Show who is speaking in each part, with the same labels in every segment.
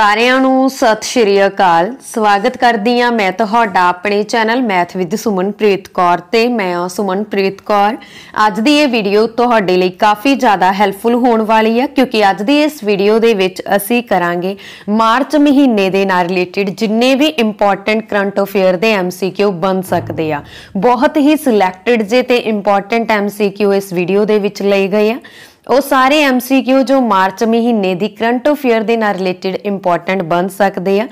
Speaker 1: ਸਾਰਿਆਂ ਨੂੰ ਸਤਿ ਸ਼੍ਰੀ ਅਕਾਲ ਸਵਾਗਤ ਕਰਦੀ ਆ ਮੈਂ ਤੁਹਾਡਾ ਆਪਣੇ channel math with Sumanpreet Kaur ਤੇ ਮੈਂ ਆ ਸੁਮਨਪ੍ਰੀਤ ਕੌਰ ਅੱਜ ਦੀ ਇਹ ਵੀਡੀਓ ਤੁਹਾਡੇ ਲਈ ਕਾਫੀ ਜ਼ਿਆਦਾ ਹੈਲਪਫੁਲ ਹੋਣ ਵਾਲੀ ਆ ਕਿਉਂਕਿ ਅੱਜ ਦੀ ਇਸ ਵੀਡੀਓ ਦੇ ਵਿੱਚ ਅਸੀਂ ਕਰਾਂਗੇ ਮਾਰਚ ਮਹੀਨੇ ਦੇ ਨਾਲ ਰਿਲੇਟਡ ਜਿੰਨੇ ਵੀ ਇੰਪੋਰਟੈਂਟ ਕਰੰਟ ਅਫੇਅਰ ਦੇ ਐਮਸੀਕਿਊ ਬਣ ਸਕਦੇ ਆ ਬਹੁਤ ਹੀ ਸਿਲੈਕਟਡ ਜੇ ਤੇ ਇੰਪੋਰਟੈਂਟ ਐਮਸੀਕਿਊ ਇਸ ਵੀਡੀਓ ਦੇ ਵਿੱਚ ਲਏ ਗਏ ਆ ਉਹ ਸਾਰੇ ਐਮਸੀਕਿਊ ਜੋ ਮਾਰਚ ਮਹੀਨੇ ਦੀ ਕਰੰਟ ਅਫੇਅਰ ਦੇ ਨਾਲ ਰਿਲੇਟਡ ਇੰਪੋਰਟੈਂਟ ਬਣ ਸਕਦੇ ਆ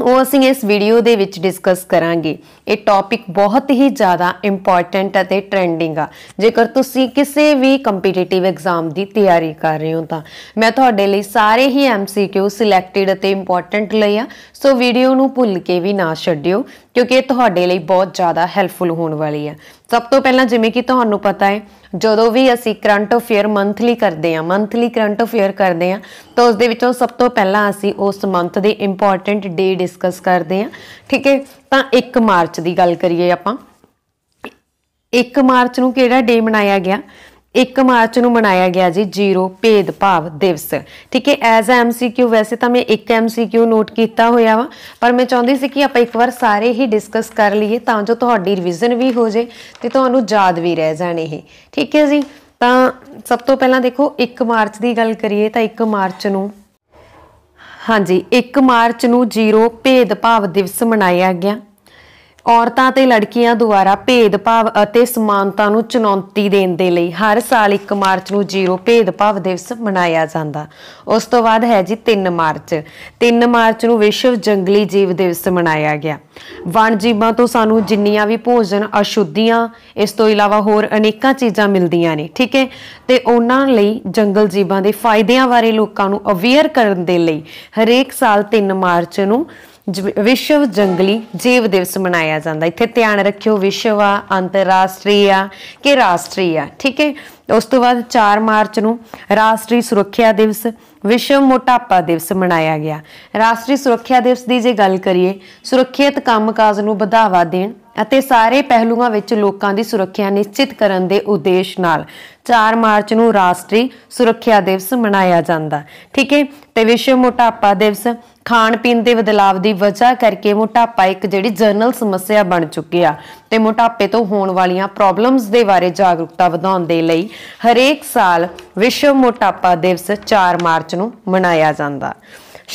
Speaker 1: ਉਹ ਅਸੀਂ ਇਸ ਵੀਡੀਓ ਦੇ ਵਿੱਚ ਡਿਸਕਸ ਕਰਾਂਗੇ ਇਹ ਟੌਪਿਕ ਬਹੁਤ ਹੀ ਜ਼ਿਆਦਾ ਇੰਪੋਰਟੈਂਟ ਅਤੇ ਟ੍ਰੈਂਡਿੰਗ ਆ ਜੇਕਰ ਤੁਸੀਂ ਕਿਸੇ ਵੀ ਕੰਪੀਟੀਟਿਵ ਐਗਜ਼ਾਮ ਦੀ ਤਿਆਰੀ ਕਰ ਰਹੇ ਹੋ ਤਾਂ ਮੈਂ ਤੁਹਾਡੇ ਲਈ ਸਾਰੇ ਹੀ ਐਮਸੀਕਿਊ ਸਿਲੈਕਟਡ ਅਤੇ ਇੰਪੋਰਟੈਂਟ ਲਈ ਆ ਸੋ ਵੀਡੀਓ ਨੂੰ ਭੁੱਲ ਕੇ ਵੀ ਨਾ ਛੱਡਿਓ ਕਿਉਂਕਿ ਇਹ ਤੁਹਾਡੇ ਲਈ ਬਹੁਤ ਜ਼ਿਆਦਾ ਹੈਲਪਫੁਲ ਹੋਣ ਵਾਲੀ ਹੈ ਸਭ ਤੋਂ ਪਹਿਲਾਂ ਜਿਵੇਂ ਕਿ ਤੁਹਾਨੂੰ ਪਤਾ ਹੈ ਜਦੋਂ ਵੀ ਅਸੀਂ ਕਰੰਟ ਅਫੇਅਰ ਮੰਥਲੀ ਕਰਦੇ ਹਾਂ ਮੰਥਲੀ ਕਰੰਟ ਅਫੇਅਰ ਕਰਦੇ ਹਾਂ ਤਾਂ ਉਸ ਦੇ ਵਿੱਚੋਂ ਸਭ ਤੋਂ ਪਹਿਲਾਂ ਅਸੀਂ ਉਸ ਮੰਥ ਦੇ ਇੰਪੋਰਟੈਂਟ ਡੇ ਡਿਸਕਸ ਕਰਦੇ ਹਾਂ ਠੀਕ ਹੈ ਤਾਂ 1 ਮਾਰਚ ਦੀ ਗੱਲ ਕਰੀਏ ਆਪਾਂ 1 ਮਾਰਚ ਨੂੰ ਕਿਹੜਾ ਡੇ ਮਨਾਇਆ ਗਿਆ 1 ਮਾਰਚ ਨੂੰ ਮਨਾਇਆ ਗਿਆ ਜੀ ਜ਼ੀਰੋ ਭੇਦਭਾਵ ਦਿਵਸ ਠੀਕ ਹੈ ਐਜ਼ ਐਮਸੀਕਿਊ ਵੈਸੇ ਤਾਂ ਮੈਂ ਇੱਕ ਐਮਸੀਕਿਊ ਨੋਟ ਕੀਤਾ ਹੋਇਆ ਵਾ ਪਰ ਮੈਂ ਚਾਹੁੰਦੀ ਸੀ ਕਿ ਆਪਾਂ ਇੱਕ ਵਾਰ ਸਾਰੇ ਹੀ ਡਿਸਕਸ ਕਰ ਲਈਏ ਤਾਂ ਜੋ ਤੁਹਾਡੀ ਰਿਵੀਜ਼ਨ ਵੀ ਹੋ ਜੇ ਤੇ ਤੁਹਾਨੂੰ ਯਾਦ ਵੀ ਰਹਿ ਜਾਣ ਇਹ ਠੀਕ ਹੈ ਜੀ ਤਾਂ ਸਭ ਤੋਂ ਪਹਿਲਾਂ ਦੇਖੋ 1 ਮਾਰਚ ਦੀ ਗੱਲ ਕਰੀਏ ਤਾਂ 1 ਮਾਰਚ ਨੂੰ ਹਾਂਜੀ 1 ਮਾਰਚ ਨੂੰ ਜ਼ੀਰੋ ਭੇਦਭਾਵ ਦਿਵਸ ਮਨਾਇਆ ਗਿਆ ਔਰਤਾਂ ਤੇ ਲੜਕੀਆਂ ਦੁਆਰਾ ਭੇਦਭਾਵ ਅਤੇ ਸਮਾਨਤਾ ਨੂੰ ਚੁਣੌਤੀ ਦੇਣ ਦੇ ਲਈ ਹਰ ਸਾਲ 1 ਮਾਰਚ ਨੂੰ ਜ਼ੀਰੋ ਭੇਦਭਾਵ ਦਿਵਸ ਮਨਾਇਆ ਜਾਂਦਾ ਉਸ ਤੋਂ ਬਾਅਦ ਹੈ ਜੀ 3 ਮਾਰਚ 3 ਮਾਰਚ ਨੂੰ ਵਿਸ਼ਵ ਜੰਗਲੀ ਜੀਵ ਦਿਵਸ ਮਨਾਇਆ ਗਿਆ ਵਣ ਜੀਵਾਂ ਤੋਂ ਸਾਨੂੰ ਜਿੰਨੀਆਂ ਵੀ ਭੋਜਨ ਅਸ਼ੁੱਧੀਆਂ ਇਸ ਤੋਂ ਇਲਾਵਾ ਹੋਰ ਅਨੇਕਾਂ ਚੀਜ਼ਾਂ ਮਿਲਦੀਆਂ ਨੇ ਠੀਕ ਹੈ ਤੇ ਉਹਨਾਂ ਲਈ ਜੰਗਲ ਜੀਵਾਂ ਦੇ ਫਾਇਦਿਆਂ ਬਾਰੇ ਲੋਕਾਂ ਨੂੰ ਅਵੇਅਰ ਕਰਨ ਦੇ ਲਈ ਹਰੇਕ ਸਾਲ 3 ਮਾਰਚ ਨੂੰ ਵਿਸ਼ਵ ਜੰਗਲੀ ਜੀਵ ਦਿਵਸ ਮਨਾਇਆ ਜਾਂਦਾ ਇੱਥੇ ਧਿਆਨ ਰੱਖਿਓ ਵਿਸ਼ਵ ਆ ਅੰਤਰਰਾਸ਼ਟਰੀ ਆ ਕਿ ਰਾਸ਼ਟਰੀ ਆ ਠੀਕ ਹੈ ਉਸ ਤੋਂ ਬਾਅਦ 4 ਮਾਰਚ ਨੂੰ ਰਾਸ਼ਟਰੀ ਸੁਰੱਖਿਆ ਦਿਵਸ ਵਿਸ਼ਵ ਮੋਟਾਪਾ ਦਿਵਸ ਮਨਾਇਆ ਗਿਆ ਰਾਸ਼ਟਰੀ ਸੁਰੱਖਿਆ ਦਿਵਸ ਦੀ ਜੇ ਗੱਲ ਕਰੀਏ ਸੁਰੱਖਿਅਤ ਕੰਮਕਾਜ ਨੂੰ ਵਧਾਵਾ ਦੇਣ ਅਤੇ ਸਾਰੇ ਪਹਿਲੂਆਂ ਵਿੱਚ ਲੋਕਾਂ ਦੀ ਸੁਰੱਖਿਆ ਨਿਸ਼ਚਿਤ ਕਰਨ ਦੇ ਉਦੇਸ਼ ਨਾਲ 4 ਮਾਰਚ ਨੂੰ ਰਾਸ਼ਟਰੀ ਸੁਰੱਖਿਆ ਦਿਵਸ ਮਨਾਇਆ ਜਾਂਦਾ ਠੀਕ ਹੈ ਤੇ ਵਿਸ਼ਵ ਮੋਟਾਪਾ ਦਿਵਸ ਖਾਣ ਪੀਣ ਦੇ ਬਦਲਾਵ ਦੀ ਵਜ੍ਹਾ ਕਰਕੇ ਮੋਟਾਪਾ ਇੱਕ ਜਿਹੜੀ ਜਨਰਲ ਸਮੱਸਿਆ ਬਣ ਚੁੱਕੀ ਆ ਤੇ ਮੋਟਾਪੇ ਤੋਂ ਹੋਣ ਵਾਲੀਆਂ ਪ੍ਰੋਬਲਮਸ ਦੇ ਬਾਰੇ ਜਾਗਰੂਕਤਾ ਵਧਾਉਣ ਦੇ ਲਈ ਹਰੇਕ ਸਾਲ ਵਿਸ਼ਵ ਮੋਟਾਪਾ ਦਿਵਸ 4 ਮਾਰਚ ਨੂੰ ਮਨਾਇਆ ਜਾਂਦਾ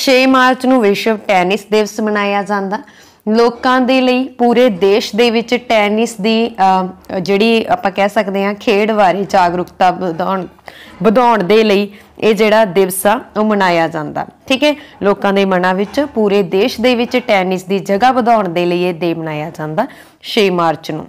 Speaker 1: 6 ਮਾਰਚ ਨੂੰ ਵਿਸ਼ਵ ਟੈਨਿਸ ਦਿਵਸ ਮਨਾਇਆ ਜਾਂਦਾ ਲੋਕਾਂ ਦੇ ਲਈ ਪੂਰੇ ਦੇਸ਼ ਦੇ ਵਿੱਚ ਟੈਨਿਸ ਦੀ ਜਿਹੜੀ ਆਪਾਂ ਕਹਿ ਸਕਦੇ ਹਾਂ ਖੇਡ ਬਾਰੇ ਜਾਗਰੂਕਤਾ ਵਧਾਉਣ ਵਧਾਉਣ ਦੇ ਲਈ ਇਹ ਜਿਹੜਾ ਦਿਵਸ ਆ ਉਹ ਮਨਾਇਆ ਜਾਂਦਾ ਠੀਕ ਹੈ ਲੋਕਾਂ ਦੇ ਮਨਾਂ ਵਿੱਚ ਪੂਰੇ ਦੇਸ਼ ਦੇ ਵਿੱਚ ਟੈਨਿਸ ਦੀ ਜਗ੍ਹਾ ਵਧਾਉਣ ਦੇ ਲਈ ਇਹ ਦਿਨ ਮਨਾਇਆ ਜਾਂਦਾ 6 ਮਾਰਚ ਨੂੰ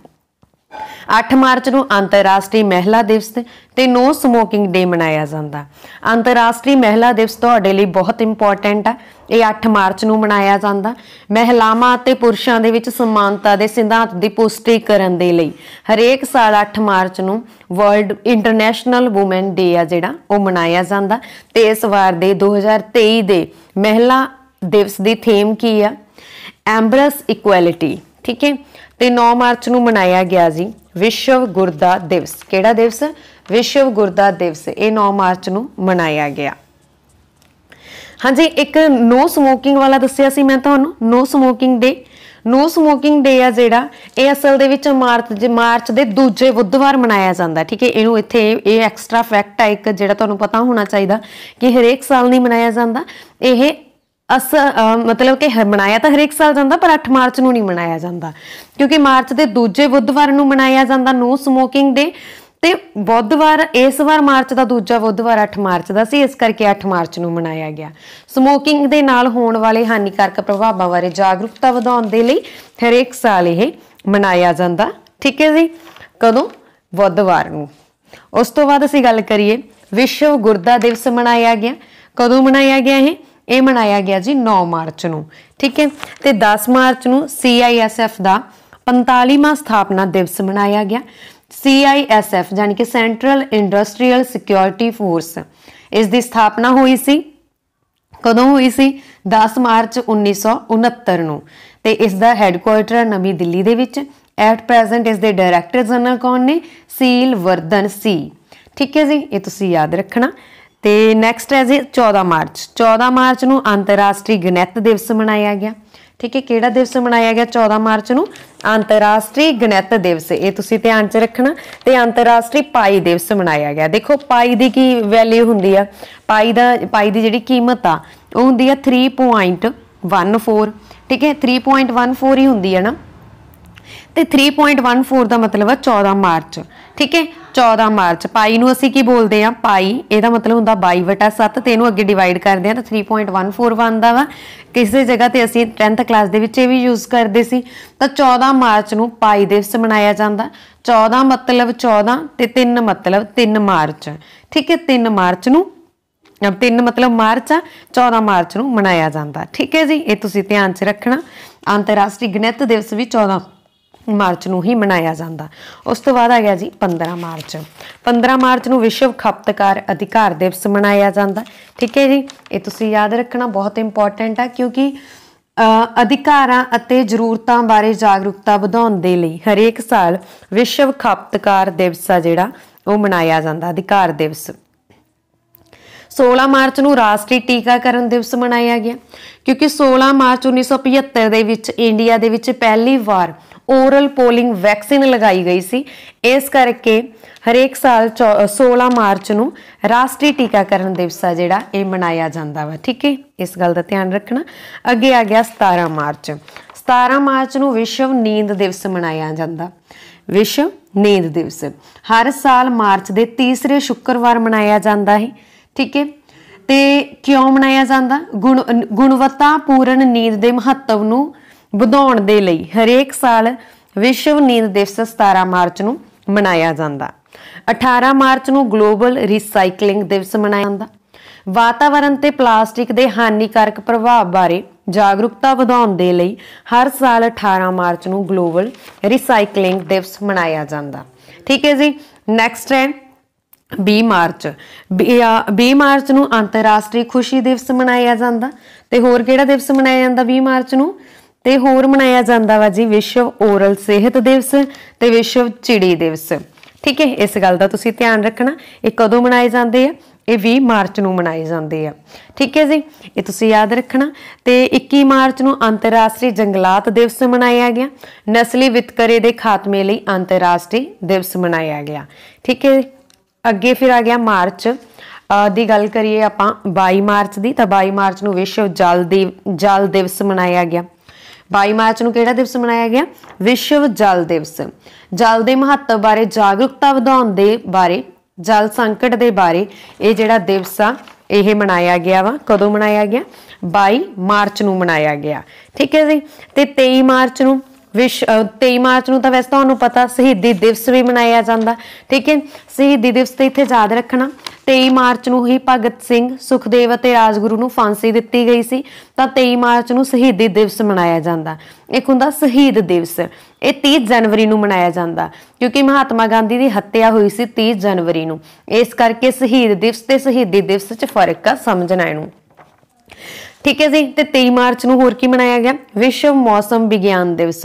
Speaker 1: 8 ਮਾਰਚ ਨੂੰ ਅੰਤਰਰਾਸ਼ਟਰੀ ਮਹਿਲਾ ਦਿਵਸ ਤੇ ਨੋ ਸਮੋਕਿੰਗ ਡੇ ਮਨਾਇਆ ਜਾਂਦਾ ਅੰਤਰਰਾਸ਼ਟਰੀ ਮਹਿਲਾ ਦਿਵਸ ਤੁਹਾਡੇ ਲਈ ਬਹੁਤ ਇੰਪੋਰਟੈਂਟ ਆ ਇਹ 8 ਮਾਰਚ ਨੂੰ ਮਨਾਇਆ ਜਾਂਦਾ ਮਹਿਲਾਵਾਂ ਅਤੇ ਪੁਰਸ਼ਾਂ ਦੇ ਵਿੱਚ ਸਮਾਨਤਾ ਦੇ ਸਿਧਾਂਤ ਦੀ ਪੁਸ਼ਟੀ ਕਰਨ ਦੇ ਲਈ ਹਰੇਕ ਸਾਲ 8 ਮਾਰਚ ਨੂੰ ਵਰਲਡ ਇੰਟਰਨੈਸ਼ਨਲ ਔਮਨ ਡੇ ਆ ਜਿਹੜਾ ਉਹ ਮਨਾਇਆ ਜਾਂਦਾ ਤੇ ਇਸ ਵਾਰ ਦੇ 2023 ਦੇ ਮਹਿਲਾ ਦਿਵਸ ਦੀ ਥੀਮ ਕੀ ਆ ਐਮਬਰਸ ਇਕੁਐਲਿਟੀ ਠੀਕ ਹੈ ਤੇ 9 ਮਾਰਚ ਨੂੰ ਮਨਾਇਆ ਗਿਆ ਜੀ ਵਿਸ਼ਵ ਗੁਰਦਾ ਦਿਵਸ ਕਿਹੜਾ ਦਿਵਸ ਵਿਸ਼ਵ ਗੁਰਦਾ ਦਿਵਸ ਇਹ 9 ਮਾਰਚ ਨੂੰ ਮਨਾਇਆ ਗਿਆ ਹਾਂਜੀ ਇੱਕ ਨੋ ਸਮੋਕਿੰਗ ਵਾਲਾ ਦੱਸਿਆ ਸੀ ਮੈਂ ਤੁਹਾਨੂੰ ਨੋ ਸਮੋਕਿੰਗ ਡੇ ਨੋ ਸਮੋਕਿੰਗ ਡੇ ਆ ਜਿਹੜਾ ਇਹ ਅਸਲ ਦੇ ਵਿੱਚ ਮਾਰਚ ਦੇ ਮਾਰਚ ਦੇ ਦੂਜੇ ਬੁੱਧਵਾਰ ਮਨਾਇਆ ਜਾਂਦਾ ਠੀਕ ਹੈ ਇਹਨੂੰ ਇੱਥੇ ਇਹ ਐਕਸਟਰਾ ਫੈਕਟ ਆ ਇੱਕ ਜਿਹੜਾ ਤੁਹਾਨੂੰ ਪਤਾ ਹੋਣਾ ਚਾਹੀਦਾ ਕਿ ਹਰੇਕ ਸਾਲ ਨਹੀਂ ਮਨਾਇਆ ਜਾਂਦਾ ਇਹ ਅਸ ਮਤਲਬ ਕਿ ਮਨਾਇਆ ਤਾਂ ਹਰੇਕ ਸਾਲ ਜਾਂਦਾ ਪਰ 8 ਮਾਰਚ ਨੂੰ ਨਹੀਂ ਮਨਾਇਆ ਜਾਂਦਾ ਕਿਉਂਕਿ ਮਾਰਚ ਦੇ ਦੂਜੇ ਬੁੱਧਵਾਰ ਨੂੰ ਮਨਾਇਆ ਜਾਂਦਾ ਨੋ ਸਮੋਕਿੰਗ ਡੇ ਤੇ ਬੁੱਧਵਾਰ ਇਸ ਵਾਰ ਮਾਰਚ ਦਾ ਦੂਜਾ ਬੁੱਧਵਾਰ 8 ਮਾਰਚ ਦਾ ਸੀ ਇਸ ਕਰਕੇ 8 ਮਾਰਚ ਨੂੰ ਮਨਾਇਆ ਗਿਆ ਸਮੋਕਿੰਗ ਦੇ ਨਾਲ ਹੋਣ ਵਾਲੇ ਹਾਨੀਕਾਰਕ ਪ੍ਰਭਾਵਾਂ ਬਾਰੇ ਜਾਗਰੂਕਤਾ ਵਧਾਉਣ ਦੇ ਲਈ ਹਰੇਕ ਸਾਲ ਇਹ ਮਨਾਇਆ ਜਾਂਦਾ ਠੀਕ ਹੈ ਜੀ ਕਦੋਂ ਬੁੱਧਵਾਰ ਨੂੰ ਉਸ ਤੋਂ ਬਾਅਦ ਅਸੀਂ ਗੱਲ ਕਰੀਏ ਵਿਸ਼ਵ ਗੁਰਦਾ ਦਿਵਸ ਮਨਾਇਆ ਗਿਆ ਕਦੋਂ ਮਨਾਇਆ ਗਿਆ ਇਹ ਇਹ ਮਨਾਇਆ ਗਿਆ ਜੀ 9 ਮਾਰਚ ਨੂੰ ਠੀਕ ਹੈ ਤੇ 10 ਮਾਰਚ ਨੂੰ CISF ਦਾ 45ਵਾਂ ਸਥਾਪਨਾ ਦਿਵਸ ਮਨਾਇਆ ਗਿਆ CISF ਯਾਨੀ ਕਿ ਸੈਂਟਰਲ ਇੰਡਸਟਰੀਅਲ ਸਿਕਿਉਰਿਟੀ ਫੋਰਸ ਇਸ ਦੀ ਸਥਾਪਨਾ ਹੋਈ ਸੀ ਕਦੋਂ ਹੋਈ ਸੀ 10 ਮਾਰਚ 1969 ਨੂੰ ਤੇ ਇਸ ਦਾ ਹੈੱਡਕੁਆਰਟਰ ਨਵੀਂ ਦਿੱਲੀ ਦੇ ਵਿੱਚ ਐਟ ਪ੍ਰੈਜ਼ੈਂਟ ਇਸ ਦੇ ਡਾਇਰੈਕਟਰ ਜਨਰਲ ਕੌਣ ਨੇ ਸੀਲ ਵਰਦਨ ਸੀ ਠੀਕ ਹੈ ਜੀ ਇਹ ਤੁਸੀਂ ਯਾਦ ਰੱਖਣਾ ਤੇ ਨੈਕਸਟ ਹੈ ਜੀ 14 ਮਾਰਚ 14 ਮਾਰਚ ਨੂੰ ਅੰਤਰਰਾਸ਼ਟਰੀ ਗਣਿਤ ਦਿਵਸ ਮਨਾਇਆ ਗਿਆ ਠੀਕ ਹੈ ਕਿਹੜਾ ਦਿਵਸ ਮਨਾਇਆ ਗਿਆ 14 ਮਾਰਚ ਨੂੰ ਅੰਤਰਰਾਸ਼ਟਰੀ ਗਣਿਤ ਦਿਵਸ ਇਹ ਤੁਸੀਂ ਧਿਆਨ 'ਚ ਰੱਖਣਾ ਤੇ ਅੰਤਰਰਾਸ਼ਟਰੀ ਪਾਈ ਦਿਵਸ ਮਨਾਇਆ ਗਿਆ ਦੇਖੋ ਪਾਈ ਦੀ ਕੀ ਵੈਲਿਊ ਹੁੰਦੀ ਆ ਪਾਈ ਦਾ ਪਾਈ ਦੀ ਜਿਹੜੀ ਕੀਮਤ ਆ ਉਹ ਹੁੰਦੀ ਆ 3.14 ਠੀਕ ਹੈ 3.14 ਹੀ ਹੁੰਦੀ ਹੈ ਨਾ ਤੇ 3.14 ਦਾ ਮਤਲਬ ਆ 14 ਮਾਰਚ ਠੀਕ ਹੈ 14 ਮਾਰਚ ਪਾਈ ਨੂੰ ਅਸੀਂ ਕੀ ਬੋਲਦੇ ਆ ਪਾਈ ਇਹਦਾ ਮਤਲਬ ਹੁੰਦਾ 22/7 ਤੇ ਇਹਨੂੰ ਅੱਗੇ ਡਿਵਾਈਡ ਕਰਦੇ ਆ ਤਾਂ 3.141 ਦਾ ਵਾ ਕਿਸੇ ਜਗ੍ਹਾ ਤੇ ਅਸੀਂ 10th ਕਲਾਸ ਦੇ ਵਿੱਚ ਇਹ ਵੀ ਯੂਜ਼ ਕਰਦੇ ਸੀ ਤਾਂ 14 ਮਾਰਚ ਨੂੰ ਪਾਈ ਦਿਵਸ ਮਨਾਇਆ ਜਾਂਦਾ 14 ਮਤਲਬ 14 ਤੇ 3 ਮਤਲਬ 3 ਮਾਰਚ ਠੀਕ ਹੈ 3 ਮਾਰਚ ਨੂੰ ਅਬ 3 ਮਤਲਬ ਮਾਰਚ ਆ 14 ਮਾਰਚ ਨੂੰ ਮਨਾਇਆ ਜਾਂਦਾ ਠੀਕ ਹੈ ਜੀ ਇਹ ਤੁਸੀਂ ਧਿਆਨ 'ਚ ਰੱਖਣਾ ਅੰਤਰਰਾਸ਼ਟਰੀ ਗਣਿਤ ਦਿਵਸ ਵੀ 14 ਮਾਰਚ ਨੂੰ ਹੀ ਮਨਾਇਆ ਜਾਂਦਾ ਉਸ ਤੋਂ ਬਾਅਦ ਆ ਗਿਆ ਜੀ 15 ਮਾਰਚ 15 ਮਾਰਚ ਨੂੰ ਵਿਸ਼ਵ ਖਪਤਕਾਰ ਅਧਿਕਾਰ ਦਿਵਸ ਮਨਾਇਆ ਜਾਂਦਾ ਠੀਕ ਹੈ ਜੀ ਇਹ ਤੁਸੀਂ ਯਾਦ ਰੱਖਣਾ ਬਹੁਤ ਇੰਪੋਰਟੈਂਟ ਆ ਕਿਉਂਕਿ ਅਧਿਕਾਰਾਂ ਅਤੇ ਜ਼ਰੂਰਤਾਂ ਬਾਰੇ ਜਾਗਰੂਕਤਾ ਵਧਾਉਣ ਦੇ ਲਈ ਹਰੇਕ ਸਾਲ ਵਿਸ਼ਵ ਖਪਤਕਾਰ ਦਿਵਸ ਆ ਜਿਹੜਾ ਉਹ ਮਨਾਇਆ ਜਾਂਦਾ ਅਧਿਕਾਰ ਦਿਵਸ 16 ਮਾਰਚ ਨੂੰ ਰਾਸ਼ਟਰੀ ਟੀਕਾਕਰਨ ਦਿਵਸ ਮਨਾਇਆ ਗਿਆ ਕਿਉਂਕਿ 16 ਮਾਰਚ 1975 ਦੇ ਵਿੱਚ ਇੰਡੀਆ ਦੇ ਵਿੱਚ ਪਹਿਲੀ ਵਾਰ ਓਰਲ ਪੋਲਿੰਗ ਵੈਕਸੀਨ ਲਗਾਈ ਗਈ ਸੀ ਇਸ ਕਰਕੇ ਹਰੇਕ ਸਾਲ 16 ਮਾਰਚ ਨੂੰ ਰਾਸ਼ਟਰੀ ਟੀਕਾਕਰਨ ਦਿਵਸ ਆ ਜਿਹੜਾ ਇਹ ਮਨਾਇਆ ਜਾਂਦਾ ਵਾ ਠੀਕ ਹੈ ਇਸ ਗੱਲ ਦਾ ਧਿਆਨ ਰੱਖਣਾ ਅੱਗੇ ਆ ਗਿਆ 17 ਮਾਰਚ 17 ਮਾਰਚ ਨੂੰ ਵਿਸ਼ਵ ਨੀਂਦ ਦਿਵਸ ਮਨਾਇਆ ਜਾਂਦਾ ਵਿਸ਼ਵ ਨੀਂਦ ਦਿਵਸ ਹਰ ਸਾਲ ਮਾਰਚ ਦੇ ਤੀਸਰੇ ਸ਼ੁੱਕਰਵਾਰ ਮਨਾਇਆ ਜਾਂਦਾ ਹੈ ਠੀਕ ਹੈ ਤੇ ਕਿਉਂ ਮਨਾਇਆ ਜਾਂਦਾ ਪੂਰਨ ਨੀਂਦ ਦੇ ਮਹੱਤਵ ਨੂੰ ਵਧਾਉਣ ਦੇ ਲਈ ਹਰੇਕ ਸਾਲ ਵਿਸ਼ਵ ਨੀਂਦ ਦਿਵਸ 17 ਮਾਰਚ ਨੂੰ ਮਨਾਇਆ ਜਾਂਦਾ 18 ਮਾਰਚ ਨੂੰ ਗਲੋਬਲ ਰੀਸਾਈਕਲਿੰਗ ਦਿਵਸ ਮਨਾਇਆ ਜਾਂਦਾ ਵਾਤਾਵਰਨ ਤੇ ਪਲਾਸਟਿਕ ਦੇ ਹਾਨੀਕਾਰਕ ਪ੍ਰਭਾਵ ਬਾਰੇ ਜਾਗਰੂਕਤਾ ਵਧਾਉਣ ਦੇ ਲਈ ਹਰ ਸਾਲ 18 ਮਾਰਚ ਨੂੰ ਗਲੋਬਲ ਰੀਸਾਈਕਲਿੰਗ ਦਿਵਸ ਮਨਾਇਆ ਜਾਂਦਾ ਠੀਕ ਹੈ ਜੀ ਨੈਕਸਟ ਹੈ 20 ਮਾਰਚ 20 ਮਾਰਚ ਨੂੰ ਅੰਤਰਰਾਸ਼ਟਰੀ ਖੁਸ਼ੀ ਦਿਵਸ ਮਨਾਇਆ ਜਾਂਦਾ ਤੇ ਹੋਰ ਕਿਹੜਾ ਦਿਵਸ ਮਨਾਇਆ ਜਾਂਦਾ 20 ਮਾਰਚ ਨੂੰ ਤੇ ਹੋਰ ਮਨਾਇਆ ਜਾਂਦਾ ਵਾ ਜੀ ਵਿਸ਼ਵ ਓਰਲ ਸਿਹਤ ਦਿਵਸ ਤੇ ਵਿਸ਼ਵ ਚਿੜੀ ਦਿਵਸ ਠੀਕ ਹੈ ਇਸ ਗੱਲ ਦਾ ਤੁਸੀਂ ਧਿਆਨ ਰੱਖਣਾ ਇਹ ਕਦੋਂ ਮਨਾਏ ਜਾਂਦੇ ਆ ਇਹ 20 ਮਾਰਚ ਨੂੰ ਮਨਾਏ ਜਾਂਦੇ ਆ ਠੀਕ ਹੈ ਜੀ ਇਹ ਤੁਸੀਂ ਯਾਦ ਰੱਖਣਾ ਤੇ 21 ਮਾਰਚ ਨੂੰ ਅੰਤਰਰਾਸ਼ਟਰੀ ਜੰਗਲਾਤ ਦਿਵਸ ਮਨਾਇਆ ਗਿਆ ਨਸਲੀ ਵਿਤਕਰੇ ਦੇ ਖਾਤਮੇ ਲਈ ਅੰਤਰਰਾਸ਼ਟਰੀ ਦਿਵਸ ਮਨਾਇਆ ਗਿਆ ਠੀਕ ਹੈ ਅੱਗੇ ਫਿਰ ਆ ਗਿਆ ਮਾਰਚ ਦੀ ਗੱਲ ਕਰੀਏ ਆਪਾਂ 22 ਮਾਰਚ ਦੀ ਤਾਂ 22 ਮਾਰਚ ਨੂੰ ਵਿਸ਼ਵ ਜਲ ਦਿਵਸ ਮਨਾਇਆ ਗਿਆ 22 ਮਾਰਚ ਨੂੰ ਕਿਹੜਾ ਦਿਵਸ ਮਨਾਇਆ ਗਿਆ ਵਿਸ਼ਵ ਜਲ ਦਿਵਸ ਜਲ ਦੇ ਮਹੱਤਵ ਬਾਰੇ ਜਾਗਰੂਕਤਾ ਵਧਾਉਣ ਦੇ ਬਾਰੇ ਜਲ ਸੰਕਟ ਦੇ ਬਾਰੇ ਇਹ ਜਿਹੜਾ ਦਿਵਸ ਆ ਇਹ ਮਨਾਇਆ ਗਿਆ ਵਾ ਕਦੋਂ ਮਨਾਇਆ ਗਿਆ 22 ਮਾਰਚ ਨੂੰ ਮਨਾਇਆ ਗਿਆ ਠੀਕ ਹੈ ਜੀ ਤੇ 23 ਮਾਰਚ ਨੂੰ ਵਿਸ਼ 23 ਮਾਰਚ ਨੂੰ ਤਾਂ ਵੈਸੇ ਤੁਹਾਨੂੰ ਪਤਾ ਸ਼ਹੀਦੀ ਦਿਵਸ ਵੀ ਮਨਾਇਆ ਜਾਂਦਾ ਠੀਕ ਹੈ ਸ਼ਹੀਦੀ ਦਿਵਸ ਤੇ ਇੱਥੇ ਯਾਦ ਰੱਖਣਾ 23 ਮਾਰਚ ਨੂੰ ਹੀ ਭਗਤ ਸਿੰਘ ਸੁਖਦੇਵ ਅਤੇ ਰਾਜਗੁਰੂ ਨੂੰ ਫਾਂਸੀ ਦਿੱਤੀ ਗਈ ਸੀ ਤਾਂ 23 ਮਾਰਚ ਨੂੰ ਸ਼ਹੀਦੀ ਦਿਵਸ ਮਨਾਇਆ ਜਾਂਦਾ ਇੱਕ ਹੁੰਦਾ ਸ਼ਹੀਦ ਦਿਵਸ ਇਹ 30 ਜਨਵਰੀ ਨੂੰ ਮਨਾਇਆ ਜਾਂਦਾ ਕਿਉਂਕਿ ਮਹਾਤਮਾ ਗਾਂਧੀ ਦੀ ਹੱਤਿਆ ਹੋਈ ਸੀ 30 ਜਨਵਰੀ ਨੂੰ ਇਸ ਕਰਕੇ ਸ਼ਹੀਦ ਦਿਵਸ ਤੇ ਸ਼ਹੀਦੀ ਦਿਵਸ 'ਚ ਫਰਕ ਆ ਸਮਝਣਾ ਇਹਨੂੰ ਠੀਕ ਹੈ ਜੀ ਤੇ 23 ਮਾਰਚ ਨੂੰ ਹੋਰ ਕੀ ਮਨਾਇਆ ਗਿਆ ਵਿਸ਼ਵ ਮੌਸਮ ਵਿਗਿਆਨ ਦਿਵਸ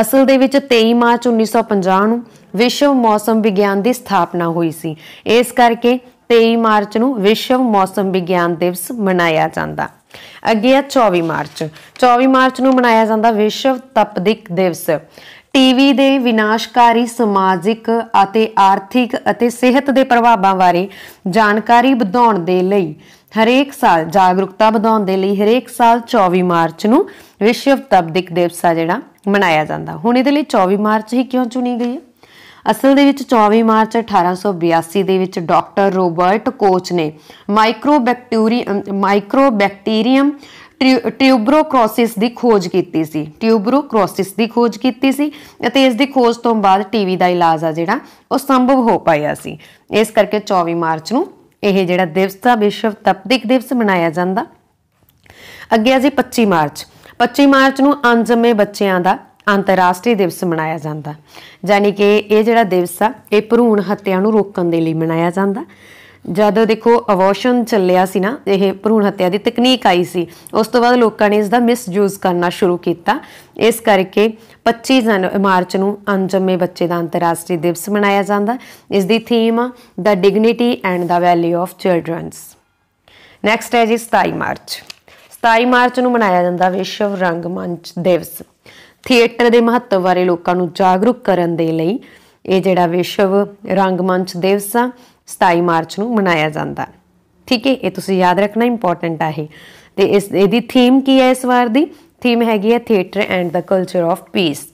Speaker 1: ਅਸਲ ਦੇ ਵਿੱਚ 23 ਮਾਰਚ 1950 ਨੂੰ ਵਿਸ਼ਵ ਮੌਸਮ ਵਿਗਿਆਨ ਦੀ ਸਥਾਪਨਾ ਹੋਈ ਸੀ ਇਸ ਕਰਕੇ 23 ਮਾਰਚ ਨੂੰ ਵਿਸ਼ਵ ਮੌਸਮ ਵਿਗਿਆਨ ਦਿਵਸ ਮਨਾਇਆ ਜਾਂਦਾ ਅੱਗੇ ਆ 24 ਮਾਰਚ 24 ਮਾਰਚ ਨੂੰ ਮਨਾਇਆ ਜਾਂਦਾ ਵਿਸ਼ਵ ਤਪਦਿਕ ਦਿਵਸ ਟੀਵੀ ਦੇ ਵਿਨਾਸ਼ਕਾਰੀ ਸਮਾਜਿਕ ਅਤੇ ਆਰਥਿਕ ਅਤੇ ਸਿਹਤ ਦੇ ਪ੍ਰਭਾਵਾਂ ਬਾਰੇ ਜਾਣਕਾਰੀ ਵਧਾਉਣ ਦੇ ਲਈ ਹਰੇਕ ਸਾਲ ਜਾਗਰੂਕਤਾ ਵਧਾਉਣ ਦੇ ਲਈ ਹਰੇਕ ਸਾਲ 24 ਮਾਰਚ ਨੂੰ ਵਿਸ਼ਵ ਤਪਦਿਕ ਦਿਵਸ ਆ ਜਿਹੜਾ ਮਨਾਇਆ ਜਾਂਦਾ ਹੁਣ ਇਹਦੇ ਲਈ 24 ਮਾਰਚ ਹੀ ਕਿਉਂ ਚੁਣੀ ਗਈ ਹੈ ਅਸਲ ਦੇ ਵਿੱਚ 24 ਮਾਰਚ 1882 ਦੇ ਵਿੱਚ ਡਾਕਟਰ ਰੋਬਰਟ ਕੋਚ ਨੇ ਮਾਈਕਰੋਬੈਕਟੀਰੀਅਮ ਮਾਈਕਰੋਬੈਕਟੀਰੀਅਮ ਟਿਊਬਰੋਕਰੋਸਿਸ ਦੀ ਖੋਜ ਕੀਤੀ ਸੀ ਟਿਊਬਰੋਕਰੋਸਿਸ ਦੀ ਖੋਜ ਕੀਤੀ ਸੀ ਅਤੇ ਇਸ ਦੀ ਖੋਜ ਤੋਂ ਬਾਅਦ ਟੀਵੀ ਦਾ ਇਲਾਜ ਆ ਜਿਹੜਾ ਉਹ ਸੰਭਵ ਹੋ ਪਾਇਆ ਸੀ ਇਸ ਕਰਕੇ 24 ਮਾਰਚ ਨੂੰ ਇਹ ਜਿਹੜਾ ਦਿਵਸ ਦਾ ਵਿਸ਼ਵ ਤਪਦਿਕ ਦਿਵਸ ਮਨਾਇਆ ਜਾਂਦਾ ਅੱਗੇ ਆ ਜੀ 25 ਮਾਰਚ 25 ਮਾਰਚ ਨੂੰ ਅਨਜਮੇ ਬੱਚਿਆਂ ਦਾ ਅੰਤਰਰਾਸ਼ਟਰੀ ਦਿਵਸ ਮਨਾਇਆ ਜਾਂਦਾ ਯਾਨੀ ਕਿ ਇਹ ਜਿਹੜਾ ਦਿਵਸ ਆ ਇਹ ਭਰੂਣ ਹੱਤਿਆ ਨੂੰ ਰੋਕਣ ਦੇ ਲਈ ਮਨਾਇਆ ਜਾਂਦਾ ਜਦ ਦੇਖੋ ਅਵੋਸ਼ਨ ਚੱਲਿਆ ਸੀ ਨਾ ਇਹ ਭਰੂਣ ਹੱਤਿਆ ਦੀ ਤਕਨੀਕ ਆਈ ਸੀ ਉਸ ਤੋਂ ਬਾਅਦ ਲੋਕਾਂ ਨੇ ਇਸ ਦਾ ਮਿਸਯੂਜ਼ ਕਰਨਾ ਸ਼ੁਰੂ ਕੀਤਾ ਇਸ ਕਰਕੇ 25 ਮਾਰਚ ਨੂੰ ਅੰਜਮੇ ਬੱਚੇ ਦਾ ਅੰਤਰਰਾਸ਼ਟਰੀ ਦਿਵਸ ਮਨਾਇਆ ਜਾਂਦਾ ਇਸ ਦੀ theme the dignity and the value of childrens next ਹੈ ਜੀ 27 ਮਾਰਚ 27 ਮਾਰਚ ਨੂੰ ਮਨਾਇਆ ਜਾਂਦਾ ਵਿਸ਼ਵ ਰੰਗਮੰਚ ਦਿਵਸ ਥੀਏਟਰ ਦੇ ਮਹੱਤਵ ਬਾਰੇ ਲੋਕਾਂ ਨੂੰ ਜਾਗਰੂਕ ਕਰਨ ਦੇ ਲਈ ਇਹ ਜਿਹੜਾ ਵਿਸ਼ਵ ਰੰਗਮੰਚ ਦਿਵਸ ਆ 27 ਮਾਰਚ ਨੂੰ ਮਨਾਇਆ ਜਾਂਦਾ ਠੀਕ ਹੈ ਇਹ ਤੁਸੀਂ ਯਾਦ ਰੱਖਣਾ ਇੰਪੋਰਟੈਂਟ ਆ ਇਹ ਤੇ ਇਸ ਇਹਦੀ ਥੀਮ ਕੀ ਹੈ ਇਸ ਵਾਰ ਦੀ ਥੀਮ ਹੈਗੀ ਹੈ theatre and the culture of peace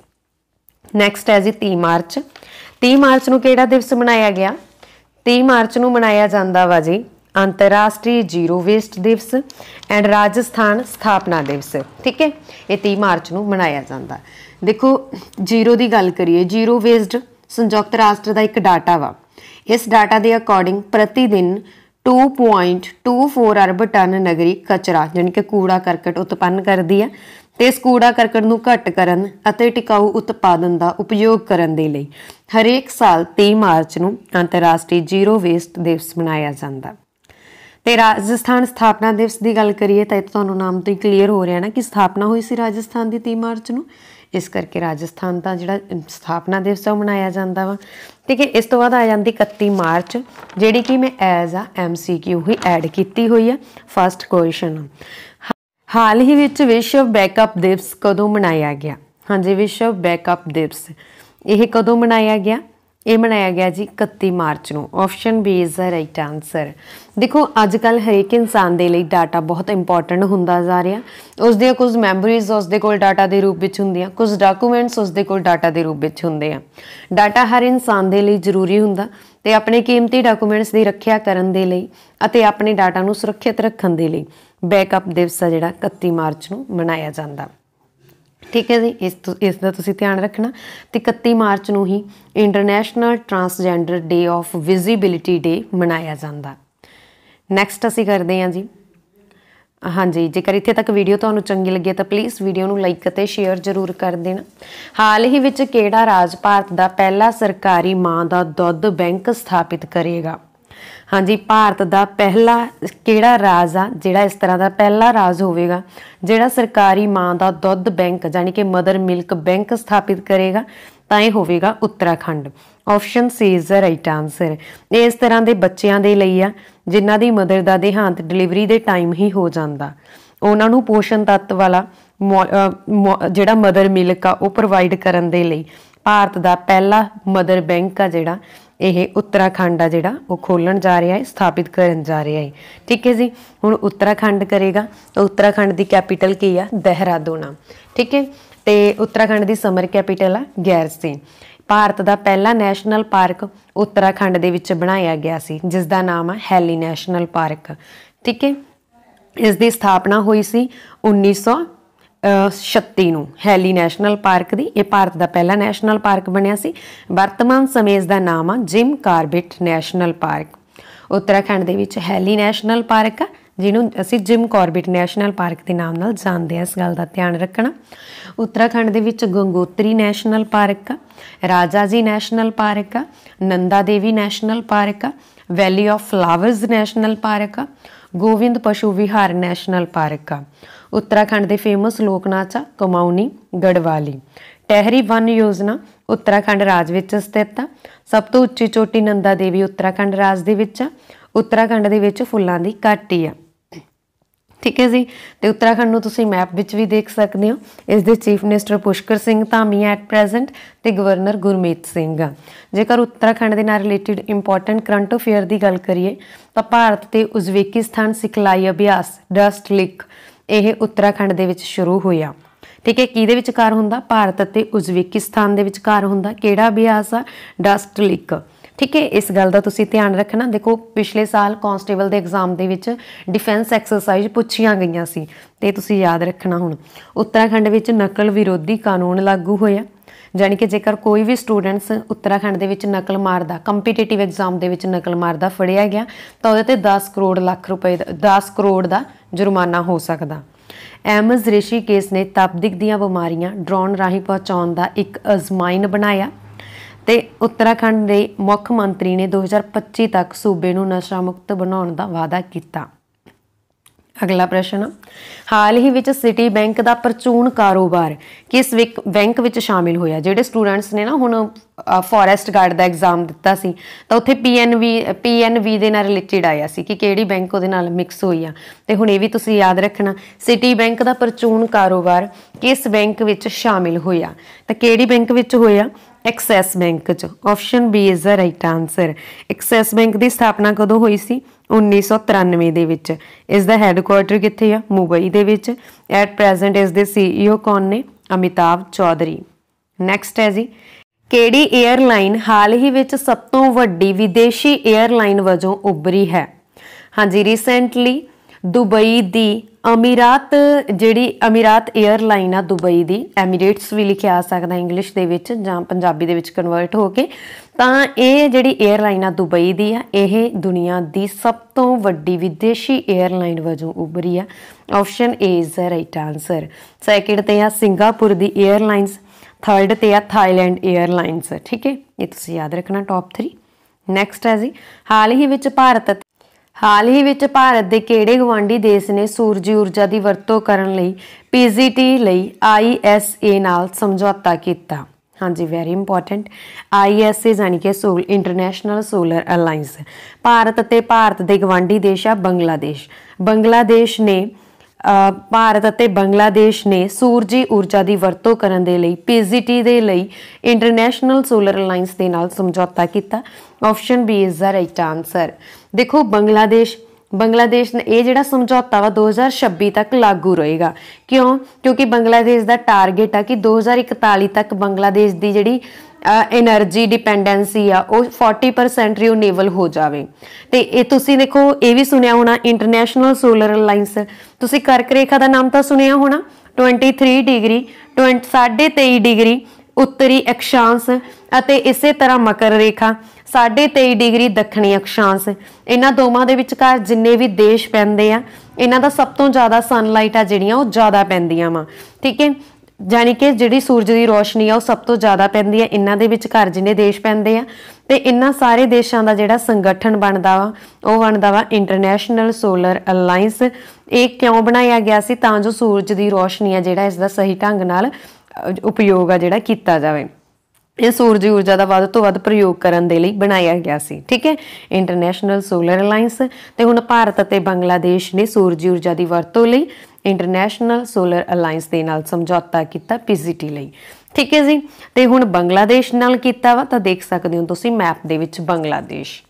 Speaker 1: next ਹੈ ਜੀ 30 ਮਾਰਚ 30 ਮਾਰਚ ਨੂੰ ਕਿਹੜਾ ਦਿਵਸ ਮਨਾਇਆ ਗਿਆ 30 ਮਾਰਚ ਨੂੰ ਮਨਾਇਆ ਜਾਂਦਾ ਵਾ ਜੀ ਅੰਤਰਰਾਸ਼ਟਰੀ ਜ਼ੀਰੋ ਵੇਸਟ ਦਿਵਸ ਐਂਡ ਰਾਜਸਥਾਨ ਸਥਾਪਨਾ ਦਿਵਸ ਠੀਕ ਹੈ ਇਹ 30 ਮਾਰਚ ਨੂੰ ਮਨਾਇਆ ਜਾਂਦਾ ਦੇਖੋ ਜ਼ੀਰੋ ਦੀ ਗੱਲ ਕਰੀਏ ਜ਼ੀਰੋ ਵੇਸਟ ਸੰਯੁਕਤ ਰਾਸ਼ਟਰ ਦਾ ਇੱਕ ਡਾਟਾ ਵਾ ਇਸ ਡਾਟਾ ਦੇ ਅਕੋਰਡਿੰਗ ਪ੍ਰਤੀ ਦਿਨ 2.24 ਅਰਬ ਟਨ ਨਗਰੀ ਕਚਰਾ ਜਾਨੀ ਕਿ ਕੂੜਾ ਕਰਕਟ ਉਤਪੰਨ ਕਰਦੀ ਹੈ ਤੇ ਇਸ ਕੂੜਾ ਕਰਕਟ ਨੂੰ ਘਟ ਕਰਨ ਅਤੇ ਟਿਕਾਊ ਉਤਪਾਦਨ ਦਾ ਉਪਯੋਗ ਕਰਨ ਦੇ ਲਈ ਹਰੇਕ ਸਾਲ 23 ਮਾਰਚ ਨੂੰ ਅੰਤਰਰਾਸ਼ਟਰੀ ਜ਼ੀਰੋ ਵੇਸਟ ਦਿਵਸ ਮਨਾਇਆ ਜਾਂਦਾ ਤੇ ਰਾਜਸਥਾਨ ਸਥਾਪਨਾ ਦਿਵਸ ਦੀ ਗੱਲ ਕਰੀਏ ਤਾਂ ਇਹ ਤੁਹਾਨੂੰ ਨਾਮ ਤੋਂ ਹੀ ਕਲੀਅਰ ਹੋ ਰਿਹਾ ਨਾ ਕਿ ਸਥਾਪਨਾ ਹੋਈ ਸੀ ਰਾਜਸਥਾਨ ਦੀ 3 ਮਾਰਚ ਨੂੰ ਇਸ ਕਰਕੇ ਰਾਜਸਥਾਨ ਦਾ ਜਿਹੜਾ ਸਥਾਪਨਾ ਦਿਵਸ ਉਹ ਮਨਾਇਆ ਜਾਂਦਾ ਵਾ ਠੀਕ ਹੈ ਇਸ ਤੋਂ ਬਾਅਦ ਆ ਜਾਂਦੀ 31 ਮਾਰਚ ਜਿਹੜੀ ਕਿ ਮੈਂ as a MCQ he add ਕੀਤੀ ਹੋਈ ਆ ਫਸਟ ਕੁਐਸਚਨ ਹਾਲ ਹੀ ਵਿੱਚ ਵਿਸ਼ਵ ਬੈਕਅਪ ਦਿਵਸ ਕਦੋਂ ਮਨਾਇਆ ਗਿਆ ਹਾਂਜੀ ਵਿਸ਼ਵ ਬੈਕਅਪ ਦਿਵਸ ਇਹ ਕਦੋਂ ਮਨਾਇਆ ਗਿਆ ਇਹ ਮਨਾਇਆ ਗਿਆ ਜੀ 31 ਮਾਰਚ ਨੂੰ option B is the right answer ਦੇਖੋ ਅੱਜ ਕੱਲ ਹਰੇਕ ਇਨਸਾਨ ਦੇ ਲਈ ਡਾਟਾ ਬਹੁਤ ਇੰਪੋਰਟੈਂਟ ਹੁੰਦਾ ਜਾ ਰਿਹਾ ਉਸ ਦੇ ਕੁਝ ਮੈਮਰੀਜ਼ ਉਸ ਦੇ ਕੋਲ ਡਾਟਾ ਦੇ ਰੂਪ ਵਿੱਚ ਹੁੰਦੀਆਂ ਕੁਝ ਡਾਕੂਮੈਂਟਸ ਉਸ ਦੇ ਕੋਲ ਡਾਟਾ ਦੇ ਰੂਪ ਵਿੱਚ ਹੁੰਦੇ ਆ ਡਾਟਾ ਹਰ ਇਨਸਾਨ ਦੇ ਲਈ ਜ਼ਰੂਰੀ ਹੁੰਦਾ ਤੇ ਆਪਣੇ ਕੀਮਤੀ ਡਾਕੂਮੈਂਟਸ ਦੀ ਰੱਖਿਆ ਕਰਨ ਦੇ ਲਈ ਅਤੇ ਆਪਣੇ ਡਾਟਾ ਨੂੰ ਸੁਰੱਖਿਅਤ ਰੱਖਣ ਦੇ ਲਈ ਬੈਕਅਪ ਦਿਵਸ ਜਿਹੜਾ 31 ਮਾਰਚ ਨੂੰ ਮਨਾਇਆ ਜਾਂਦਾ ਠੀਕ ਹੈ ਜੀ ਇਸ ਇਸ ਦਾ ਤੁਸੀਂ ਧਿਆਨ ਰੱਖਣਾ ਤੇ 31 ਮਾਰਚ ਨੂੰ ਹੀ international transgender day of visibility day ਮਨਾਇਆ ਜਾਂਦਾ ਨੈਕਸਟ ਅਸੀਂ ਕਰਦੇ ਹਾਂ ਜੀ ਹਾਂਜੀ ਜੇਕਰ ਇੱਥੇ ਤੱਕ ਵੀਡੀਓ ਤੁਹਾਨੂੰ ਚੰਗੀ ਲੱਗੀ ਤਾਂ ਪਲੀਜ਼ ਵੀਡੀਓ ਨੂੰ ਲਾਈਕ ਅਤੇ ਸ਼ੇਅਰ ਜ਼ਰੂਰ ਕਰ ਦੇਣਾ ਹਾਲ ਹੀ ਵਿੱਚ ਕਿਹੜਾ ਰਾਜ ਭਾਰਤ ਦਾ ਪਹਿਲਾ ਸਰਕਾਰੀ ਮਾਂ ਦਾ ਦੁੱਧ ਬੈਂਕ ਸਥਾਪਿਤ ਕਰੇਗਾ ਹਾਂਜੀ ਭਾਰਤ ਦਾ ਪਹਿਲਾ ਕਿਹੜਾ ਰਾਜ ਆ ਜਿਹੜਾ ਇਸ ਤਰ੍ਹਾਂ ਦਾ ਪਹਿਲਾ ਰਾਜ ਹੋਵੇਗਾ ਜਿਹੜਾ ਸਰਕਾਰੀ ਮਾਂ ਦਾ ਦੁੱਧ ਬੈਂਕ ਯਾਨੀ ਕਿ ਮਦਰ ਮਿਲਕ ਬੈਂਕ ਸਥਾਪਿਤ ਕਰੇਗਾ ਤਾਂ ਇਹ ਹੋਵੇਗਾ Uttarakhand option C is the right answer ਇਸ ਤਰ੍ਹਾਂ ਦੇ ਬੱਚਿਆਂ ਦੇ ਲਈ ਆ ਜਿਨ੍ਹਾਂ ਦੀ ਮਦਰ ਦਾ ਦੇਹਾਂਤ ਡਿਲੀਵਰੀ ਦੇ ਟਾਈਮ ਹੀ ਹੋ ਜਾਂਦਾ ਉਹਨਾਂ ਨੂੰ ਪੋਸ਼ਣ ਤੱਤ ਵਾਲਾ ਜਿਹੜਾ ਮਦਰ ਮਿਲਕ ਆ ਉਹ ਪ੍ਰੋਵਾਈਡ ਕਰਨ ਦੇ ਲਈ ਭਾਰਤ ਦਾ ਪਹਿਲਾ ਮਦਰ ਬੈਂਕ ਆ ਜਿਹੜਾ ਇਹ ਉੱਤਰਾਖੰਡ ਆ ਜਿਹੜਾ ਉਹ ਖੋਲਣ ਜਾ ਰਿਹਾ ਹੈ ਸਥਾਪਿਤ ਕਰਨ ਜਾ ਰਿਹਾ ਹੈ ਠੀਕ ਹੈ ਜੀ ਹੁਣ ਉੱਤਰਾਖੰਡ ਕਰੇਗਾ ਤਾਂ ਉੱਤਰਾਖੰਡ ਦੀ ਕੈਪੀਟਲ ਕੀ ਆ ਦਹਰਾਦੂਨ ਠੀਕ ਹੈ ਤੇ ਉੱਤਰਾਖੰਡ ਦੀ ਸਮਰ ਕੈਪੀਟਲ ਆ ਗੈਰਸੇਨ ਭਾਰਤ ਦਾ ਪਹਿਲਾ ਨੈਸ਼ਨਲ ਪਾਰਕ ਉੱਤਰਾਖੰਡ ਦੇ ਵਿੱਚ ਬਣਾਇਆ ਗਿਆ ਸੀ ਜਿਸ ਦਾ ਨਾਮ ਆ ਹੈਲੀ ਨੈਸ਼ਨਲ ਪਾਰਕ ਠੀਕ ਹੈ ਇਸ ਦੀ ਸਥਾਪਨਾ ਹੋਈ ਸੀ 1900 36 ਨੂੰ ਹੈਲੀ ਨੈਸ਼ਨਲ ਪਾਰਕ ਦੀ ਇਹ ਭਾਰਤ ਦਾ ਪਹਿਲਾ ਨੈਸ਼ਨਲ ਪਾਰਕ ਬਣਿਆ ਸੀ ਵਰਤਮਾਨ ਸਮੇਂ ਇਸ ਦਾ ਨਾਮ ਆ Jim Corbett national park Uttarakhand ਦੇ ਵਿੱਚ ਹੈਲੀ ਨੈਸ਼ਨਲ ਪਾਰਕ ਆ ਜਿਹਨੂੰ ਅਸੀਂ ਜਿਮ ਕਾਰਬਿਟ ਨੈਸ਼ਨਲ ਪਾਰਕ ਦੇ ਨਾਮ ਨਾਲ ਜਾਣਦੇ ਹਾਂ ਇਸ ਗੱਲ ਦਾ ਧਿਆਨ ਰੱਖਣਾ ਉੱਤਰਾਖੰਡ ਦੇ ਵਿੱਚ ਗੰਗੋਤਰੀ ਨੈਸ਼ਨਲ ਪਾਰਕ ਆ ਰਾਜਾ ਜੀ ਨੈਸ਼ਨਲ ਪਾਰਕ ਆ ਨੰਦਾ ਦੇਵੀ ਨੈਸ਼ਨਲ ਪਾਰਕ ਆ valley of flowers national park ਆ ਗੋਵਿੰਦ ਪਸ਼ੂ ਵਿਹਾਰ ਨੈਸ਼ਨਲ ਪਾਰਕ ਆ ਉੱਤਰਾਖੰਡ ਦੇ ਫੇਮਸ ਲੋਕ ਨਾਚ ਆ ਕਮਾਉਨੀ ਗੜਵਾਲੀ ਟਹਿਰੀ ਵਨ ਯੋਜਨਾ ਉੱਤਰਾਖੰਡ ਰਾਜ ਵਿੱਚ ਸਥਿਤ ਆ ਸਭ ਤੋਂ ਉੱਚੀ ਚੋਟੀ ਨੰਦਾ ਦੇਵੀ ਉੱਤਰਾਖੰਡ ਰਾਜ ਦੇ ਵਿੱਚ ਆ ਉੱਤਰਾਖੰਡ ਦੇ ਵਿੱਚ ਫੁੱਲਾਂ ਦੀ ਘਾਟੀ ਆ ਠੀਕ ਹੈ ਜੀ ਤੇ ਉੱਤਰਾਖੰਡ ਨੂੰ ਤੁਸੀਂ ਮੈਪ ਵਿੱਚ ਵੀ ਦੇਖ ਸਕਦੇ ਹੋ ਇਸ ਦੇ chief minister Pushkar Singh Dhami at present ਤੇ ਗਵਰਨਰ ਗੁਰਮੀਤ ਸਿੰਘ ਆ ਜੇਕਰ ਉੱਤਰਾਖੰਡ ਦੇ ਨਾਲ ਰਿਲੇਟਡ ਇੰਪੋਰਟੈਂਟ ਕਰੰਟ ਅਫੇਅਰ ਦੀ ਗੱਲ ਕਰੀਏ ਤਾਂ ਭਾਰਤ ਤੇ ਉਜ਼ਬੇਕਿਸਤਾਨ ਸਿਖਲਾਈ ਅਭਿਆਸ ਡਸਟ ਲਿਕ ਇਹ ਉੱਤਰਾਖੰਡ ਦੇ ਵਿੱਚ ਸ਼ੁਰੂ ਹੋਇਆ ਠੀਕ ਹੈ ਦੇ ਵਿਚਕਾਰ ਹੁੰਦਾ ਭਾਰਤ ਅਤੇ ਉਜ਼ਬੇਕਿਸਤਾਨ ਦੇ ਵਿਚਕਾਰ ਹੁੰਦਾ ਕਿਹੜਾ ਅਭਿਆਸ ਆ ਡਸਟ ਲਿਕ ਠੀਕ ਹੈ ਇਸ ਗੱਲ ਦਾ ਤੁਸੀਂ ਧਿਆਨ ਰੱਖਣਾ ਦੇਖੋ ਪਿਛਲੇ ਸਾਲ ਕਾਂਸਟੇਬਲ ਦੇ ਐਗਜ਼ਾਮ ਦੇ ਵਿੱਚ ਡਿਫੈਂਸ ਐਕਸਰਸਾਈਜ਼ ਪੁੱਛੀਆਂ ਗਈਆਂ ਸੀ ਤੇ ਤੁਸੀਂ ਯਾਦ ਰੱਖਣਾ ਹੁਣ ਉੱਤਰਾਖੰਡ ਵਿੱਚ ਨਕਲ ਵਿਰੋਧੀ ਕਾਨੂੰਨ ਲਾਗੂ ਹੋਇਆ ਜਾਨੀ ਕਿ ਜੇਕਰ ਕੋਈ ਵੀ ਸਟੂਡੈਂਟਸ ਉੱਤਰਾਖੰਡ ਦੇ ਵਿੱਚ ਨਕਲ ਮਾਰਦਾ ਕੰਪੀਟੀਟਿਵ ਐਗਜ਼ਾਮ ਦੇ ਵਿੱਚ ਨਕਲ ਮਾਰਦਾ ਫੜਿਆ ਗਿਆ ਤਾਂ ਉਹਦੇ ਤੇ 10 ਕਰੋੜ ਲੱਖ ਰੁਪਏ ਦਾ 10 ਕਰੋੜ ਦਾ ਜੁਰਮਾਨਾ ਹੋ ਸਕਦਾ ਐਮਜ਼ ਰਿਸ਼ੀ ਕੇਸ ਨੇ ਤਪਦਿਕ ਦੀਆਂ ਬਿਮਾਰੀਆਂ ਡਰੋਨ ਰਾਹੀਂ ਪਹੁੰਚਾਉਣ ਦਾ ਇੱਕ ਅਜ਼ਮਾਇਨ ਬਣਾਇਆ ਤੇ ਉੱਤਰਾਖੰਡ ਦੇ ਮੁੱਖ ਮੰਤਰੀ ਨੇ 2025 ਤੱਕ ਸੂਬੇ ਨੂੰ ਨਸ਼ਾ ਮੁਕਤ ਬਣਾਉਣ ਦਾ ਵਾਅਦਾ ਕੀਤਾ ਅਗਲਾ ਪ੍ਰਸ਼ਨ ਹਾਲ ਹੀ ਵਿੱਚ ਸਿਟੀ ਬੈਂਕ ਦਾ ਪ੍ਰਚੂਨ ਕਾਰੋਬਾਰ ਕਿਸ ਬੈਂਕ ਵਿੱਚ ਸ਼ਾਮਿਲ ਹੋਇਆ ਜਿਹੜੇ ਸਟੂਡੈਂਟਸ ਨੇ ਨਾ ਹੁਣ ਫੋਰੈਸਟ ਗਾਰਡ ਦਾ ਐਗਜ਼ਾਮ ਦਿੱਤਾ ਸੀ ਤਾਂ ਉੱਥੇ ਪੀਐਨਵੀ ਪੀਐਨਵੀ ਦੇ ਨਾਲ ਰਿਲੇਟਡ ਆਇਆ ਸੀ ਕਿ ਕਿਹੜੀ ਬੈਂਕ ਉਹਦੇ ਨਾਲ ਮਿਕਸ ਹੋਈ ਆ ਤੇ ਹੁਣ ਇਹ ਵੀ ਤੁਸੀਂ ਯਾਦ ਰੱਖਣਾ ਸਿਟੀ ਬੈਂਕ ਦਾ ਪ੍ਰਚੂਨ ਕਾਰੋਬਾਰ ਕਿਸ ਬੈਂਕ ਵਿੱਚ ਸ਼ਾਮਿਲ ਹੋਇਆ ਤਾਂ ਕਿਹੜੀ ਬੈਂਕ ਵਿੱਚ ਹੋਇਆ ਐਕਸੈਸ ਬੈਂਕ ਚ option B is the right answer Axis bank ਦੀ ਸਥਾਪਨਾ ਕਦੋਂ ਹੋਈ ਸੀ 1993 ਦੇ ਵਿੱਚ ਇਸ ਦਾ ਹੈੱਡਕੁਆਰਟਰ ਕਿੱਥੇ ਆ ਮੁੰਬਈ ਦੇ ਵਿੱਚ ਐਟ ਪ੍ਰੈਜ਼ੈਂਟ ਇਸ ਦੇ ਸੀਈਓ e ਕੌਣ ਨੇ ਅਮਿਤਾਭ ਚੌਧਰੀ ਨੈਕਸਟ ਹੈ ਜੀ ਕਿਹੜੀ 에ਅਰਲਾਈਨ ਹਾਲ ਹੀ ਵਿੱਚ ਸਭ ਤੋਂ ਵੱਡੀ ਵਿਦੇਸ਼ੀ 에ਅਰਲਾਈਨ ਵਜੋਂ ਉੱਭਰੀ ਹੈ ਹਾਂਜੀ ਰੀਸੈਂਟਲੀ ਦੁਬਈ ਦੀ ਅਮੀਰਾਤ ਜਿਹੜੀ ਅਮੀਰਾਤ 에ਅਰਲਾਈਨ ਆ ਦੁਬਈ ਦੀ ਐਮੀਰੇਟਸ ਵੀ ਲਿਖਿਆ ਆ ਸਕਦਾ ਇੰਗਲਿਸ਼ ਦੇ ਵਿੱਚ ਜਾਂ ਪੰਜਾਬੀ ਦੇ ਵਿੱਚ ਕਨਵਰਟ ਹੋ ਕੇ ਤਾਂ ਇਹ ਜਿਹੜੀ 에ਅਰਲਾਈਨ ਆ ਦੁਬਈ ਦੀ ਆ ਇਹ ਦੁਨੀਆ ਦੀ ਸਭ ਤੋਂ ਵੱਡੀ ਵਿਦੇਸ਼ੀ 에ਅਰਲਾਈਨ ਵਜੋਂ ਉੱਭਰੀ ਆ option A is the right answer second ਤੇ ਆ ਸਿੰਗਾਪੁਰ ਦੀ 에ਅਰਲਾਈਨਸ ਥਰਡ ਤੇ ਆ ਥਾਈਲੈਂਡ 에ਅਰਲਾਈਨਸ ਠੀਕ ਹੈ ਇਹ ਤੁਸੀਂ ਯਾਦ ਰੱਖਣਾ ਟੌਪ 3 ਨੈਕਸਟ ਹੈ ਜੀ ਹਾਲ ਹੀ ਵਿੱਚ ਭਾਰਤ ਹਾਲ ਹੀ ਵਿੱਚ ਭਾਰਤ ਦੇ ਕਿਹੜੇ ਗਵਾਂਡੀ ਦੇਸ਼ ਨੇ ਸੂਰਜੀ ਊਰਜਾ ਦੀ ਵਰਤੋਂ ਕਰਨ ਲਈ ਪੀਜੀਟੀ ਲਈ ਆਈਐਸਏ ਨਾਲ ਸਮਝੌਤਾ ਕੀਤਾ ਹਾਂਜੀ ਵੈਰੀ ਇੰਪੋਰਟੈਂਟ ਆਈਐਸਏ ਜਾਨੀ ਕਿ ਸੋਲ ਇੰਟਰਨੈਸ਼ਨਲ ਸੋਲਰ ਅਲਾਈਅੰਸ ਭਾਰਤ ਅਤੇ ਭਾਰਤ ਦੇ ਗਵਾਂਡੀ ਦੇਸ਼ ਆ ਬੰਗਲਾਦੇਸ਼ ਬੰਗਲਾਦੇਸ਼ ਨੇ ਭਾਰਤ ਅਤੇ ਬੰਗਲਾਦੇਸ਼ ਨੇ ਸੂਰਜੀ ਊਰਜਾ ਦੀ ਵਰਤੋਂ ਕਰਨ ਦੇ ਲਈ ਪੀਜੀਟੀ ਦੇ ਲਈ ਇੰਟਰਨੈਸ਼ਨਲ ਸੋਲਰ ਅਲਾਈਅੰਸ ਦੇ ਨਾਲ ਸਮਝੌਤਾ ਕੀਤਾ option B is the right answer ਦੇਖੋ ਬੰਗਲਾਦੇਸ਼ ਬੰਗਲਾਦੇਸ਼ ਨੇ ਇਹ ਜਿਹੜਾ ਸਮਝੌਤਾ ਵਾ 2026 ਤੱਕ ਲਾਗੂ ਰਹੇਗਾ ਕਿਉਂ ਕਿਉਂਕਿ ਬੰਗਲਾਦੇਸ਼ ਦਾ ਟਾਰਗੇਟ ਆ ਕਿ 2041 ਤੱਕ ਬੰਗਲਾਦੇਸ਼ ਦੀ ਜਿਹੜੀ એનર્ਜੀ ਡਿਪੈਂਡੈਂਸੀ ਆ ਉਹ 40% ਰੀਨਿਊਏਬਲ ਹੋ ਜਾਵੇ ਤੇ ਇਹ ਤੁਸੀਂ ਦੇਖੋ ਇਹ ਵੀ ਸੁਣਿਆ ਹੋਣਾ ਇੰਟਰਨੈਸ਼ਨਲ ਸੋਲਰ ਅਲਾਈਅੰਸ ਤੁਸੀਂ ਕਰਕ ਰੇਖਾ ਦਾ ਨਾਮ ਤਾਂ ਸੁਣਿਆ ਹੋਣਾ 23 ਡਿਗਰੀ 20 23 ਡਿਗਰੀ ਉੱਤਰੀ ਅਕਸ਼ਾਂਸ਼ ਅਤੇ ਇਸੇ ਤਰ੍ਹਾਂ ਮਕਰ ਰੇਖਾ 23 ਡਿਗਰੀ ਦੱਖਣੀ ਅਕਸ਼ਾਂਸ਼ ਇਹਨਾਂ ਦੋਵਾਂ ਦੇ ਵਿਚਕਾਰ ਜਿੰਨੇ ਵੀ ਦੇਸ਼ ਪੈਂਦੇ ਆ ਇਹਨਾਂ ਦਾ ਸਭ ਤੋਂ ਜ਼ਿਆਦਾ ਸਨਲਾਈਟ ਆ ਜਿਹੜੀਆਂ ਉਹ ਜ਼ਿਆਦਾ ਪੈਂਦੀਆਂ ਵਾ ਠੀਕ ਹੈ ਯਾਨੀ ਕਿ ਜਿਹੜੀ ਸੂਰਜ ਦੀ ਰੋਸ਼ਨੀ ਆ ਉਹ ਸਭ ਤੋਂ ਜ਼ਿਆਦਾ ਪੈਂਦੀ ਆ ਇਹਨਾਂ ਦੇ ਵਿੱਚ ਘਰ ਜਿੰਨੇ ਦੇਸ਼ ਪੈਂਦੇ ਆ ਤੇ ਇਹਨਾਂ ਸਾਰੇ ਦੇਸ਼ਾਂ ਦਾ ਜਿਹੜਾ ਸੰਗਠਨ ਬਣਦਾ ਵਾ ਉਹ ਬਣਦਾ ਵਾ ਇੰਟਰਨੈਸ਼ਨਲ ਸੋਲਰ ਅਲਾਈਅੰਸ ਇਹ ਕਿਉਂ ਬਣਾਇਆ ਗਿਆ ਸੀ ਤਾਂ ਜੋ ਸੂਰਜ ਦੀ ਰੋਸ਼ਨੀ ਆ ਜਿਹੜਾ ਇਸ ਦਾ ਸਹੀ ਢੰਗ ਨਾਲ ਉਪਯੋਗ ਆ ਜਿਹੜਾ ਕੀਤਾ ਜਾਵੇ ਇਹ ਸੂਰਜੀ ਊਰਜਾ ਦਾ ਵੱਧ ਤੋਂ ਵੱਧ ਪ੍ਰਯੋਗ ਕਰਨ ਦੇ ਲਈ ਬਣਾਇਆ ਗਿਆ ਸੀ ਠੀਕ ਹੈ ਇੰਟਰਨੈਸ਼ਨਲ ਸੋਲਰ ਅਲਾਈਅੰਸ ਤੇ ਹੁਣ ਭਾਰਤ ਅਤੇ ਬੰਗਲਾਦੇਸ਼ ਨੇ ਸੂਰਜੀ ਊਰਜਾ ਦੀ ਵਰਤੋਂ ਲਈ ਇੰਟਰਨੈਸ਼ਨਲ ਸੋਲਰ ਅਲਾਈਅੰਸ ਦੇ ਨਾਲ ਸਮਝੌਤਾ ਕੀਤਾ ਪੀਜੀਟੀ ਲਈ ਠੀਕ ਹੈ ਜੀ ਤੇ ਹੁਣ ਬੰਗਲਾਦੇਸ਼ ਨਾਲ ਕੀਤਾ ਵਾ ਤਾਂ ਦੇਖ ਸਕਦੇ ਹੋ ਤੁਸੀਂ ਮੈਪ ਦੇ ਵਿੱਚ ਬੰਗਲਾਦੇਸ਼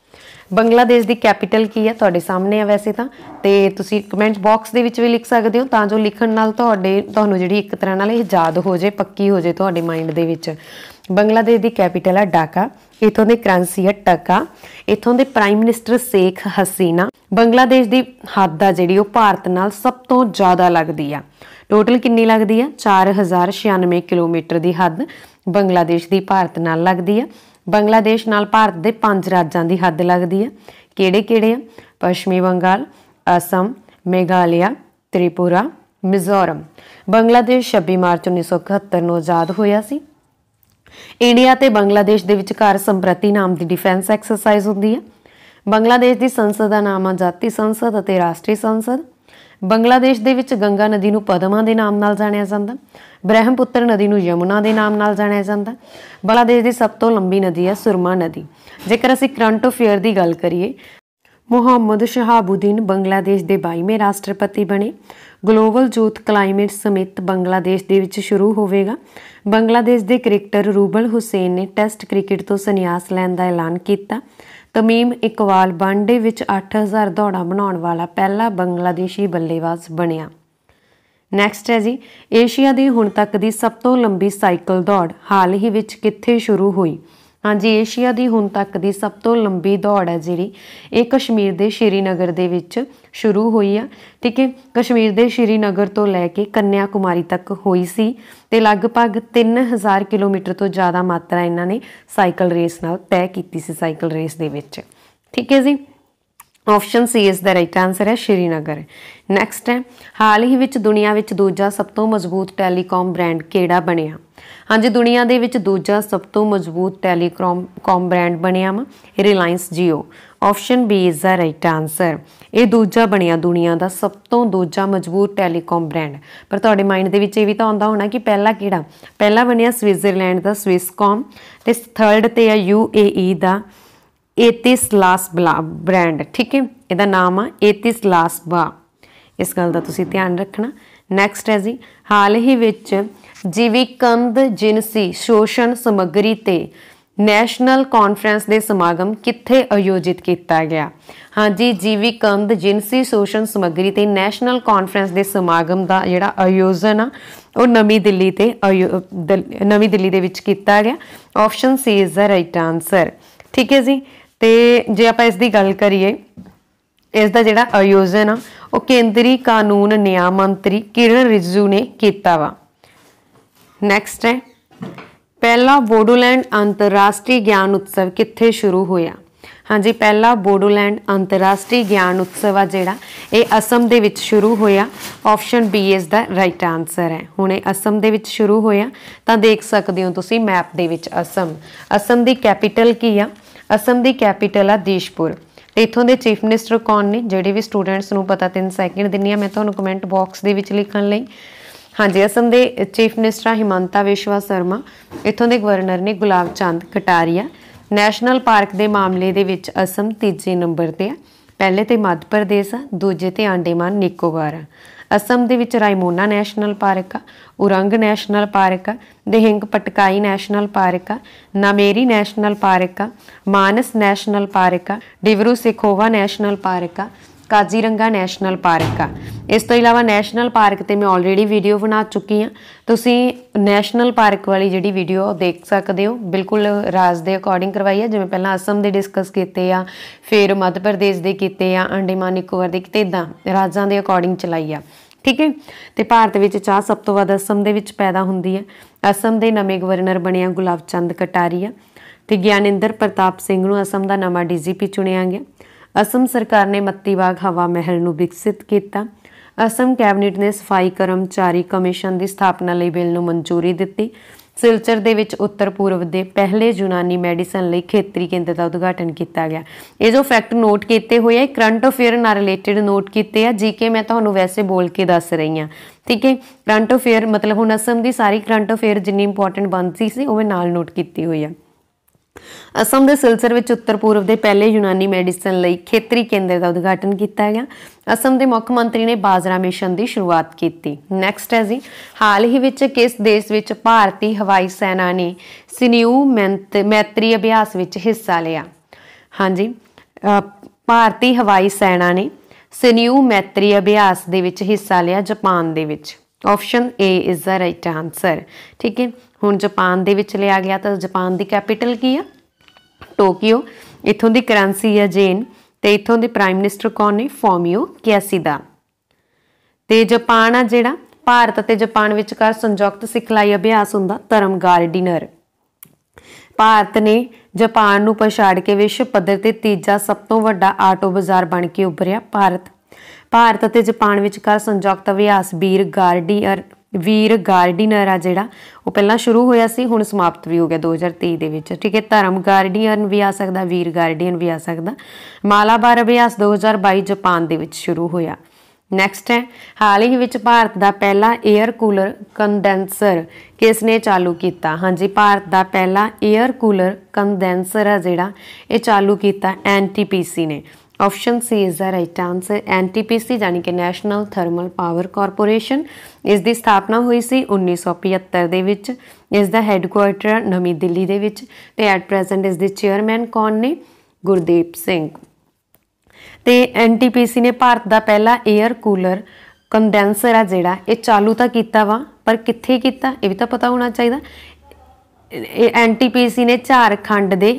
Speaker 1: ਬੰਗਲਾਦੇਸ਼ ਦੀ ਕੈਪੀਟਲ ਕੀ ਹੈ ਤੁਹਾਡੇ ਸਾਹਮਣੇ ਆ ਵੈਸੇ ਤਾਂ ਤੇ ਤੁਸੀਂ ਕਮੈਂਟ ਬਾਕਸ ਦੇ ਵਿੱਚ ਵੀ ਲਿਖ ਸਕਦੇ ਹੋ ਤਾਂ ਜੋ ਲਿਖਣ ਨਾਲ ਤੁਹਾਡੇ ਤੁਹਾਨੂੰ ਜਿਹੜੀ ਇੱਕ ਤਰ੍ਹਾਂ ਨਾਲ ਇਹ ਯਾਦ ਹੋ ਜੇ ਪੱਕੀ ਹੋ ਜੇ ਤੁਹਾਡੇ ਮਾਈਂਡ ਦੇ ਵਿੱਚ ਬੰਗਲਾਦੇਸ਼ ਦੀ ਕੈਪੀਟਲ ਹੈ ਢਾਕਾ ਇਥੋਂ ਦੀ ਕਰੰਸੀ ਹੈ ਟਕਾ ਇਥੋਂ ਦੇ ਪ੍ਰਾਈਮ ਮਿਨਿਸਟਰ ਸ਼ੇਖ ਹਸੀਨਾ ਬੰਗਲਾਦੇਸ਼ ਦੀ ਹੱਦ ਆ ਜਿਹੜੀ ਉਹ ਭਾਰਤ ਨਾਲ ਸਭ ਤੋਂ ਜ਼ਿਆਦਾ ਲੱਗਦੀ ਆ ਟੋਟਲ ਕਿੰਨੀ ਲੱਗਦੀ ਆ 4096 ਕਿਲੋਮੀਟਰ ਦੀ ਹੱਦ ਬੰਗਲਾਦੇਸ਼ ਦੀ ਭਾਰਤ ਨਾਲ ਲੱਗਦੀ ਆ ਬੰਗਲਾਦੇਸ਼ ਨਾਲ ਭਾਰਤ ਦੇ ਪੰਜ ਰਾਜਾਂ ਦੀ ਹੱਦ ਲੱਗਦੀ ਆ ਕਿਹੜੇ-ਕਿਹੜੇ ਆ ਪੱਛਮੀ ਬੰਗਾਲ ਅਸਮ ਮੇਘਾਲਿਆ ਤ੍ਰਿਪੁਰਾ ਮਿਜ਼ੋਰਮ ਬੰਗਲਾਦੇਸ਼ 26 ਮਾਰਚ 1971 ਨੂੰ ਆਜ਼ਾਦ ਹੋਇਆ ਸੀ ਇੰਡੀਆ ਤੇ ਬੰਗਲਾਦੇਸ਼ ਦੇ ਵਿਚਕਾਰ ਸੰਪ੍ਰਤੀ ਨਾਮ ਦੀ ਡਿਫੈਂਸ ਐਕਸਰਸਾਈਜ਼ ਹੁੰਦੀ ਹੈ ਬੰਗਲਾਦੇਸ਼ ਦੀ ਸੰਸਦ ਦਾ ਨਾਮ ਆ ਜਾਤੀ ਸੰਸਦ ਅਤੇ ਰਾਸ਼ਟਰੀ ਸੰਸਦ ਬੰਗਲਾਦੇਸ਼ ਦੇ ਵਿੱਚ ਗੰਗਾ ਨਦੀ ਨੂੰ ਪਦਮਾ ਦੇ ਨਾਮ ਨਾਲ ਜਾਣਿਆ ਜਾਂਦਾ ਬ੍ਰਹਮਪੁੱਤਰ ਨਦੀ ਨੂੰ ਯਮੁਨਾ ਦੇ ਨਾਮ ਨਾਲ ਜਾਣਿਆ ਜਾਂਦਾ ਬੰਗਲਾਦੇਸ਼ ਦੀ ਸਭ ਤੋਂ ਲੰਬੀ ਨਦੀ ਹੈ ਸੁਰਮਾ ਨਦੀ ਜੇਕਰ ਅਸੀਂ ਕਰੰਟ ਅਫੇਅਰ ਦੀ ਗੱਲ ਕਰੀਏ ਮੁਹੰਮਦ ਸ਼ਹਾਬੁਦੀਨ ਬੰਗਲਾਦੇਸ਼ ਦੇ 22ਵੇਂ ਰਾਸ਼ਟਰਪਤੀ ਬਣੇ global youth climate summit Bangladesh ਦੇ ਵਿੱਚ ਸ਼ੁਰੂ ਹੋਵੇਗਾ ਬੰਗਲਾਦੇਸ਼ ਦੇ ਕ੍ਰਿਕਟਰ ਰੂਬਲ ਹੁਸੈਨ ਨੇ ਟੈਸਟ ਕ੍ਰਿਕਟ ਤੋਂ ਸੰਨਿਆਸ ਲੈਣ ਦਾ ਐਲਾਨ ਕੀਤਾ ਤਮੀਮ ਇਕਵਾਲ ਬਾਂਡੇ ਵਿੱਚ 8000 ਦੌੜਾਂ ਬਣਾਉਣ ਵਾਲਾ ਪਹਿਲਾ ਬੰਗਲਾਦੇਸ਼ੀ ਬੱਲੇਬਾਜ਼ ਬਣਿਆ ਨੈਕਸਟ ਹੈ ਜੀ ਏਸ਼ੀਆ ਦੀ ਹੁਣ ਤੱਕ ਦੀ ਸਭ ਤੋਂ ਲੰਬੀ ਸਾਈਕਲ ਦੌੜ ਹਾਲ ਹੀ ਵਿੱਚ ਕਿੱਥੇ ਸ਼ੁਰੂ ਹੋਈ ਹਾਂਜੀ ਏਸ਼ੀਆ ਦੀ ਹੁਣ ਤੱਕ ਦੀ ਸਭ ਤੋਂ ਲੰਬੀ ਦੌੜ ਹੈ ਜਿਹੜੀ ਇਹ ਕਸ਼ਮੀਰ ਦੇ ਸ਼੍ਰੀਨਗਰ ਦੇ ਵਿੱਚ ਸ਼ੁਰੂ ਹੋਈ ਆ ਠੀਕ ਹੈ ਕਸ਼ਮੀਰ ਦੇ ਸ਼੍ਰੀਨਗਰ ਤੋਂ ਲੈ ਕੇ ਕੰਨਿਆ ਕੁਮਾਰੀ ਤੱਕ ਹੋਈ ਸੀ ਤੇ ਲਗਭਗ 3000 ਕਿਲੋਮੀਟਰ ਤੋਂ ਜ਼ਿਆਦਾ ਮਾਤਰਾ ਇਹਨਾਂ ਨੇ ਸਾਈਕਲ ਰੇਸ ਨਾਲ ਤੈਅ ਕੀਤੀ ਸੀ ਸਾਈਕਲ ਰੇਸ ਦੇ ਵਿੱਚ ਠੀਕ ਹੈ ਜੀ ਆਪਸ਼ਨ ਸੀ ਇਸ ਦਾ ਰਾਈਟ ਆਨਸਰ ਹੈ ਸ਼੍ਰੀਨਗਰ ਨੈਕਸਟ ਹੈ ਹਾਲ ਹੀ ਵਿੱਚ ਦੁਨੀਆ ਵਿੱਚ ਦੂਜਾ ਸਭ ਤੋਂ ਮਜ਼ਬੂਤ ਟੈਲੀਕਾਮ ਬ੍ਰਾਂਡ ਕਿਹੜਾ ਬਣਿਆ ਹਾਂਜੀ ਦੁਨੀਆ ਦੇ ਵਿੱਚ ਦੂਜਾ ਸਭ ਤੋਂ ਮਜ਼ਬੂਤ ਟੈਲੀਕਾਮ ਕਾਮ ਬ੍ਰਾਂਡ ਬਣਿਆ ਵਾ Reliance Jio option B is the right answer ਇਹ ਦੂਜਾ ਬਣਿਆ ਦੁਨੀਆ ਦਾ ਸਭ ਤੋਂ ਦੂਜਾ ਮਜ਼ਬੂਤ ਟੈਲੀਕਾਮ ਬ੍ਰਾਂਡ ਪਰ ਤੁਹਾਡੇ ਮਾਈਂਡ ਦੇ ਵਿੱਚ ਇਹ ਵੀ ਤਾਂ ਆਉਂਦਾ ਹੋਣਾ ਕਿ ਪਹਿਲਾ ਕਿਹੜਾ ਪਹਿਲਾ ਬਣਿਆ ਸਵਿਟਜ਼ਰਲੈਂਡ ਦਾ ਸਵਿਸਕॉम ਤੇ ਥਰਡ ਤੇ ਆ ਈ e ਦਾ 31 ਲਾਸ ਬ੍ਰਾਂਡ ਠੀਕ ਹੈ ਇਹਦਾ ਨਾਮ ਆ 31 ਲਾਸ ਬਾ ਇਸ ਗੱਲ ਦਾ ਤੁਸੀਂ ਧਿਆਨ ਰੱਖਣਾ ਨੈਕਸਟ ਹੈ ਜੀ ਹਾਲ ਹੀ ਵਿੱਚ ਜੀਵਿਕ ਕੰਦ ਜਿਨਸੀ ਸ਼ੋਸ਼ਣ ਸਮੱਗਰੀ ਤੇ ਨੈਸ਼ਨਲ ਕਾਨਫਰੰਸ ਦੇ ਸਮਾਗਮ ਕਿੱਥੇ ਆਯੋਜਿਤ ਕੀਤਾ ਗਿਆ ਹਾਂਜੀ ਜੀਵਿਕ ਕੰਦ ਜਿਨਸੀ ਸ਼ੋਸ਼ਣ ਸਮੱਗਰੀ ਤੇ ਨੈਸ਼ਨਲ ਕਾਨਫਰੰਸ ਦੇ ਸਮਾਗਮ ਦਾ ਜਿਹੜਾ ਆਯੋਜਨ ਆ ਉਹ ਨਵੀਂ ਦਿੱਲੀ ਤੇ ਨਵੀਂ ਦਿੱਲੀ ਦੇ ਵਿੱਚ ਕੀਤਾ ਗਿਆ option C is the right answer ਠੀਕ ਹੈ ਜੀ ਤੇ ਜੇ ਆਪਾਂ ਇਸ ਦੀ ਗੱਲ ਕਰੀਏ ਇਸ ਦਾ ਜਿਹੜਾ ਆਯੋਜਨ ਆ ਉਹ ਕੇਂਦਰੀ ਕਾਨੂੰਨ ਨਿਆਂ ਮੰਤਰੀ ਕਿਰਨ ਰਿਜੂ ਨੇ ਕੀਤਾ ਵਾ ਨੈਕਸਟ ਹੈ ਪਹਿਲਾ ਬੋਡੋਲੈਂਡ ਅੰਤਰਰਾਸ਼ਟਰੀ ਗਿਆਨ ਉਤਸਵ ਕਿੱਥੇ ਸ਼ੁਰੂ ਹੋਇਆ ਹਾਂਜੀ ਪਹਿਲਾ ਬੋਡੋਲੈਂਡ ਅੰਤਰਰਾਸ਼ਟਰੀ ਗਿਆਨ ਉਤਸਵ ਆ ਜਿਹੜਾ ਇਹ ਅਸਮ ਦੇ ਵਿੱਚ ਸ਼ੁਰੂ ਹੋਇਆ ਆਪਸ਼ਨ ਬੀ ਇਸ ਦਾ ਰਾਈਟ ਆਨਸਰ ਹੈ ਹੁਣ ਇਹ ਅਸਮ ਦੇ ਵਿੱਚ ਸ਼ੁਰੂ ਹੋਇਆ ਤਾਂ ਦੇਖ ਸਕਦੇ ਹੋ ਤੁਸੀਂ ਮੈਪ ਦੇ ਵਿੱਚ ਅਸਮ ਅਸਮ ਦੀ ਕੈਪੀਟਲ ਕੀ ਆ ਅਸਮ ਦੀ ਕੈਪੀਟਲ ਆ ਦੇਸ਼ਪੁਰ ਇਥੋਂ ਦੇ ਚੀਫ ਮਿਨਿਸਟਰ ਕੌਣ ਨੇ ਜਿਹੜੇ ਵੀ ਸਟੂਡੈਂਟਸ ਨੂੰ ਪਤਾ 3 ਸੈਕਿੰਡ ਦਿੰਨੀ ਆ ਮੈਂ ਤੁਹਾਨੂੰ ਕਮੈਂਟ ਬਾਕਸ ਦੇ ਵਿੱਚ ਲਿਖਣ ਲਈ ਹਾਂਜੀ ਅਸਮ ਦੇ ਚੀਫ ਮਿਨਿਸਟਰ ਹਿਮੰਤਾ ਵਿਸ਼ਵਾ ਸ਼ਰਮਾ ਇਥੋਂ ਦੇ ਗਵਰਨਰ ਨੇ ਗੁਲਾਬ ਚੰਦ ਕਟਾਰੀਆ ਨੈਸ਼ਨਲ ਪਾਰਕ ਦੇ ਮਾਮਲੇ ਦੇ ਵਿੱਚ ਅਸਮ ਤੀਜੇ ਨੰਬਰ ਤੇ ਆ ਪਹਿਲੇ ਤੇ ਮੱਧ ਪ੍ਰਦੇਸ਼ ਆ ਦੂਜੇ ਤੇ ਆਂਡੇਮਾਨ ਨਿਕੋਬਾਰ ਆ ਅਸਮ ਦੇ ਵਿੱਚ ਰਾਇਮੋਨਾ ਨੈਸ਼ਨਲ ਪਾਰਕ ਆ ਉਰੰਗ ਨੈਸ਼ਨਲ ਪਾਰਕ ਆ ਦੇਹਿੰਗ ਪਟਕਾਈ ਨੈਸ਼ਨਲ ਪਾਰਕ ਆ ਨਾਮੇਰੀ ਨੈਸ਼ਨਲ ਪਾਰਕ ਆ ਮਾਨਸ ਨੈਸ਼ਨਲ ਪਾਰਕ ਆ ਡਿਵਰੂ ਸਿਖੋਵਾ ਨੈਸ਼ਨਲ ਪਾਰਕ ਆ ਕਾਜ਼ੀਰੰਗਾ ਨੈਸ਼ਨਲ ਪਾਰਕ ਆ ਇਸ ਤੋਂ ਇਲਾਵਾ ਨੈਸ਼ਨਲ ਪਾਰਕ ਤੇ ਮੈਂ ਆਲਰੇਡੀ ਵੀਡੀਓ ਬਣਾ ਚੁੱਕੀ ਆ ਤੁਸੀਂ ਨੈਸ਼ਨਲ ਪਾਰਕ ਵਾਲੀ ਜਿਹੜੀ ਵੀਡੀਓ ਦੇਖ ਸਕਦੇ ਹੋ ਬਿਲਕੁਲ ਰਾਜ ਦੇ ਅਕੋਰਡਿੰਗ ਕਰਵਾਈ ਆ ਜਿਵੇਂ ਪਹਿਲਾਂ ਅਸਮ ਦੇ ਡਿਸਕਸ ਕੀਤੇ ਆ ਫਿਰ ਮੱਧ ਪ੍ਰਦੇਸ਼ ਦੇ ਕੀਤੇ ਆ ਅੰਡੇਮਾਨ ਨਿਕੋਬਾਰ ਦੇ ਕੀਤੇ ਇਦਾਂ ਰਾਜਾਂ ਦੇ ਅਕੋਰਡਿੰਗ ਚਲਾਈ ਆ ਠੀਕ ਹੈ ਤੇ ਭਾਰਤ ਵਿੱਚ ਚਾਹ ਸਭ ਤੋਂ ਵੱਧ ਅਸਮ ਦੇ ਵਿੱਚ ਪੈਦਾ ਹੁੰਦੀ ਹੈ ਅਸਮ ਦੇ ਨਵੇਂ ਗਵਰਨਰ ਬਣਿਆ ਗੁਲਾਬ ਚੰਦ ਕਟਾਰੀਆ ਤੇ ਗਿਆਨਿੰਦਰ ਪ੍ਰਤਾਪ ਸਿੰਘ ਨੂੰ ਅਸਮ ਦਾ ਨਵਾਂ ਡੀਜੀਪੀ ਚੁਣਿਆ ਗਿਆ ਅਸਮ ਸਰਕਾਰ ਨੇ ਬਾਗ ਹਵਾ ਮਹਿਲ ਨੂੰ ਵਿਕਸਿਤ ਕੀਤਾ ਅਸਮ ਕੈਬਨਿਟ ਨੇ ਸਫਾਈ ਕਰਮਚਾਰੀ ਕਮਿਸ਼ਨ ਦੀ ਸਥਾਪਨਾ ਲਈ ਬਿੱਲ ਨੂੰ ਮਨਜ਼ੂਰੀ ਦਿੱਤੀ ਸਿਲਚਰ ਦੇ ਵਿੱਚ ਉੱਤਰ ਪੂਰਬ ਦੇ ਪਹਿਲੇ ਯੂਨਾਨੀ ਮੈਡੀਸਨ ਲਈ ਖੇਤਰੀ ਕੇਂਦਰ ਦਾ ਉਦਘਾਟਨ ਕੀਤਾ ਗਿਆ ਇਹ ਜੋ ਫੈਕਟ ਨੋਟ ਕੀਤੇ ਹੋਏ ਆ ਕਰੰਟ ਅਫੇਅਰ ਨਾਲ ਰਿਲੇਟਡ ਨੋਟ ਕੀਤੇ ਆ ਜੀਕੇ ਮੈਂ ਤੁਹਾਨੂੰ ਵੈਸੇ ਬੋਲ ਕੇ ਦੱਸ ਰਹੀ ਆ ਠੀਕ ਹੈ ਕਰੰਟ ਅਫੇਅਰ ਮਤਲਬ ਹੁਣ ਅਸਮ ਦੀ ਸਾਰੀ ਕਰੰਟ ਅਫੇਅਰ ਜਿੰਨੀ ਇੰਪੋਰਟੈਂਟ ਬਣਦੀ ਸੀ ਉਹ ਮੈਂ ਨਾਲ ਨੋਟ ਕੀਤੀ ਹੋਈ ਆ ਅਸਮ ਦੇ ਸਿਲਸਰ ਵਿੱਚ ਉੱਤਰ ਪੂਰਬ ਦੇ ਪਹਿਲੇ ਯੂਨਾਨੀ ਮੈਡੀਸਨ ਲਈ ਖੇਤਰੀ ਕੇਂਦਰ ਦਾ ਉਦਘਾਟਨ ਕੀਤਾ ਗਿਆ ਅਸਮ ਦੇ ਮੁੱਖ ਮੰਤਰੀ ਨੇ ਬਾਜਰਾ ਮਿਸ਼ਨ ਦੀ ਸ਼ੁਰੂਆਤ ਕੀਤੀ ਨੈਕਸਟ ਹੈ ਜੀ ਹਾਲ ਹੀ ਵਿੱਚ ਕਿਸ ਦੇਸ਼ ਵਿੱਚ ਭਾਰਤੀ ਹਵਾਈ ਸੈਨਾ ਨੇ ਸਿਨਿਊ ਮੈਤਰੀ ਅਭਿਆਸ ਵਿੱਚ ਹਿੱਸਾ ਲਿਆ ਹਾਂਜੀ ਭਾਰਤੀ ਹਵਾਈ ਸੈਨਾ ਨੇ ਸਿਨਿਊ ਮੈਤਰੀ ਅਭਿਆਸ ਦੇ ਵਿੱਚ ਹਿੱਸਾ ਲਿਆ ਜਾਪਾਨ ਦੇ ਵਿੱਚ option A is the right answer ਠੀਕ ਹੈ ਹੁਣ ਜਾਪਾਨ ਦੇ ਵਿੱਚ ਲਿਆ ਗਿਆ ਤਾਂ ਜਾਪਾਨ ਦੀ ਕੈਪੀਟਲ ਕੀ ਆ ਟੋਕੀਓ ਇਥੋਂ ਦੀ ਕਰੰਸੀ ਆ ਜੇਨ ਤੇ ਇਥੋਂ ਦੇ ਪ੍ਰਾਈਮ ਮਿਨਿਸਟਰ ਕੌਣ ਨੇ ਫੋਮੀਓ ਕਿਆਸੀਦਾ ਤੇ ਜਾਪਾਨ ਆ ਜਿਹੜਾ ਭਾਰਤ ਅਤੇ ਜਾਪਾਨ ਵਿਚਕਾਰ ਸੰਯੁਕਤ ਸਿਖਲਾਈ ਅਭਿਆਸ ਹੁੰਦਾ ਧਰਮ ਡਿਨਰ ਭਾਰਤ ਨੇ ਜਾਪਾਨ ਨੂੰ ਪਛਾੜ ਕੇ ਵਿਸ਼ਵ ਪੱਧਰ ਤੇ ਤੀਜਾ ਸਭ ਤੋਂ ਵੱਡਾ ਆਟੋ ਬਾਜ਼ਾਰ ਬਣ ਕੇ ਉੱਭਰਿਆ ਭਾਰਤ ਭਾਰਤ ਅਤੇ ਜਾਪਾਨ ਵਿਚਕਾਰ ਸੰਯੁਕਤ ਅਭਿਆਸ ਬੀਰ ਗਾਰਡੀਅਰ ਵੀਰ ਗਾਰਡੀਨਰ ਆ ਜਿਹੜਾ ਉਹ ਪਹਿਲਾਂ ਸ਼ੁਰੂ ਹੋਇਆ ਸੀ ਹੁਣ ਸਮਾਪਤ ਵੀ ਹੋ ਗਿਆ 2023 ਦੇ ਵਿੱਚ ਠੀਕ ਹੈ ਧਰਮ ਗਾਰਡਨਰ ਵੀ ਆ ਸਕਦਾ ਵੀਰ ਗਾਰਡਨ ਵੀ ਆ ਸਕਦਾ ਮਾਲਾਬਾਰ ਅਭਿਆਸ 2022 ਜਾਪਾਨ ਦੇ ਵਿੱਚ ਸ਼ੁਰੂ ਹੋਇਆ ਨੈਕਸਟ ਹੈ ਹਾਲ ਹੀ ਵਿੱਚ ਭਾਰਤ ਦਾ ਪਹਿਲਾ 에ਅਰ ਕੂਲਰ ਕੰਡੈਂਸਰ ਕਿਸ ਨੇ ਚਾਲੂ ਕੀਤਾ ਹਾਂਜੀ ਭਾਰਤ ਦਾ ਪਹਿਲਾ 에ਅਰ ਕੂਲਰ ਕੰਡੈਂਸਰ ਆ ਜਿਹੜਾ ਇਹ ਚਾਲੂ ਕੀਤਾ ਐਨਟੀਪੀਸੀ ਨੇ Option C is the right answer NTPC ਯਾਨੀ ਕਿ ਨੈਸ਼ਨਲ ਥਰਮਲ ਪਾਵਰ ਕਾਰਪੋਰੇਸ਼ਨ ਇਸ ਦੀ ਸਥਾਪਨਾ ਹੋਈ ਸੀ 1975 ਦੇ ਵਿੱਚ ਇਸ ਦਾ ਹੈੱਡਕੁਆਰਟਰ ਨਵੀਂ ਦਿੱਲੀ ਦੇ ਵਿੱਚ ਤੇ ਐਟ ਪ੍ਰੈਜ਼ੈਂਟ ਇਸ ਦੇ ਚੇਅਰਮੈਨ ਕੌਣ ਨੇ ਗੁਰਦੀਪ ਸਿੰਘ ਤੇ ਐਨਟੀਪੀਸੀ ਨੇ ਭਾਰਤ ਦਾ ਪਹਿਲਾ 에ਅਰ ਕੂਲਰ ਕੰਡੈਂਸਰ ਆ ਜਿਹੜਾ ਇਹ ਚਾਲੂ ਤਾਂ ਕੀਤਾ ਵਾ ਪਰ ਕਿੱਥੇ ਕੀਤਾ ਇਹ ਵੀ ਤਾਂ ਪਤਾ ਹੋਣਾ ਚਾਹੀਦਾ ਐਨਟੀਪੀਸੀ ਨੇ ਝਾਰਖੰਡ ਦੇ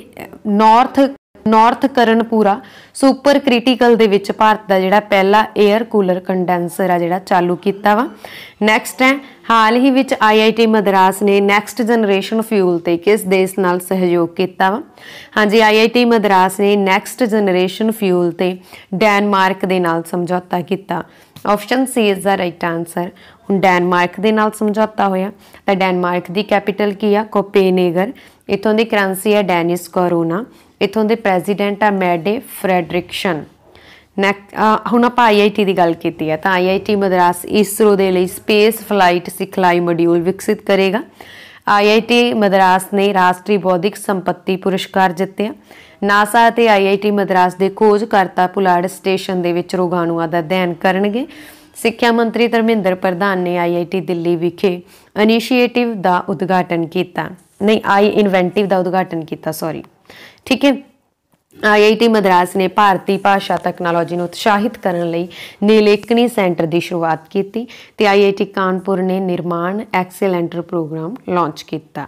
Speaker 1: north north Karanpura super critical ਦੇ ਵਿੱਚ ਭਾਰਤ ਦਾ ਜਿਹੜਾ ਪਹਿਲਾ 에ਅਰ ਕੂਲਰ ਕੰਡੈਂਸਰ ਆ ਜਿਹੜਾ ਚਾਲੂ ਕੀਤਾ ਵਾ ਨੈਕਸਟ ਹੈ ਹਾਲ ਹੀ ਵਿੱਚ ਆਈਆਈਟੀ ਮਦਰਾਸ ਨੇ ਨੈਕਸਟ ਜਨਰੇਸ਼ਨ ਫਿਊਲ ਤੇ ਕਿਸ ਦੇਸ਼ ਨਾਲ ਸਹਿਯੋਗ ਕੀਤਾ ਵਾ ਹਾਂਜੀ ਆਈਆਈਟੀ ਮਦਰਾਸ ਨੇ ਨੈਕਸਟ ਜਨਰੇਸ਼ਨ ਫਿਊਲ ਤੇ ਡੈਨਮਾਰਕ ਦੇ ਨਾਲ ਸਮਝੌਤਾ ਕੀਤਾ option C is the right answer ਹੁਣ ਡੈਨਮਾਰਕ ਦੇ ਨਾਲ ਸਮਝੌਤਾ ਹੋਇਆ ਤਾਂ ਡੈਨਮਾਰਕ ਦੀ ਕੈਪੀਟਲ ਕੀ ਆ ਕੋਪੇਨੇਗਰ ਇਥੋਂ ਦੀ ਕਰੰਸੀ ਹੈ ਡੈਨਿਸ ਕਰੋਨਾ ਇਥੋਂ ਦੇ ਪ੍ਰੈਜ਼ੀਡੈਂਟ ਆ ਮੈਡੇ ਫ੍ਰੈਡਰਿਕਸ਼ਨ ਹੁਣ ਆਪਾਂ ਆਈਆਈਟੀ ਦੀ ਗੱਲ ਕੀਤੀ ਹੈ ਤਾਂ ਆਈਆਈਟੀ ਮਦਰਾਸ ਇਸਰੋ ਦੇ ਲਈ ਸਪੇਸ ਫਲਾਈਟ ਸਿਖਲਾਈ ਮੋਡਿਊਲ ਵਿਕਸਿਤ ਕਰੇਗਾ ਆਈਆਈਟੀ ਮਦਰਾਸ ਨੇ ਰਾਸ਼ਟਰੀ ਬੌਧਿਕ ਸੰਪਤੀ ਪੁਰਸਕਾਰ ਜਿੱਤਿਆ ਨਾਸਾ ਅਤੇ ਆਈਆਈਟੀ ਮਦਰਾਸ ਦੇ ਖੋਜਕਰਤਾ ਪੁਲਾੜ ਸਟੇਸ਼ਨ ਦੇ ਵਿੱਚ ਰੋਗਾਣੂਆਂ ਦਾ ਅਧਿਐਨ ਕਰਨਗੇ ਸਿੱਖਿਆ ਮੰਤਰੀ ਧਰਮਿੰਦਰ ਪ੍ਰਧਾਨ ਨੇ ਆਈਆਈਟੀ ਦਿੱਲੀ ਵਿਖੇ ਇਨੀਸ਼ੀਏਟਿਵ ਦਾ ਉਦਘਾਟਨ ਕੀਤਾ ਨਹੀਂ ਆਈ ਇਨਵੈਂਟਿਵ ਦਾ ਉਦਘਾਟਨ ਕੀਤਾ ਸੌਰੀ ਠੀਕ ਹੈ ਆਈਆਈਟੀ ਮਦਰਾਸ ਨੇ ਭਾਰਤੀ ਭਾਸ਼ਾ ਟੈਕਨੋਲੋਜੀ ਨੂੰ ਉਤਸ਼ਾਹਿਤ ਕਰਨ ਲਈ ਨੀਲੇਕਣੀ ਸੈਂਟਰ ਦੀ ਸ਼ੁਰੂਆਤ ਕੀਤੀ ਤੇ ਆਈਆਈਟੀ ਕਾਨਪੁਰ ਨੇ ਨਿਰਮਾਣ ਐਕਸਲੈਂਟਰ ਪ੍ਰੋਗਰਾਮ ਲਾਂਚ ਕੀਤਾ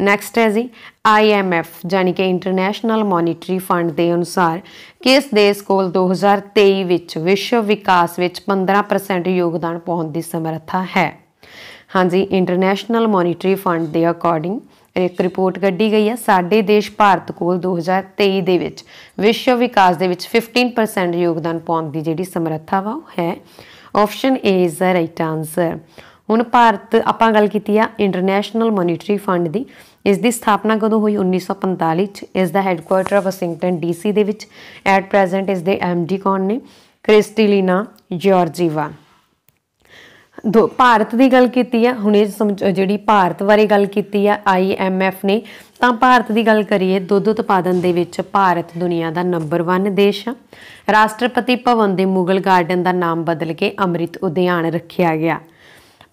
Speaker 1: ਨੈਕਸਟ ਹੈ ਜੀ ਆਈਐਮਐਫ ਜਾਨੀ ਕਿ ਇੰਟਰਨੈਸ਼ਨਲ ਮੋਨਿਟਰੀ ਫੰਡ ਦੇ ਅਨੁਸਾਰ ਕਿਸ ਦੇਸ਼ ਕੋਲ 2023 ਵਿੱਚ ਵਿਸ਼ਵ ਵਿਕਾਸ ਵਿੱਚ 15% ਯੋਗਦਾਨ ਪਾਉਣ ਦੀ ਸਮਰੱਥਾ ਹੈ ਹਾਂਜੀ ਇੰਟਰਨੈਸ਼ਨਲ ਮੋਨਿਟਰੀ ਫੰਡ ਦੇ ਅਕੋਰਡਿੰਗ ਇੱਕ ਰਿਪੋਰਟ ਕੱਢੀ ਗਈ ਹੈ ਸਾਡੇ ਦੇਸ਼ ਭਾਰਤ ਕੋਲ 2023 ਦੇ ਵਿੱਚ ਵਿਸ਼ਵ ਵਿਕਾਸ ਦੇ ਵਿੱਚ 15% ਯੋਗਦਾਨ ਪਾਉਣ ਦੀ ਜਿਹੜੀ ਸਮਰੱਥਾ ਵਾ ਉਹ ਹੈ option A is the right answer ਹੁਣ ਭਾਰਤ ਆਪਾਂ ਗੱਲ ਕੀਤੀ ਆ ਇੰਟਰਨੈਸ਼ਨਲ ਮੋਨਿਟਰੀ ਫੰਡ ਦੀ ਇਸ ਦੀ ਸਥਾਪਨਾ ਕਦੋਂ ਹੋਈ 1945 ਚ ਇਸ ਦਾ ਹੈੱਡਕੁਆਰਟਰ ਵਾਸ਼ਿੰਗਟਨ ਡੀਸੀ ਦੇ ਵਿੱਚ ਐਟ ਪ੍ਰੈਜ਼ੈਂਟ ਇਸ ਦੇ ਐਮਡੀ ਕੌਣ ਨੇ ਕ੍ਰਿਸਟੀਲੀਨਾ ਜਾਰਜੀਵਾ ਦੋ ਭਾਰਤ ਦੀ ਗੱਲ ਕੀਤੀ ਆ ਇਹ ਜਿਹੜੀ ਭਾਰਤ ਬਾਰੇ ਗੱਲ ਕੀਤੀ ਆ ਆਈਐਮਐਫ ਨੇ ਤਾਂ ਭਾਰਤ ਦੀ ਗੱਲ ਕਰੀਏ ਦੁੱਧ ਉਤਪਾਦਨ ਦੇ ਵਿੱਚ ਭਾਰਤ ਦੁਨੀਆ ਦਾ ਨੰਬਰ 1 ਦੇਸ਼ ਆ ਰਾਸ਼ਟਰਪਤੀ ਭਵਨ ਦੇ ਮੁਗਲ ਗਾਰਡਨ ਦਾ ਨਾਮ ਬਦਲ ਕੇ ਅੰਮ੍ਰਿਤ ਉਦਿਆਨ ਰੱਖਿਆ ਗਿਆ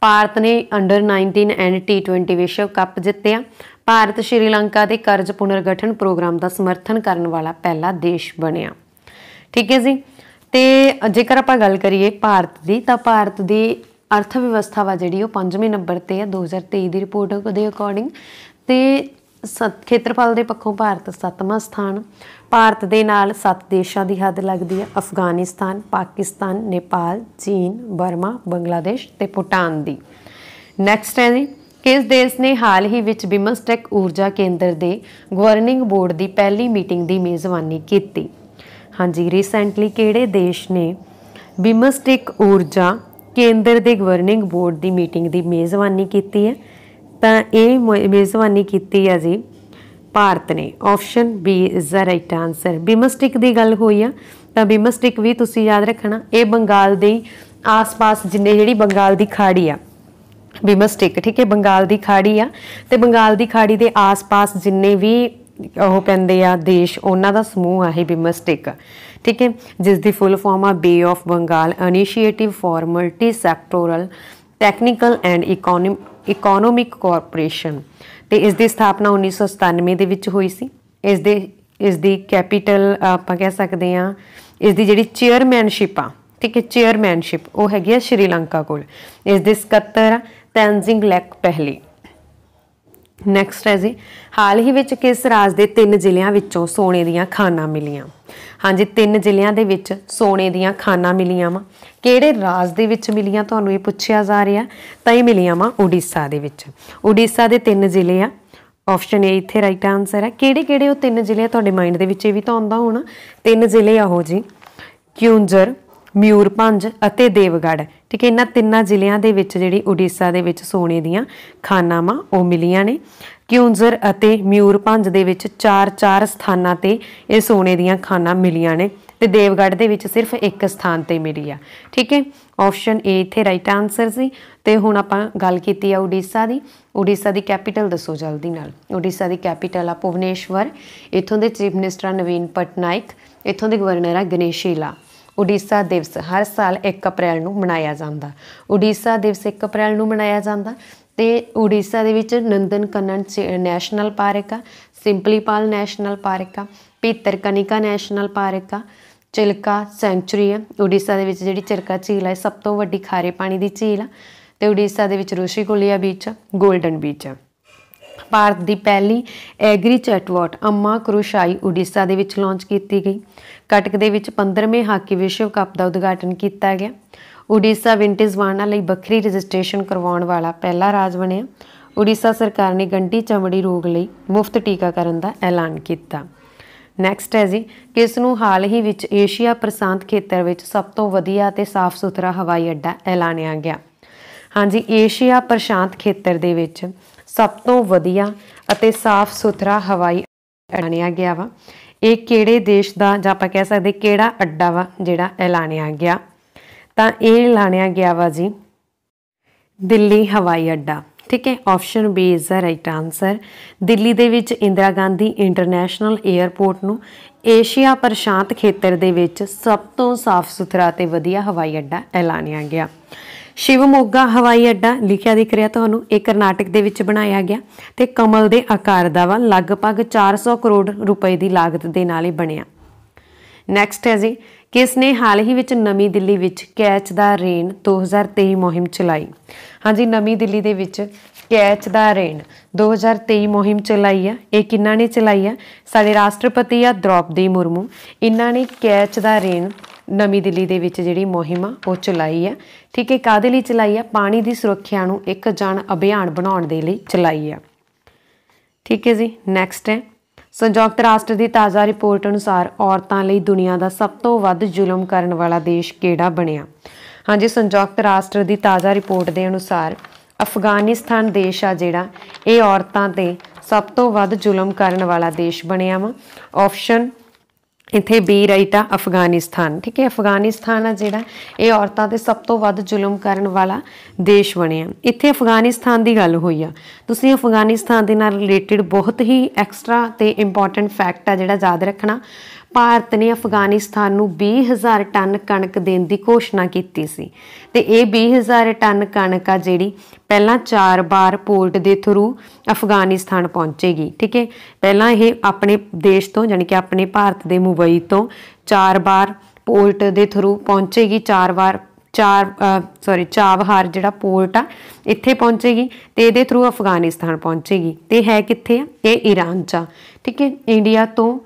Speaker 1: ਭਾਰਤ ਨੇ ਅੰਡਰ 19 ਐਂਡ ਟੀ20 ਵਿਸ਼ਵ ਕੱਪ ਜਿੱਤਿਆ ਭਾਰਤ ਸ਼੍ਰੀਲੰਕਾ ਦੇ ਕਰਜ਼ ਪੁਨਰਗਠਨ ਪ੍ਰੋਗਰਾਮ ਦਾ ਸਮਰਥਨ ਕਰਨ ਵਾਲਾ ਪਹਿਲਾ ਦੇਸ਼ ਬਣਿਆ ਠੀਕ ਹੈ ਜੀ ਤੇ ਜੇਕਰ ਆਪਾਂ ਗੱਲ ਕਰੀਏ ਭਾਰਤ ਦੀ ਤਾਂ ਭਾਰਤ ਦੀ ਅਰਥ ਵਿਵਸਥਾ ਵਾ ਜਿਹੜੀ ਉਹ 5ਵੇਂ ਨੰਬਰ ਤੇ ਹੈ 2023 ਦੀ ਰਿਪੋਰਟ ਦੇ ਅਕੋਰਡਿੰਗ ਤੇ ਖੇਤਰਫਲ ਦੇ ਪੱਖੋਂ ਭਾਰਤ 7ਵਾਂ ਸਥਾਨ ਭਾਰਤ ਦੇ ਨਾਲ ਸੱਤ ਦੇਸ਼ਾਂ ਦੀ ਹੱਦ ਲੱਗਦੀ ਹੈ ਅਫਗਾਨਿਸਤਾਨ ਪਾਕਿਸਤਾਨ ਨੇਪਾਲ ਚੀਨ ਬਰਮਾ ਬੰਗਲਾਦੇਸ਼ ਤੇ ਪੁਟਾਨ ਦੀ ਨੈਕਸਟ ਹੈ ਜੀ ਕਿਸ ਦੇਸ਼ ਨੇ ਹਾਲ ਹੀ ਵਿੱਚ ਬਿਮਸਟੈਕ ਊਰਜਾ ਕੇਂਦਰ ਦੇ ਗਵਰਨਿੰਗ ਬੋਰਡ ਦੀ ਪਹਿਲੀ ਮੀਟਿੰਗ ਦੀ ਮੇਜ਼ਬਾਨੀ ਕੀਤੀ ਹਾਂਜੀ ਰੀਸੈਂਟਲੀ ਕਿਹੜੇ ਦੇਸ਼ ਨੇ ਬਿਮਸਟੈਕ ਊਰਜਾ ਕੇਂਦਰ ਦੇ ਗਵਰਨਿੰਗ ਬੋਰਡ ਦੀ ਮੀਟਿੰਗ ਦੀ ਮੇਜ਼ਬਾਨੀ ਕੀਤੀ ਹੈ ਤਾਂ ਇਹ ਮੇਜ਼ਬਾਨੀ ਕੀਤੀ ਹੈ ਜੀ ਭਾਰਤ ਨੇ option B is the right answer BIMSTEC ਦੀ ਗੱਲ ਹੋਈ ਆ ਤਾਂ ਬਿਮਸਟਿਕ ਵੀ ਤੁਸੀਂ ਯਾਦ ਰੱਖਣਾ ਇਹ ਬੰਗਾਲ ਦੇ ਆਸ-ਪਾਸ ਜਿੰਨੇ ਜਿਹੜੀ ਬੰਗਾਲ ਦੀ ਖਾੜੀ ਆ ਬਿਮਸਟਿਕ ਠੀਕ ਹੈ ਬੰਗਾਲ ਦੀ ਖਾੜੀ ਆ ਤੇ ਬੰਗਾਲ ਦੀ ਖਾੜੀ ਦੇ ਆਸ-ਪਾਸ ਜਿੰਨੇ ਵੀ ਉਹ ਪੈਂਦੇ ਆ ਦੇਸ਼ ਉਹਨਾਂ ਦਾ ਸਮੂਹ ਆ ਇਹ ਬਿਮਸਟਿਕ ਠੀਕ ਹੈ ਜਿਸ ਦੀ ਫੁੱਲ ਫਾਰਮ ਆ Bay of Bengal initiative for multi sectoral technical and economic corporation ਤੇ ਇਸ ਦੀ ਸਥਾਪਨਾ 1997 ਦੇ ਵਿੱਚ ਹੋਈ ਸੀ ਇਸ ਦੇ ਇਸ ਦੀ ਕੈਪੀਟਲ ਆਪਾਂ ਕਹਿ ਸਕਦੇ ਆ ਇਸ ਦੀ ਜਿਹੜੀ ਚੇਅਰਮੈਨਸ਼ਿਪ ਆ ਠੀਕ ਹੈ ਚੇਅਰਮੈਨਸ਼ਿਪ ਉਹ ਹੈਗੀ ਆ ਸ਼੍ਰੀਲੰਕਾ ਕੋਲ ਇਸ ਦੇ ਸਕੱਤਰ ਤੈਨਜ਼ਿੰਗ ਲੈਕ ਪਹਿਲੀ ਨੈਕਸਟ ਹੈ ਜੀ ਹਾਲ ਹੀ ਵਿੱਚ ਕਿਸ ਰਾਜ ਦੇ ਤਿੰਨ ਜ਼ਿਲ੍ਹਿਆਂ ਵਿੱਚੋਂ ਸੋਨੇ ਦੀਆਂ ਖਾਨਾਂ ਮਿਲੀਆਂ ਹਾਂਜੀ ਤਿੰਨ ਜ਼ਿਲ੍ਹਿਆਂ ਦੇ ਵਿੱਚ ਸੋਨੇ ਦੀਆਂ ਖਾਨਾਂ ਮਿਲੀਆਂ ਵਾ ਕਿਹੜੇ ਰਾਜ ਦੇ ਵਿੱਚ ਮਿਲੀਆਂ ਤੁਹਾਨੂੰ ਇਹ ਪੁੱਛਿਆ ਜਾ ਰਿਹਾ ਤਾਂ ਇਹ ਮਿਲੀਆਂ ਵਾ ਓਡੀਸ਼ਾ ਦੇ ਵਿੱਚ ਓਡੀਸ਼ਾ ਦੇ ਤਿੰਨ ਜ਼ਿਲ੍ਹੇ ਆ ਆਪਸ਼ਨ A ਇੱਥੇ ਰਾਈਟ ਆਨਸਰ ਹੈ ਕਿਹੜੇ ਕਿਹੜੇ ਉਹ ਤਿੰਨ ਜ਼ਿਲ੍ਹੇ ਤੁਹਾਡੇ ਮਾਈਂਡ ਦੇ ਵਿੱਚ ਇਹ ਵੀ ਤਾਂ ਆਉਂਦਾ ਹੋਣਾ ਤਿੰਨ ਜ਼ਿਲ੍ਹੇ ਆ ਜੀ ਕਿਉਂਜਰ ਮਿਊਰਪੰਜ ਅਤੇ ਦੇਵਗੜ ਠੀਕ ਹੈ ਇਹਨਾਂ ਤਿੰਨਾਂ ਜ਼ਿਲ੍ਹਿਆਂ ਦੇ ਵਿੱਚ ਜਿਹੜੀ ਉੜੀਸਾ ਦੇ ਵਿੱਚ ਸੋਨੇ ਦੀਆਂ ਖਾਨਾਵਾਂ ਉਹ ਮਿਲੀਆਂ ਨੇ ਕਿਉਂਜ਼ਰ ਅਤੇ ਮਿਊਰਪੰਜ ਦੇ ਵਿੱਚ ਚਾਰ ਚਾਰ ਸਥਾਨਾਂ ਤੇ ਇਹ ਸੋਨੇ ਦੀਆਂ ਖਾਨਾਂ ਮਿਲੀਆਂ ਨੇ ਤੇ ਦੇਵਗੜ ਦੇ ਵਿੱਚ ਸਿਰਫ ਇੱਕ ਸਥਾਨ ਤੇ ਮਿਲੀ ਆ ਠੀਕ ਹੈ ਆਪਸ਼ਨ ਏ ਇੱਥੇ ਰਾਈਟ ਆਨਸਰ ਸੀ ਤੇ ਹੁਣ ਆਪਾਂ ਗੱਲ ਕੀਤੀ ਆ ਉੜੀਸਾ ਦੀ ਉੜੀਸਾ ਦੀ ਕੈਪੀਟਲ ਦੱਸੋ ਜਲਦੀ ਨਾਲ ਉੜੀਸਾ ਦੀ ਕੈਪੀਟਲ ਆ ਭੁਵਨੇਸ਼ਵਰ ਇਥੋਂ ਦੇ ਚੀਫ ਮਿਨਿਸਟਰ ਨਵੀਨ ਪਟਨਾਇਕ ਇਥੋਂ ਦੇ ਗਵਰਨਰ ਆ ਗਣੇਸ਼ੀਲਾ ਉਡੀਸਾ ਦਿਵਸ ਹਰ ਸਾਲ 1 ਅਪ੍ਰੈਲ ਨੂੰ ਮਨਾਇਆ ਜਾਂਦਾ ਉਡੀਸਾ ਦਿਵਸ 1 ਅਪ੍ਰੈਲ ਨੂੰ ਮਨਾਇਆ ਜਾਂਦਾ ਤੇ ਉਡੀਸਾ ਦੇ ਵਿੱਚ ਨੰਦਨ ਕਨਨ ਨੈਸ਼ਨਲ ਪਾਰਕ ਆ ਸਿੰਪਲੀਪਾਲ ਨੈਸ਼ਨਲ ਪਾਰਕ ਆ ਪੀਤਰ ਕਨਿਕਾ ਨੈਸ਼ਨਲ ਪਾਰਕ ਆ ਚਿਲਕਾ ਸੈਂਚਰੀ ਆ ਉਡੀਸਾ ਦੇ ਵਿੱਚ ਜਿਹੜੀ ਚਿਲਕਾ ਝੀਲ ਹੈ ਸਭ ਤੋਂ ਵੱਡੀ ਖਾਰੇ ਪਾਣੀ ਦੀ ਝੀਲ ਆ ਤੇ ਉਡੀਸਾ ਦੇ ਵਿੱਚ ਰੂਸ਼ੀਕੁਲਿਆ ਬੀਚ ਆ 골ਡਨ ਬੀਚ ਆ ਭਾਰਤ ਦੀ ਪਹਿਲੀ ਐਗਰੀ ਚੈਟਵਾਟ ਅੰਮਾ ਕਰੂਸ਼ਾਈ ਉਡੀਸਾ ਦੇ ਵਿੱਚ ਲਾਂਚ ਕੀਤੀ ਗਈ ਕਟਕ ਦੇ ਵਿੱਚ 15ਵੇਂ ਹਾਕੀ ਵਿਸ਼ਵ ਕੱਪ ਦਾ ਉਦਘਾਟਨ ਕੀਤਾ ਗਿਆ ਉੜੀਸਾ ਵਿੰਟੇਜ ਵਾਣਾ ਲਈ ਵੱਖਰੀ ਰਜਿਸਟ੍ਰੇਸ਼ਨ ਕਰਵਾਉਣ ਵਾਲਾ ਪਹਿਲਾ ਰਾਜ ਬਣਿਆ ਉੜੀਸਾ ਸਰਕਾਰ ਨੇ ਗੰਢੀ ਚਮੜੀ ਰੋਗ ਲਈ ਮੁਫਤ ਟੀਕਾਕਰਨ ਦਾ ਐਲਾਨ ਕੀਤਾ ਨੈਕਸਟ ਹੈ ਜੀ ਕਿਸ ਨੂੰ ਹਾਲ ਹੀ ਵਿੱਚ ਏਸ਼ੀਆ ਪ੍ਰਸ਼ਾਂਤ ਖੇਤਰ ਵਿੱਚ ਸਭ ਤੋਂ ਵਧੀਆ ਤੇ ਸਾਫ਼ ਸੁਥਰਾ ਹਵਾਈ ਅੱਡਾ ਐਲਾਨਿਆ ਗਿਆ ਹਾਂਜੀ ਏਸ਼ੀਆ ਪ੍ਰਸ਼ਾਂਤ ਖੇਤਰ ਦੇ ਵਿੱਚ ਸਭ ਤੋਂ ਵਧੀਆ ਅਤੇ ਸਾਫ਼ ਸੁਥਰਾ ਹਵਾਈ ਐਲਾਨਿਆ ਗਿਆ ਵਾ ਇਹ ਕਿਹੜੇ ਦੇਸ਼ ਦਾ ਜਾਂ ਆਪਾਂ ਕਹਿ ਸਕਦੇ ਕਿਹੜਾ ਅੱਡਾ ਵਾ ਜਿਹੜਾ ਐਲਾਨਿਆ ਗਿਆ ਤਾਂ ਇਹ ਐਲਾਨਿਆ ਗਿਆ ਵਾ ਜੀ ਦਿੱਲੀ ਹਵਾਈ ਅੱਡਾ ਠੀਕ ਹੈ option B is the right answer Delhi ਦੇ ਵਿੱਚ ਇੰਦਰਾ ਗਾਂਧੀ ਇੰਟਰਨੈਸ਼ਨਲ 에ਅਰਪੋਰਟ ਨੂੰ ਏਸ਼ੀਆ ਪ੍ਰਸ਼ਾਂਤ ਖੇਤਰ ਦੇ ਵਿੱਚ ਸਭ ਤੋਂ ਸਾਫ਼ ਸੁਥਰਾ ਤੇ ਵਧੀਆ ਹਵਾਈ ਅੱਡਾ ਐਲਾਨਿਆ ਗਿਆ ਸ਼ਿਵਮੋਗਾ ਹਵਾਈ ਅੱਡਾ ਲਿਖਿਆ ਦਿਖ ਰਿਹਾ ਤੁਹਾਨੂੰ ਇਹ ਕਰਨਾਟਕ ਦੇ ਵਿੱਚ ਬਣਾਇਆ ਗਿਆ ਤੇ ਕਮਲ ਦੇ ਆਕਾਰ ਦਾ ਵਾ ਲਗਭਗ 400 ਕਰੋੜ ਰੁਪਏ ਦੀ ਲਾਗਤ ਦੇ ਨਾਲ ਹੀ ਬਣਿਆ ਨੈਕਸਟ ਹੈ ਜੀ ਕਿਸ ਨੇ ਹਾਲ ਹੀ ਵਿੱਚ ਨਵੀਂ ਦਿੱਲੀ ਵਿੱਚ ਕੈਚ ਦਾ ਰੇਨ 2023 ਮੁਹਿੰਮ ਚਲਾਈ ਹਾਂਜੀ ਨਵੀਂ ਦਿੱਲੀ ਦੇ ਵਿੱਚ ਕੈਚ ਦਾ ਰੇਨ 2023 ਮੁਹਿੰਮ ਚਲਾਈ ਆ ਇਹ ਕਿੰਨਾ ਨੇ ਚਲਾਈ ਆ ਸਾਡੇ ਰਾਸ਼ਟਰਪਤੀ ਆ ਦ੍ਰੋਪਦੀ ਮੁਰਮੂ ਇਹਨਾਂ ਨੇ ਕੈਚ ਦਾ ਰੇਨ ਨਵੀਂ ਦਿੱਲੀ ਦੇ ਵਿੱਚ ਜਿਹੜੀ ਮੁਹਿੰਮ ਆ ਉਹ ਚਲਾਈ ਆ ਠੀਕ ਹੈ ਕਾਦੇ ਲਈ ਚਲਾਈ ਆ ਪਾਣੀ ਦੀ ਸੁਰੱਖਿਆ ਨੂੰ ਇੱਕ ਜਨ ਅਭਿਆਨ ਬਣਾਉਣ ਦੇ ਲਈ ਚਲਾਈ ਆ ਠੀਕ ਹੈ ਜੀ ਨੈਕਸਟ ਹੈ ਸੰਯੁਕਤ ਰਾਸ਼ਟਰ ਦੀ ਤਾਜ਼ਾ ਰਿਪੋਰਟ ਅਨੁਸਾਰ ਔਰਤਾਂ ਲਈ ਦੁਨੀਆ ਦਾ ਸਭ ਤੋਂ ਵੱਧ ਜ਼ੁਲਮ ਕਰਨ ਵਾਲਾ ਦੇਸ਼ ਕਿਹੜਾ ਬਣਿਆ ਹਾਂਜੀ ਸੰਯੁਕਤ ਰਾਸ਼ਟਰ ਦੀ ਤਾਜ਼ਾ ਰਿਪੋਰਟ ਦੇ ਅਨੁਸਾਰ ਅਫਗਾਨਿਸਤਾਨ ਦੇਸ਼ ਆ ਜਿਹੜਾ ਇਹ ਔਰਤਾਂ ਤੇ ਸਭ ਤੋਂ ਵੱਧ ਜ਼ੁਲਮ ਕਰਨ ਵਾਲਾ ਦੇਸ਼ ਬਣਿਆ ਵਾ ਆਪਸ਼ਨ ਇਥੇ ਬੀ ਰਾਈਟ ਆ ਅਫਗਾਨਿਸਤਾਨ ਠੀਕ ਹੈ ਅਫਗਾਨਿਸਤਾਨ ਆ ਜਿਹੜਾ ਇਹ ਔਰਤਾਂ ਤੇ ਸਭ ਤੋਂ ਵੱਧ ਜ਼ੁਲਮ ਕਰਨ ਵਾਲਾ ਦੇਸ਼ ਬਣਿਆ ਇੱਥੇ ਅਫਗਾਨਿਸਤਾਨ ਦੀ ਗੱਲ ਹੋਈ ਆ ਤੁਸੀਂ ਅਫਗਾਨਿਸਤਾਨ ਦੇ ਨਾਲ ਰਿਲੇਟਡ ਬਹੁਤ ਹੀ ਐਕਸਟਰਾ ਤੇ ਇੰਪੋਰਟੈਂਟ ਫੈਕਟ ਆ ਜਿਹੜਾ ਯਾਦ ਰੱਖਣਾ ਭਾਰਤ ਨੇ ਅਫਗਾਨਿਸਤਾਨ ਨੂੰ 20000 ਟਨ ਕਣਕ ਦੇਣ ਦੀ ਘੋਸ਼ਣਾ ਕੀਤੀ ਸੀ ਤੇ ਇਹ 20000 ਟਨ ਕਣਕ ਆ ਜਿਹੜੀ ਪਹਿਲਾਂ ਚਾਰ ਬਾਰ ਪੋਰਟ ਦੇ ਥਰੂ ਅਫਗਾਨਿਸਤਾਨ ਪਹੁੰਚੇਗੀ ਠੀਕ ਹੈ ਪਹਿਲਾਂ ਇਹ ਆਪਣੇ ਦੇਸ਼ ਤੋਂ ਯਾਨੀ ਕਿ ਆਪਣੇ ਭਾਰਤ ਦੇ ਮੁੰਬਈ ਤੋਂ ਚਾਰ ਬਾਰ ਪੋਰਟ ਦੇ ਥਰੂ ਪਹੁੰਚੇਗੀ ਚਾਰ ਬਾਰ ਚਾਰ ਸੌਰੀ ਚਾਵਹਾਰ ਜਿਹੜਾ ਪੋਰਟ ਆ ਇੱਥੇ ਪਹੁੰਚੇਗੀ ਤੇ ਇਹਦੇ ਥਰੂ ਅਫਗਾਨਿਸਤਾਨ ਪਹੁੰਚੇਗੀ ਤੇ ਹੈ ਕਿੱਥੇ ਆ ਇਹ ਈਰਾਨ ਚ ਠੀਕ ਹੈ ਇੰਡੀਆ ਤੋਂ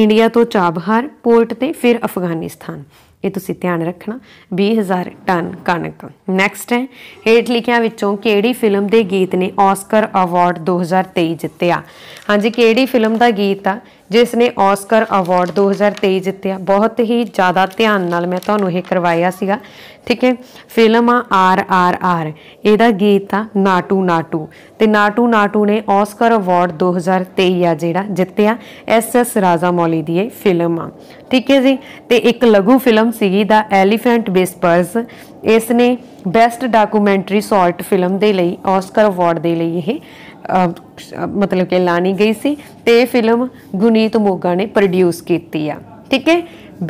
Speaker 1: ਇੰਡੀਆ ਤੋਂ ਚਾਬਹਾਰ ਪੋਰਟ ਤੇ ਫਿਰ ਅਫਗਾਨਿਸਤਾਨ ਇਹ ਤੁਸੀਂ ਧਿਆਨ ਰੱਖਣਾ 20000 ਟਨ ਕਣਕ ਨੈਕਸਟ ਹੈ ਹੇਠ ਲਿਖਿਆਂ ਵਿੱਚੋਂ ਕਿਹੜੀ ਫਿਲਮ ਦੇ ਗੀਤ ਨੇ ਆਸਕਰ ਅਵਾਰਡ 2023 ਜਿੱਤਿਆ ਹਾਂਜੀ ਕਿਹੜੀ ਫਿਲਮ ਦਾ ਗੀਤ ਆ ਜਿਸ ਨੇ ਔਸਕਰ ਅਵਾਰਡ 2023 ਜਿੱਤਿਆ ਬਹੁਤ ਹੀ ਜ਼ਿਆਦਾ ਧਿਆਨ ਨਾਲ ਮੈਂ ਤੁਹਾਨੂੰ ਇਹ ਕਰਵਾਇਆ ਸੀਗਾ ਠੀਕ ਹੈ ਫਿਲਮ ਆ ਆਰ ਆਰ ਆਰ ਇਹਦਾ ਗੀਤ ਆ ਨਾਟੂ ਨਾਟੂ ਤੇ ਨਾਟੂ ਨਾਟੂ ਨੇ ਔਸਕਰ ਅਵਾਰਡ 2023 ਆ ਜਿਹੜਾ ਜਿੱਤਿਆ ਐਸ ਐਸ ਮੌਲੀ ਦੀ ਇਹ ਫਿਲਮ ਆ ਠੀਕ ਹੈ ਜੀ ਤੇ ਇੱਕ ਲਘੂ ਫਿਲਮ ਸੀਗੀ ਦਾ ਐਲੀਫੈਂਟ ਬੇਸਪਰਸ ਇਸ ਨੇ ਬੈਸਟ ਡਾਕੂਮੈਂਟਰੀ ਸ਼ਾਰਟ ਫਿਲਮ ਦੇ ਲਈ ਔਸਕਰ ਅਵਾਰਡ ਦੇ ਲਈ ਇਹ ਮਤਲਬ ਕਿ ਲਾਣੀ ਗਈ ਸੀ ਤੇ ਫਿਲਮ ਗੁਨੀਤ ਮੋਗਾ ਨੇ ਪ੍ਰੋਡਿਊਸ ਕੀਤੀ ਆ ਠੀਕ ਹੈ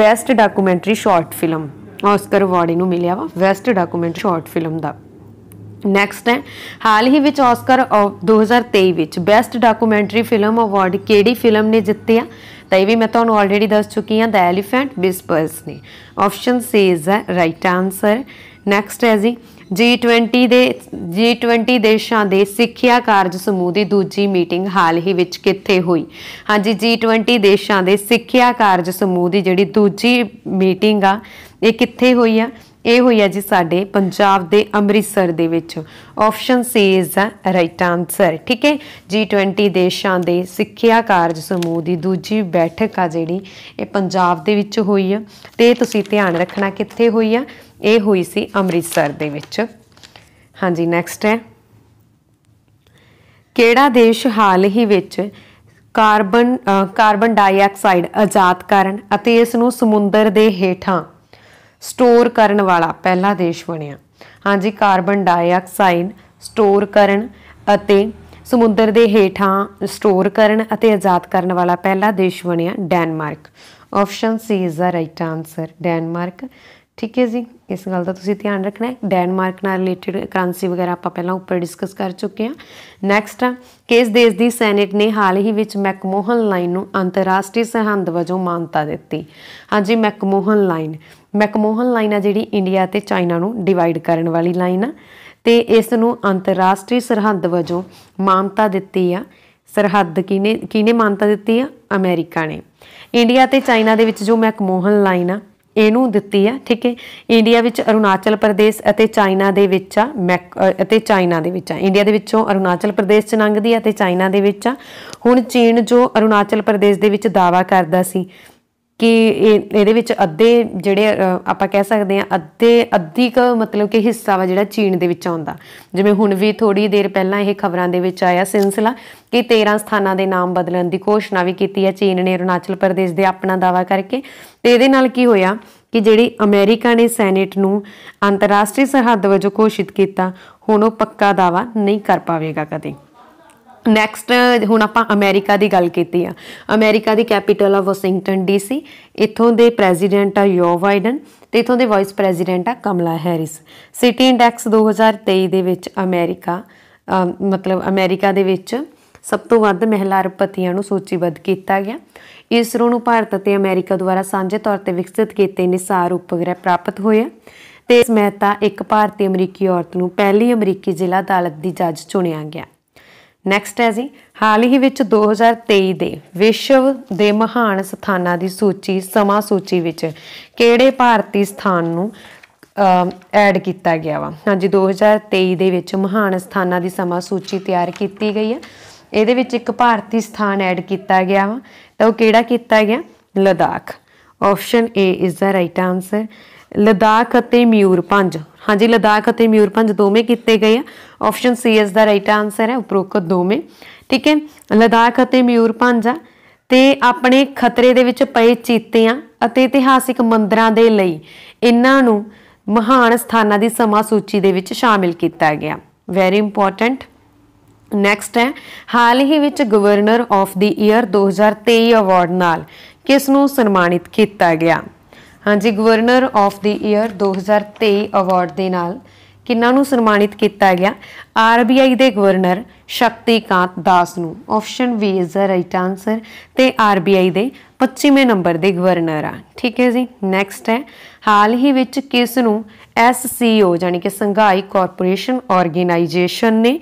Speaker 1: best documentary short film Oscar award ਇਹਨੂੰ ਮਿਲਿਆ ਵਾ ਬੈਸਟ ਡਾਕੂਮੈਂਟਰੀ ਸ਼ਾਰਟ ਫਿਲਮ ਦਾ ਨੈਕਸਟ ਹੈ ਹਾਲ ਹੀ ਵਿੱਚ ਆਸਕਰ 2023 ਵਿੱਚ ਬੈਸਟ ਡਾਕੂਮੈਂਟਰੀ ਫਿਲਮ ਅਵਾਰਡ ਕਿਹੜੀ ਫਿਲਮ ਨੇ ਜਿੱਤੇ ਆ ਤਾਂ ਇਹ ਵੀ ਮੈਂ ਤੁਹਾਨੂੰ ਆਲਰੇਡੀ ਦੱਸ ਚੁੱਕੀ ਹਾਂ ਦ ਐਲੀਫੈਂਟ ਵਿਸਪਰਸ ਨੇ option C is right answer next ਹੈ ਜੀ G20 ਦੇ G20 ਦੇਸ਼ਾਂ ਦੇ ਸਿੱਖਿਆ ਕਾਰਜ ਸਮੂਹ ਦੀ ਦੂਜੀ ਮੀਟਿੰਗ ਹਾਲ ਹੀ ਵਿੱਚ ਕਿੱਥੇ ਹੋਈ ਹਾਂਜੀ G20 ਦੇਸ਼ਾਂ ਦੇ ਸਿੱਖਿਆ ਕਾਰਜ ਸਮੂਹ ਦੀ ਜਿਹੜੀ ਦੂਜੀ ਮੀਟਿੰਗ ਆ ਇਹ ਕਿੱਥੇ ਹੋਈ ਆ ਇਹ ਹੋਈ ਆ ਜੀ ਸਾਡੇ ਪੰਜਾਬ ਦੇ ਅੰਮ੍ਰਿਤਸਰ ਦੇ ਵਿੱਚ option C is the right answer ਠੀਕ ਹੈ G20 ਦੇਸ਼ਾਂ ਦੇ ਸਿੱਖਿਆ ਕਾਰਜ ਸਮੂਹ ਦੀ ਦੂਜੀ ਬੈਠਕ ਆ ਜਿਹੜੀ ਇਹ ਪੰਜਾਬ ਦੇ ਵਿੱਚ ਹੋਈ ਆ ਤੇ ਤੁਸੀਂ ਧਿਆਨ ਰੱਖਣਾ ਕਿੱਥੇ ਹੋਈ ਆ ਇਹ ਹੋਈ ਸੀ ਅੰਮ੍ਰਿਤਸਰ ਦੇ ਵਿੱਚ ਹਾਂਜੀ ਨੈਕਸਟ ਹੈ ਕਿਹੜਾ ਦੇਸ਼ ਹਾਲ ਹੀ ਵਿੱਚ ਕਾਰਬਨ ਕਾਰਬਨ ਡਾਈਆਕਸਾਈਡ ਆਜ਼ਾਦ ਕਰਨ ਅਤੇ ਇਸ ਨੂੰ ਸਮੁੰਦਰ ਦੇ ਹੇਠਾਂ ਸਟੋਰ ਕਰਨ ਵਾਲਾ ਪਹਿਲਾ ਦੇਸ਼ ਬਣਿਆ ਹਾਂਜੀ ਕਾਰਬਨ ਡਾਈਆਕਸਾਈਡ ਸਟੋਰ ਕਰਨ ਅਤੇ ਸਮੁੰਦਰ ਦੇ ਹੇਠਾਂ ਸਟੋਰ ਕਰਨ ਅਤੇ ਆਜ਼ਾਦ ਕਰਨ ਵਾਲਾ ਪਹਿਲਾ ਦੇਸ਼ ਬਣਿਆ Denmark option C is the right answer Denmark ਠੀਕ ਹੈ ਜੀ ਇਸ ਗੱਲ ਦਾ ਤੁਸੀਂ ਧਿਆਨ ਰੱਖਣਾ ਹੈ ਡੈਨਮਾਰਕ ਨਾਲ ਰਿਲੇਟਡ ਕਰੰਸੀ ਵਗੈਰਾ ਆਪਾਂ ਪਹਿਲਾਂ ਉੱਪਰ ਡਿਸਕਸ ਕਰ ਚੁੱਕੇ ਹਾਂ ਨੈਕਸਟ ਆ ਕਿ ਦੇਸ਼ ਦੀ ਸੈਨੇਟ ਨੇ ਹਾਲ ਹੀ ਵਿੱਚ ਮੈਕਮੋਹਨ ਲਾਈਨ ਨੂੰ ਅੰਤਰਰਾਸ਼ਟਰੀ ਸਰਹੰਦ ਵਜੋਂ ਮਾਨਤਾ ਦਿੱਤੀ ਹਾਂਜੀ ਮੈਕਮੋਹਨ ਲਾਈਨ ਮੈਕਮੋਹਨ ਲਾਈਨ ਆ ਜਿਹੜੀ ਇੰਡੀਆ ਤੇ ਚਾਈਨਾ ਨੂੰ ਡਿਵਾਈਡ ਕਰਨ ਵਾਲੀ ਲਾਈਨ ਆ ਤੇ ਇਸ ਨੂੰ ਅੰਤਰਰਾਸ਼ਟਰੀ ਸਰਹੰਦ ਵਜੋਂ ਮਾਨਤਾ ਦਿੱਤੀ ਆ ਸਰਹੱਦ ਕਿਨੇ ਕਿਨੇ ਮਾਨਤਾ ਦਿੱਤੀ ਆ ਅਮਰੀਕਾ ਨੇ ਇੰਡੀਆ ਤੇ ਚਾਈਨਾ ਦੇ ਵਿੱਚ ਜੋ ਮੈਕਮੋਹਨ ਲਾਈਨ ਆ ਇਹਨੂੰ ਦਿੱਤੀ ਆ ਠੀਕ ਹੈ ਇੰਡੀਆ ਵਿੱਚ ਅਰੁਣਾਚਲ ਪ੍ਰਦੇਸ਼ ਅਤੇ ਚਾਈਨਾ ਦੇ ਵਿੱਚ ਆ ਅਤੇ ਚਾਈਨਾ ਦੇ ਵਿੱਚ ਆ ਇੰਡੀਆ ਦੇ ਵਿੱਚੋਂ ਅਰੁਣਾਚਲ ਪ੍ਰਦੇਸ਼ ਚ ਲੰਘਦੀ ਆ ਤੇ ਚਾਈਨਾ ਦੇ ਵਿੱਚ ਆ ਹੁਣ ਚੀਨ ਜੋ ਅਰੁਣਾਚਲ ਪ੍ਰਦੇਸ਼ ਦੇ ਵਿੱਚ ਦਾਵਾ ਕਰਦਾ ਸੀ ਕਿ ਇਹਦੇ ਵਿੱਚ ਅੱਧੇ ਜਿਹੜੇ ਆਪਾਂ ਕਹਿ ਸਕਦੇ ਆ ਅੱਧੇ ਅੱਧੀ ਮਤਲਬ ਕਿ ਹਿੱਸਾ ਵਾ ਜਿਹੜਾ ਚੀਨ ਦੇ ਵਿੱਚ ਆਉਂਦਾ ਜਿਵੇਂ ਹੁਣ ਵੀ ਥੋੜੀ ਦੇਰ ਪਹਿਲਾਂ ਇਹ ਖਬਰਾਂ ਦੇ ਵਿੱਚ ਆਇਆ ਸਿਲਸਿਲਾ ਕਿ 13 ਸਥਾਨਾਂ ਦੇ ਨਾਮ ਬਦਲਣ ਦੀ ਘੋਸ਼ਣਾ ਵੀ ਕੀਤੀ ਹੈ ਚੀਨ ਨੇ ਅਰੁਣਾਚਲ ਪ੍ਰਦੇਸ਼ ਦੇ ਆਪਣਾ ਦਾਵਾ ਕਰਕੇ ਤੇ ਇਹਦੇ ਨਾਲ ਕੀ ਹੋਇਆ ਕਿ ਜਿਹੜੀ ਅਮਰੀਕਾ ਨੇ ਸੈਨੇਟ ਨੂੰ ਅੰਤਰਰਾਸ਼ਟਰੀ ਸਰਹੱਦ ਵਜੋਂ ਘੋਸ਼ਿਤ ਕੀਤਾ ਹੁਣ ਉਹ ਪੱਕਾ ਦਾਵਾ ਨਹੀਂ ਕਰ ਪਾਵੇਗਾ ਕਦੇ ਨੈਕਸਟ ਹੁਣ ਆਪਾਂ ਅਮਰੀਕਾ ਦੀ ਗੱਲ ਕੀਤੀ ਆ ਅਮਰੀਕਾ ਦੀ ਕੈਪੀਟਲ ਆ ਵਾਸ਼ਿੰਗਟਨ ਡੀਸੀ ਇੱਥੋਂ ਦੇ ਪ੍ਰੈਜ਼ੀਡੈਂਟ ਆ ਜੋ ਬਾਈਡਨ ਤੇ ਇੱਥੋਂ ਦੇ ਵਾਈਸ ਪ੍ਰੈਜ਼ੀਡੈਂਟ ਆ ਕਮਲਾ ਹੈਰਿਸ ਸਿਟੀ ਇੰਡੈਕਸ 2023 ਦੇ ਵਿੱਚ ਅਮਰੀਕਾ ਮਤਲਬ ਅਮਰੀਕਾ ਦੇ ਵਿੱਚ ਸਭ ਤੋਂ ਵੱਧ ਮਹਿਲਾ ਰਪਤੀਆਂ ਨੂੰ ਸੂਚੀਬੱਧ ਕੀਤਾ ਗਿਆ ਇਸਰੋ ਨੂੰ ਭਾਰਤ ਅਤੇ ਅਮਰੀਕਾ ਦੁਆਰਾ ਸਾਂਝੇ ਤੌਰ ਤੇ ਵਿਕਸਿਤ ਕੀਤੇ ਨਿਸਾਰ ਉਪਗ੍ਰਹਿ ਪ੍ਰਾਪਤ ਹੋਏ ਤੇ ਇਸ ਮਹਿਤਾ ਇੱਕ ਭਾਰਤੀ ਅਮਰੀਕੀ ਔਰਤ ਨੂੰ ਪਹਿਲੀ ਅਮਰੀਕੀ ਜ਼ਿਲ੍ਹਾ ਅਦਾਲਤ ਦੀ ਜੱਜ ਚੁਣਿਆ ਗਿਆ ਨੈਕਸਟ ਹੈ ਜੀ ਹਾਲ ਹੀ ਵਿੱਚ 2023 ਦੇ ਵਿਸ਼ਵ ਦੇ ਮਹਾਨ ਸਥਾਨਾਂ ਦੀ ਸੂਚੀ ਸਮਾਂ ਸੂਚੀ ਵਿੱਚ ਕਿਹੜੇ ਭਾਰਤੀ ਸਥਾਨ ਨੂੰ ਐਡ ਕੀਤਾ ਗਿਆ ਵਾ ਹਾਂਜੀ 2023 ਦੇ ਵਿੱਚ ਮਹਾਨ ਸਥਾਨਾਂ ਦੀ ਸਮਾਂ ਸੂਚੀ ਤਿਆਰ ਕੀਤੀ ਗਈ ਹੈ ਇਹਦੇ ਵਿੱਚ ਇੱਕ ਭਾਰਤੀ ਸਥਾਨ ਐਡ ਕੀਤਾ ਗਿਆ ਵਾ ਤਾਂ ਉਹ ਕਿਹੜਾ ਕੀਤਾ ਗਿਆ Ladakh option A is the right answer Ladakh ਅਤੇ ਪੰਜ ਹਾਂਜੀ ਲਦਾਖ ਅਤੇ ਪੰਜ ਦੋਵੇਂ ਕੀਤੇ ਗਏ ਆ ਆਪਸ਼ਨ ਸੀ ਇਸ ਦਾ ਰਾਈਟ ਆਨਸਰ ਹੈ ਉਪਰੋਕਤ ਦੋਵੇਂ ਠੀਕ ਹੈ ਲਦਾਖ ਅਤੇ ਪੰਜ ਆ ਤੇ ਆਪਣੇ ਖਤਰੇ ਦੇ ਵਿੱਚ ਪਏ ਚੀਤਿਆਂ ਅਤੇ ਇਤਿਹਾਸਿਕ ਮੰਦਰਾਂ ਦੇ ਲਈ ਇਹਨਾਂ ਨੂੰ ਮਹਾਨ ਸਥਾਨਾਂ ਦੀ ਸਮਾ ਸੂਚੀ ਦੇ ਵਿੱਚ ਸ਼ਾਮਿਲ ਕੀਤਾ ਗਿਆ ਵੈਰੀ ਇੰਪੋਰਟੈਂਟ ਨੈਕਸਟ ਹੈ ਹਾਲ ਹੀ ਵਿੱਚ governor of the year 2023 award ਨਾਲ ਕਿਸ ਨੂੰ ਸਨਮਾਨਿਤ ਕੀਤਾ ਗਿਆ ਹਾਂਜੀ governor of the year 2023 award ਦੇ ਨਾਲ ਕਿੰਨਾਂ ਨੂੰ ਸਨਮਾਨਿਤ ਕੀਤਾ ਗਿਆ ਆਰਬੀਆਈ ਦੇ ਗਵਰਨਰ ਸ਼ਕਤੀਕਾਂਤ ਦਾਸ ਨੂੰ option B is the right answer ਤੇ ਆਰਬੀਆਈ ਦੇ 25ਵੇਂ ਨੰਬਰ ਦੇ ਗਵਰਨਰ ਆ ਠੀਕ ਹੈ ਜੀ ਨੈਕਸਟ ਹੈ ਹਾਲ ਹੀ ਵਿੱਚ ਕਿਸ ਨੂੰ ਐਸਸੀਓ ਯਾਨੀ ਕਿ ਸੰਘਾਈ ਕਾਰਪੋਰੇਸ਼ਨ ਆਰਗੇਨਾਈਜੇਸ਼ਨ ਨੇ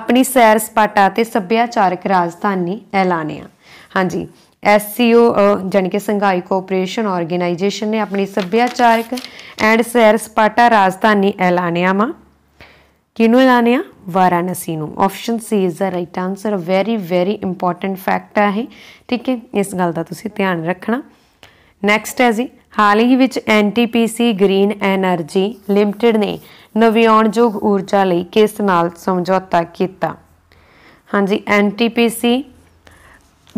Speaker 1: ਆਪਣੀ ਸੈਰ ਸਪਾਟਾ ਤੇ ਸੱਭਿਆਚਾਰਕ ਰਾਜਧਾਨੀ ਐਲਾਨਿਆ ਹਾਂਜੀ ਐਸਸੀਓ ਜਾਨੀ ਕਿ ਸੰਘਾਈ ਕੋਆਪਰੇਸ਼ਨ ਆਰਗੇਨਾਈਜੇਸ਼ਨ ਨੇ ਆਪਣੀ ਸੱਭਿਆਚਾਰਕ ਐਂਡ ਸੈਰ ਸਪਾਟਾ ਰਾਜਧਾਨੀ ਐਲਾਨਿਆ ਮਾ ਕਿਨੂੰ ਐਲਾਨਿਆ ਵਾਰਾਣਸੀ ਨੂੰ option C is the right answer very very important fact ਹੈ ਠੀਕ ਹੈ ਇਸ ਗੱਲ ਦਾ ਤੁਸੀਂ ਧਿਆਨ ਰੱਖਣਾ ਨੈਕਸਟ ਹੈ ਜੀ ਹਾਲ ਹੀ ਵਿੱਚ ਐਨਟੀਪੀਸੀ ਗ੍ਰੀਨ ਐਨਰਜੀ ਲਿਮਟਿਡ ਨੇ ਨਵਿਆਉਣਯੋਗ ਊਰਜਾ ਲਈ ਕਿਸ ਨਾਲ ਸਮਝੌਤਾ ਕੀਤਾ ਹਾਂਜੀ ਐਨਟੀਪੀਸੀ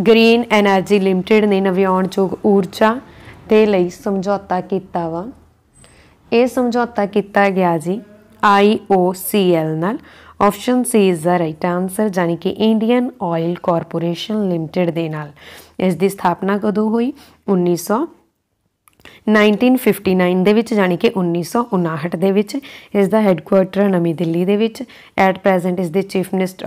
Speaker 1: ਗ੍ਰੀਨ એનર્ਜੀ ਲਿਮਟਿਡ ਨੇ ਨਵਿਆਉਣਯੋਗ ਊਰਜਾ ਦੇ ਲਈ ਸਮਝੌਤਾ ਕੀਤਾ ਵਾ ਇਹ ਸਮਝੌਤਾ ਕੀਤਾ ਗਿਆ ਜੀ IOCL ਨਾਲ option C is the right answer ਜਾਨੀ ਕਿ ਇੰਡੀਅਨ ਆਇਲ ਕਾਰਪੋਰੇਸ਼ਨ ਲਿਮਟਿਡ ਦੇ ਨਾਲ ਇਸ ਦੀ ਸਥਾਪਨਾ ਕਦੋਂ ਹੋਈ 1900 1959 ਦੇ ਵਿੱਚ ਜਾਨੀ ਕਿ 1959 ਦੇ ਵਿੱਚ ਇਸ ਦਾ ਹੈੱਡਕੁਆਰਟਰ ਨਵੀਂ ਦਿੱਲੀ ਦੇ ਵਿੱਚ ਐਟ ਪ੍ਰੈਜ਼ੈਂਟ ਇਸ ਦੇ ਚੀਫ ਮਿਨਿਸਟਰ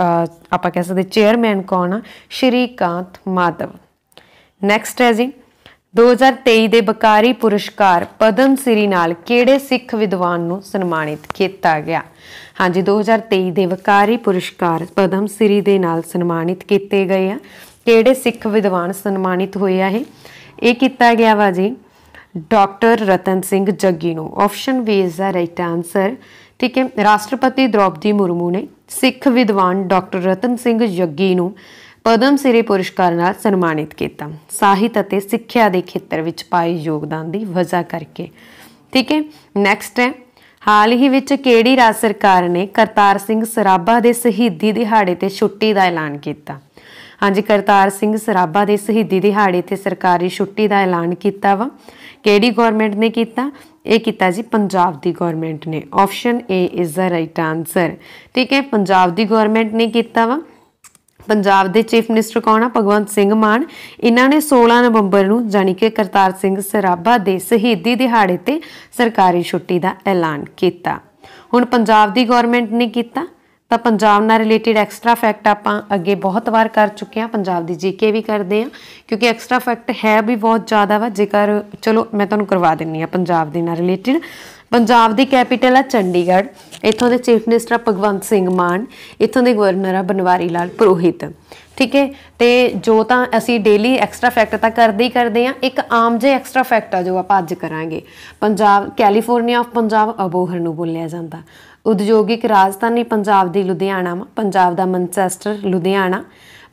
Speaker 1: ਆਪਾਂ ਕਹਿ ਸਕਦੇ ਚੇਅਰਮੈਨ ਕੌਣ ਆ ਸ਼੍ਰੀ ਕਾਂਤ ਮਾਧਵ ਨੈਕਸਟ ਹੈ ਜੀ 2023 ਦੇ ਬਕਾਰੀ ਪੁਰਸਕਾਰ ਪਦਮ ਸ੍ਰੀ ਨਾਲ ਕਿਹੜੇ ਸਿੱਖ ਵਿਦਵਾਨ ਨੂੰ ਸਨਮਾਨਿਤ ਕੀਤਾ ਗਿਆ ਹਾਂਜੀ 2023 ਦੇ ਬਕਾਰੀ ਪੁਰਸਕਾਰ ਪਦਮ ਸ੍ਰੀ ਦੇ ਨਾਲ ਸਨਮਾਨਿਤ ਕੀਤੇ ਗਏ ਆ ਕਿਹੜੇ ਸਿੱਖ ਵਿਦਵਾਨ ਸਨਮਾਨਿਤ ਹੋਏ ਆ ਇਹ ਇਹ ਕੀਤਾ ਗਿਆ ਵਾ ਜੀ ਡਾਕਟਰ ਰਤਨ ਸਿੰਘ ਜੱਗੀ ਨੂੰ ਆਪਸ਼ਨ ਬੀ ਇਸ ਦਾ ਰਾਈਟ ਆਨਸਰ ਠੀਕ ਹੈ ਰਾਸ਼ਟਰਪਤੀ ਦ੍ਰੋਪਦੀ ਮੁਰਮੂ ਨੇ ਸਿੱਖ ਵਿਦਵਾਨ ਡਾਕਟਰ ਰਤਨ ਸਿੰਘ ਜੱਗੀ ਨੂੰ ਪਦਮ ਸ੍ਰੀ ਪੁਰਸਕਾਰ ਨਾਲ ਸਨਮਾਨਿਤ ਕੀਤਾ ਸਾਹਿਤ ਅਤੇ ਸਿੱਖਿਆ ਦੇ ਖੇਤਰ ਵਿੱਚ ਪਾਏ ਯੋਗਦਾਨ ਦੀ ਵਜ੍ਹਾ ਕਰਕੇ ਠੀਕ ਹੈ ਨੈਕਸਟ ਹੈ ਹਾਲ ਹੀ ਵਿੱਚ ਕਿਹੜੀ ਰਾਜ ਸਰਕਾਰ ਨੇ ਕਰਤਾਰ ਸਿੰਘ ਸਰਾਭਾ ਦੇ ਸ਼ਹੀਦੀ ਦਿਹਾੜੇ ਤੇ ਛੁੱਟੀ ਦਾ ਐਲਾਨ ਕੀਤਾ ਹਾਂਜੀ ਕਰਤਾਰ ਸਿੰਘ ਸਰਾਭਾ ਦੇ ਸ਼ਹੀਦੀ ਦਿਹਾੜੇ ਤੇ ਸਰਕਾਰੀ ਛੁੱਟੀ ਦਾ ਐਲਾਨ ਕੀਤਾ ਵਾ ਕਿਹੜੀ ਗਵਰਨਮੈਂਟ ਨੇ ਕੀਤਾ ਇਹ ਕੀਤਾ ਜੀ ਪੰਜਾਬ ਦੀ ਗਵਰਨਮੈਂਟ ਨੇ option A is the right answer ਠੀਕ ਹੈ ਪੰਜਾਬ ਦੀ ਗਵਰਨਮੈਂਟ ਨੇ ਕੀਤਾ ਵਾ ਪੰਜਾਬ ਦੇ ਚੀਫ ਮਿਨਿਸਟਰ ਕੌਣ ਆ ਭਗਵੰਤ ਸਿੰਘ ਮਾਨ ਇਹਨਾਂ ਨੇ 16 ਨਵੰਬਰ ਨੂੰ ਜਾਨੀ ਕਿ ਕਰਤਾਰ ਸਿੰਘ ਸਰਾਭਾ ਦੇ ਸ਼ਹੀਦੀ ਦਿਹਾੜੇ ਤੇ ਸਰਕਾਰੀ ਛੁੱਟੀ ਦਾ ਐਲਾਨ ਕੀਤਾ ਹੁਣ ਪੰਜਾਬ ਦੀ ਗਵਰਨਮੈਂਟ ਨੇ ਕੀਤਾ ਤਾਂ ਪੰਜਾਬ ਨਾਲ ਰਿਲੇਟਡ ਐਕਸਟਰਾ ਫੈਕਟ ਆਪਾਂ ਅੱਗੇ ਬਹੁਤ ਵਾਰ ਕਰ ਚੁੱਕੇ ਆ ਪੰਜਾਬ ਦੀ ਜੀਕੇ ਵੀ ਕਰਦੇ ਆ ਕਿਉਂਕਿ ਐਕਸਟਰਾ ਫੈਕਟ ਹੈ ਵੀ ਬਹੁਤ ਜ਼ਿਆਦਾ ਵਾ ਜੇਕਰ ਚਲੋ ਮੈਂ ਤੁਹਾਨੂੰ ਕਰਵਾ ਦਿੰਨੀ ਆ ਪੰਜਾਬ ਦੇ ਨਾਲ ਰਿਲੇਟਡ ਪੰਜਾਬ ਦੀ ਕੈਪੀਟਲ ਆ ਚੰਡੀਗੜ੍ਹ ਇੱਥੋਂ ਦੇ ਚੀਫ ਮਿਨਿਸਟਰ ਭਗਵੰਤ ਸਿੰਘ ਮਾਨ ਇੱਥੋਂ ਦੇ ਗਵਰਨਰ ਆ ਬਨਵਾਰੀ ਲਾਲ ਪੁਰੋਹਿਤ ਠੀਕ ਹੈ ਤੇ ਜੋ ਤਾਂ ਅਸੀਂ ਡੇਲੀ ਐਕਸਟਰਾ ਫੈਕਟ ਤਾਂ ਕਰਦੇ ਹੀ ਕਰਦੇ ਆ ਇੱਕ ਆਮ ਜੇ ਐਕਸਟਰਾ ਫੈਕਟ ਆ ਜੋ ਆਪਾਂ ਅੱਜ ਕਰਾਂਗੇ ਪੰਜਾਬ ਕੈਲੀਫੋਰਨੀਆ ਆਫ ਪੰਜਾਬ ਅਬੋਹਰ ਨੂੰ ਬੋਲਿਆ ਜਾਂਦਾ ਉਦਯੋਗਿਕ ਰਾਜਧਾਨੀ ਪੰਜਾਬ ਦੀ ਲੁਧਿਆਣਾ ਪੰਜਾਬ ਦਾ ਮੈਂਚੈਸਟਰ ਲੁਧਿਆਣਾ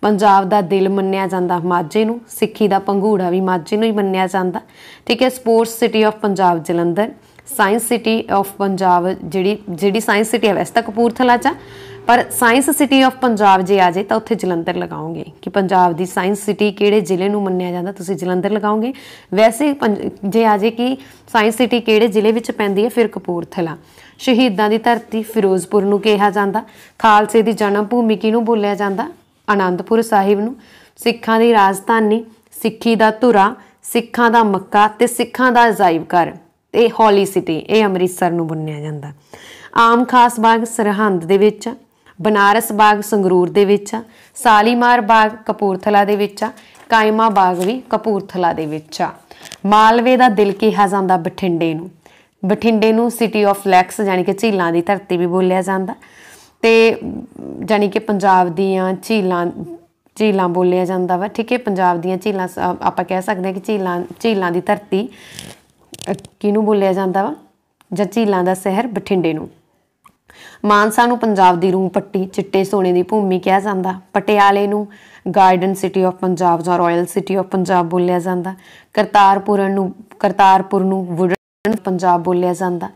Speaker 1: ਪੰਜਾਬ ਦਾ ਦਿਲ ਮੰਨਿਆ ਜਾਂਦਾ ਮਾਝੇ ਨੂੰ ਸਿੱਖੀ ਦਾ ਪੰਘੂੜਾ ਵੀ ਮਾਝੇ ਨੂੰ ਹੀ ਮੰਨਿਆ ਜਾਂਦਾ ਠੀਕ ਹੈ sports city of Punjab Jalandhar science city of Punjab ਜਿਹੜੀ ਜਿਹੜੀ ਸਾਇੰਸ ਸਿਟੀ ਹੈ ਵੈਸਤਾ ਕਪੂਰਥਲਾ ਚਾ ਪਰ ਸਾਇੰਸ ਸਿਟੀ ਆਫ ਪੰਜਾਬ ਜੇ ਆ ਜੇ ਤਾਂ ਉੱਥੇ ਜਲੰਧਰ ਲਗਾਉਂਗੇ ਕਿ ਪੰਜਾਬ ਦੀ ਸਾਇੰਸ ਸਿਟੀ ਕਿਹੜੇ ਜ਼ਿਲ੍ਹੇ ਨੂੰ ਮੰਨਿਆ ਜਾਂਦਾ ਤੁਸੀਂ ਜਲੰਧਰ ਲਗਾਉਂਗੇ ਵੈਸੇ ਜੇ ਆ ਜੇ ਕਿ ਸਾਇੰਸ ਸਿਟੀ ਕਿਹੜੇ ਜ਼ਿਲ੍ਹੇ ਵਿੱਚ ਪੈਂਦੀ ਹੈ ਫਿਰ ਕਪੂਰਥਲਾ ਸ਼ਹੀਦਾਂ ਦੀ ਧਰਤੀ ਫਿਰੋਜ਼ਪੁਰ ਨੂੰ ਕਿਹਾ ਜਾਂਦਾ ਖਾਲਸੇ ਦੀ ਜਨਮ ਭੂਮੀ ਕਿਹਨੂੰ ਬੋਲਿਆ ਜਾਂਦਾ ਆਨੰਦਪੁਰ ਸਾਹਿਬ ਨੂੰ ਸਿੱਖਾਂ ਦੀ ਰਾਜਧਾਨੀ ਸਿੱਖੀ ਦਾ ਧੁਰਾ ਸਿੱਖਾਂ ਦਾ ਮੱਕਾ ਤੇ ਸਿੱਖਾਂ ਦਾ ਅਜਾਇਬ ਘਰ ਇਹ ਹੌਲੀ ਸਿਟੀ ਇਹ ਅੰਮ੍ਰਿਤਸਰ ਨੂੰ ਬੁੰਨਿਆ ਜਾਂਦਾ ਆਮ ਖਾਸ ਬਾਗ ਸਰਹੰਦ ਦੇ ਵਿੱਚ ਬਨਾਰਸ ਬਾਗ ਸੰਗਰੂਰ ਦੇ ਵਿੱਚ ਆ ਸਾਲੀਮਾਰ ਬਾਗ ਕਪੂਰਥਲਾ ਦੇ ਵਿੱਚ ਆ ਕਾਇਮਾ ਬਾਗ ਵੀ ਕਪੂਰਥਲਾ ਦੇ ਵਿੱਚ ਆ ਮਾਲਵੇ ਦਾ ਦਿਲ ਕਿਹਾ ਜਾਂਦਾ ਬਠਿੰਡੇ ਨੂੰ ਬਠਿੰਡੇ ਨੂੰ ਸਿਟੀ ਆਫ ਲੈਕਸ ਯਾਨੀ ਕਿ ਝੀਲਾਂ ਦੀ ਧਰਤੀ ਵੀ ਬੋਲਿਆ ਜਾਂਦਾ ਤੇ ਯਾਨੀ ਕਿ ਪੰਜਾਬ ਦੀਆਂ ਝੀਲਾਂ ਝੀਲਾਂ ਬੋਲਿਆ ਜਾਂਦਾ ਵਾ ਠੀਕ ਹੈ ਪੰਜਾਬ ਦੀਆਂ ਝੀਲਾਂ ਆਪਾਂ ਕਹਿ ਸਕਦੇ ਹਾਂ ਕਿ ਝੀਲਾਂ ਝੀਲਾਂ ਦੀ ਧਰਤੀ ਕਿਹਨੂੰ ਬੋਲਿਆ ਜਾਂਦਾ ਵਾ ਜਾਂ ਝੀਲਾਂ ਦਾ ਸ਼ਹਿਰ ਬਠਿੰਡੇ ਨੂੰ ਮਾਨਸਾ ਨੂੰ ਪੰਜਾਬ ਦੀ ਰੂਹ ਪੱਟੀ ਚਿੱਟੇ ਸੋਨੇ ਦੀ ਭੂਮੀ ਕਿਹਾ ਜਾਂਦਾ ਪਟਿਆਲੇ ਨੂੰ ਗਾਰਡਨ ਸਿਟੀ ਆਫ ਪੰਜਾਬ ਜਾਂ ਰਾਇਲ ਸਿਟੀ ਆਫ ਪੰਜਾਬ ਬੋਲਿਆ ਜਾਂਦਾ ਕਰਤਾਰਪੁਰ ਨੂੰ ਕਰਤਾਰਪੁਰ ਨੂੰ ਵੁਡਨ ਪੰਜਾਬ ਬੋਲਿਆ ਜਾਂਦਾ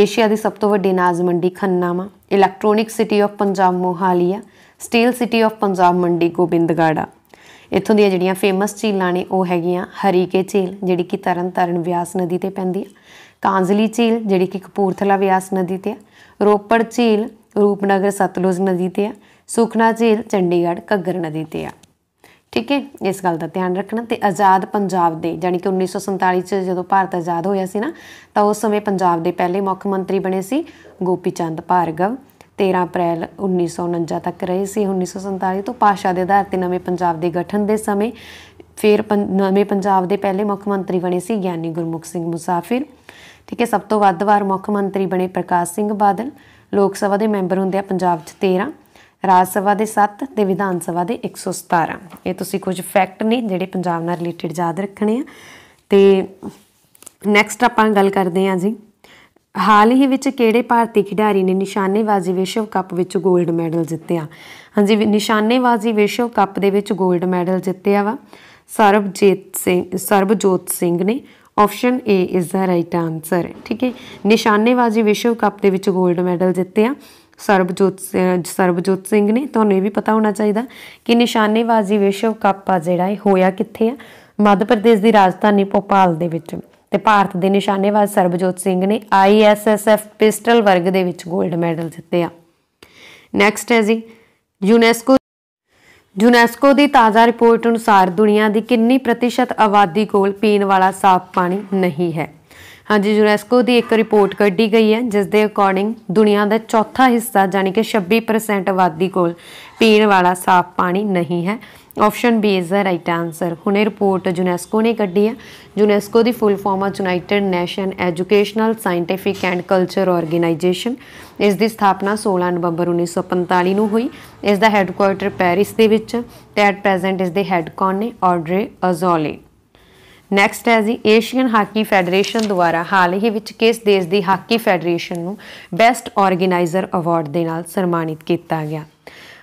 Speaker 1: ਏਸ਼ੀਆ ਦੀ ਸਭ ਤੋਂ ਵੱਡੀ ਨਾਜ਼ ਮੰਡੀ ਖੰਨਾਵਾ ਇਲੈਕਟ੍ਰੋਨਿਕ ਸਿਟੀ ਆਫ ਪੰਜਾਬ ਮੋਹਾਲੀਆ ਸਟੀਲ ਸਿਟੀ ਆਫ ਪੰਜਾਬ ਮੰਡੀ ਗੋਬਿੰਦਗੜਾ ਇੱਥੋਂ ਦੀਆਂ ਜਿਹੜੀਆਂ ਫੇਮਸ ਝੀਲਾਂ ਨੇ ਉਹ ਹੈਗੀਆਂ ਹਰੀਕੇ ਝੀਲ ਜਿਹੜੀ ਕਿ ਤਰਨਤਾਰਨ ਵਿਆਸ ਨਦੀ ਤੇ ਪੈਂਦੀ ਹੈ ਕਾਂਜ਼ਲੀ ਝੀਲ ਜਿਹੜੀ ਕਿ ਕਪੂਰਥਲਾ ਵਿਆਸ ਨਦੀ ਤੇ ਆ ਰੋਪੜ ਝੀਲ ਰੂਪਨਗਰ ਸਤਲੁਜ ਨਦੀ ਤੇ ਆ ਸੁਖਨਾ ਝੀਲ ਚੰਡੀਗੜ੍ਹ ਘੱਗਰ ਨਦੀ ਤੇ ਆ ਠੀਕ ਹੈ ਇਸ ਗੱਲ ਦਾ ਧਿਆਨ ਰੱਖਣਾ ਤੇ ਆਜ਼ਾਦ ਪੰਜਾਬ ਦੇ ਯਾਨੀ ਕਿ 1947 ਚ ਜਦੋਂ ਭਾਰਤ ਆਜ਼ਾਦ ਹੋਇਆ ਸੀ ਨਾ ਤਾਂ ਉਸ ਸਮੇਂ ਪੰਜਾਬ ਦੇ ਪਹਿਲੇ ਮੁੱਖ ਮੰਤਰੀ ਬਣੇ ਸੀ ਗੋਪੀ ਚੰਦ ਭਾਰਗਵ 13 ਅਪ੍ਰੈਲ 1949 ਤੱਕ ਰਹੇ ਸੀ 1947 ਤੋਂ ਪਾਸ਼ਾ ਦੇ ਆਧਾਰ ਤੇ ਨਵੇਂ ਪੰਜਾਬ ਦੇ ਗਠਨ ਦੇ ਸਮੇਂ ਫਿਰ ਨਵੇਂ ਪੰਜਾਬ ਦੇ ਪਹਿਲੇ ਮੁੱਖ ਮੰਤਰੀ ਬਣੇ ਸੀ ਗਿਆਨੀ ਗੁਰਮੁਖ ਸਿੰਘ ਮੁਸਾਫਿਰ ਠੀਕ ਹੈ ਸਭ ਤੋਂ ਵੱਧ ਵਾਰ ਮੁੱਖ ਮੰਤਰੀ ਬਣੇ ਪ੍ਰਕਾਸ਼ ਸਿੰਘ ਬਾਦਲ ਲੋਕ ਸਭਾ ਦੇ ਮੈਂਬਰ ਹੁੰਦੇ ਆ ਪੰਜਾਬ 'ਚ 13 ਰਾਜ ਸਭਾ ਦੇ 7 ਤੇ ਵਿਧਾਨ ਸਭਾ ਦੇ 117 ਇਹ ਤੁਸੀਂ ਕੁਝ ਫੈਕਟ ਨੇ ਜਿਹੜੇ ਪੰਜਾਬ ਨਾਲ ਰਿਲੇਟਡ ਯਾਦ ਰੱਖਣੇ ਆ ਤੇ ਨੈਕਸਟ ਆਪਾਂ ਗੱਲ ਕਰਦੇ ਆ ਜੀ ਹਾਲ ਹੀ ਵਿੱਚ ਕਿਹੜੇ ਭਾਰਤੀ ਖਿਡਾਰੀ ਨੇ ਨਿਸ਼ਾਨੇਬਾਜ਼ੀ ਵਿਸ਼ਵ ਕੱਪ ਵਿੱਚ 골ਡ ਮੈਡਲ ਜਿੱਤਿਆ ਹਾਂਜੀ ਨਿਸ਼ਾਨੇਬਾਜ਼ੀ ਵਿਸ਼ਵ ਕੱਪ ਦੇ ਵਿੱਚ 골ਡ ਮੈਡਲ ਜਿੱਤਿਆ ਵਾ ਸਰਬਜੀਤ ਸਿੰਘ ਸਰਬਜੋਤ ਸਿੰਘ ਨੇ option A is the right answer ਠੀਕ ਹੈ ਨਿਸ਼ਾਨੇਬਾਜ਼ੀ ਵਿਸ਼ਵ ਕੱਪ ਦੇ ਵਿੱਚ 골ਡ ਮੈਡਲ ਜਿੱਤੇ ਆ ਸਰਬਜੋਤ ਸਰਬਜੋਤ ਸਿੰਘ ਨੇ ਤੁਹਾਨੂੰ ਇਹ ਵੀ ਪਤਾ ਹੋਣਾ ਚਾਹੀਦਾ ਕਿ ਨਿਸ਼ਾਨੇਬਾਜ਼ੀ ਵਿਸ਼ਵ ਕੱਪ ਆ ਜਿਹੜਾ ਇਹ ਹੋਇਆ ਕਿੱਥੇ ਆ ਮੱਧ ਪ੍ਰਦੇਸ਼ ਦੀ ਰਾਜਧਾਨੀ ਭੋਪਾਲ ਦੇ ਵਿੱਚ ਤੇ ਭਾਰਤ ਦੇ ਨਿਸ਼ਾਨੇਬਾਜ਼ ਸਰਬਜੋਤ ਸਿੰਘ ਨੇ ਆਈਐਸਐਸਐਫ ਪਿਸਟਲ ਵਰਗ ਦੇ ਵਿੱਚ 골ਡ ਮੈਡਲ ਜਿੱਤੇ ਆ ਨੈਕਸਟ ਹੈ ਜੀ ਯੂਨੈਸਕੋ ਯੂਨੈਸਕੋ ਦੀ ਤਾਜ਼ਾ ਰਿਪੋਰਟ ਅਨੁਸਾਰ ਦੁਨੀਆ ਦੀ ਕਿੰਨੀ ਪ੍ਰਤੀਸ਼ਤ ਆਬਾਦੀ ਕੋਲ ਪੀਣ ਵਾਲਾ ਸਾਫ਼ ਪਾਣੀ ਨਹੀਂ ਹੈ ਹਾਂਜੀ ਯੂਨੈਸਕੋ ਦੀ ਇੱਕ ਰਿਪੋਰਟ ਕੱਢੀ ਗਈ ਹੈ ਜਿਸ ਦੇ ਅਕੋਰਡਿੰਗ ਦੁਨੀਆ ਦਾ ਚੌਥਾ ਹਿੱਸਾ ਜਾਨੀ ਕਿ 26% ਆਬਾਦੀ ਕੋਲ ਪੀਣ ਵਾਲਾ ਸਾਫ਼ ਪਾਣੀ ਨਹੀਂ ਹੈ option B is the right answer ਹੁਣੇ ਰਿਪੋਰਟ ਯੂਨੈਸਕੋ ਨੇ ਕੱਢੀ ਹੈ ਯੂਨੈਸਕੋ ਦੀ ਫੁੱਲ ਫਾਰਮ ਆ united nation educational scientific and culture organisation ਇਸ ਦੀ ਸਥਾਪਨਾ 16 ਨਵੰਬਰ 1945 ਨੂੰ ਹੋਈ ਇਸ ਦਾ ਹੈੱਡਕੁਆਰਟਰ ਪੈਰਿਸ ਦੇ ਵਿੱਚ ਤੇ ਐਟ ਪ੍ਰੈਜ਼ੈਂਟ ਇਸ ਦੇ ਹੈੱਡ ਕੌਨ ਨੇ ਆਡਰੇ ਅਜ਼ੋਲੇ ਨੈਕਸਟ ਹੈ ਜੀ ਏਸ਼ੀਅਨ ਹਾਕੀ ਫੈਡਰੇਸ਼ਨ ਦੁਆਰਾ ਹਾਲ ਹੀ ਵਿੱਚ ਕਿਸ ਦੇਸ਼ ਦੀ ਹਾਕੀ ਫੈਡਰੇਸ਼ਨ ਨੂੰ ਬੈਸਟ ਆਰਗੇਨਾਈਜ਼ਰ ਅਵਾਰਡ ਦੇ ਨਾਲ ਸਨਮਾਨਿਤ ਕੀਤਾ ਗਿਆ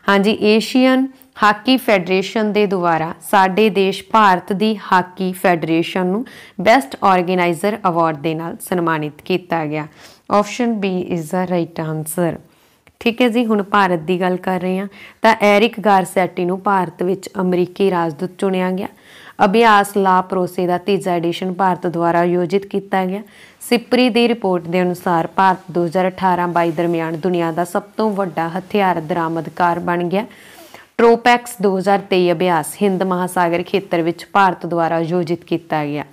Speaker 1: ਹਾਂਜੀ ਏਸ਼ੀਅਨ ਹਾਕੀ ਫੈਡਰੇਸ਼ਨ ਦੇ ਦੁਆਰਾ ਸਾਡੇ ਦੇਸ਼ ਭਾਰਤ ਦੀ ਹਾਕੀ ਫੈਡਰੇਸ਼ਨ ਨੂੰ ਬੈਸਟ ਆਰਗੇਨਾਈਜ਼ਰ ਅਵਾਰਡ ਦੇ ਨਾਲ ਸਨਮਾਨਿਤ ਕੀਤਾ ਗਿਆ option B is the right answer ਠੀਕ ਹੈ ਜੀ ਹੁਣ ਭਾਰਤ ਦੀ ਗੱਲ ਕਰ ਰਹੇ ਹਾਂ ਤਾਂ ਐਰਿਕ ਗਾਰਸੈਟੀ ਨੂੰ ਭਾਰਤ ਵਿੱਚ ਅਮਰੀਕੀ ਰਾਜਦੂਤ ਚੁਣਿਆ ਗਿਆ ਅਭਿਆਸ ਲਾ ਪ੍ਰੋਸੇ ਦਾ ਤੀਜਾ ਐਡੀਸ਼ਨ ਭਾਰਤ ਦੁਆਰਾ ਆਯੋਜਿਤ ਕੀਤਾ ਗਿਆ ਸਿਪਰੀ ਦੀ ਰਿਪੋਰਟ ਦੇ ਅਨੁਸਾਰ ਭਾਰਤ 2018-22 ਦਰਮਿਆਨ ਦੁਨੀਆ ਦਾ ਸਭ ਤੋਂ ਵੱਡਾ ਹਥਿਆਰ ਦਰਾਮਦਕਾਰ ਬਣ ਗਿਆ ਟ੍ਰੋਪੈਕਸ 2023 ਅਭਿਆਸ ਹਿੰਦ ਮਹਾਸਾਗਰ ਖੇਤਰ ਵਿੱਚ ਭਾਰਤ ਦੁਆਰਾ ਆਯੋਜਿਤ ਕੀਤਾ ਗਿਆ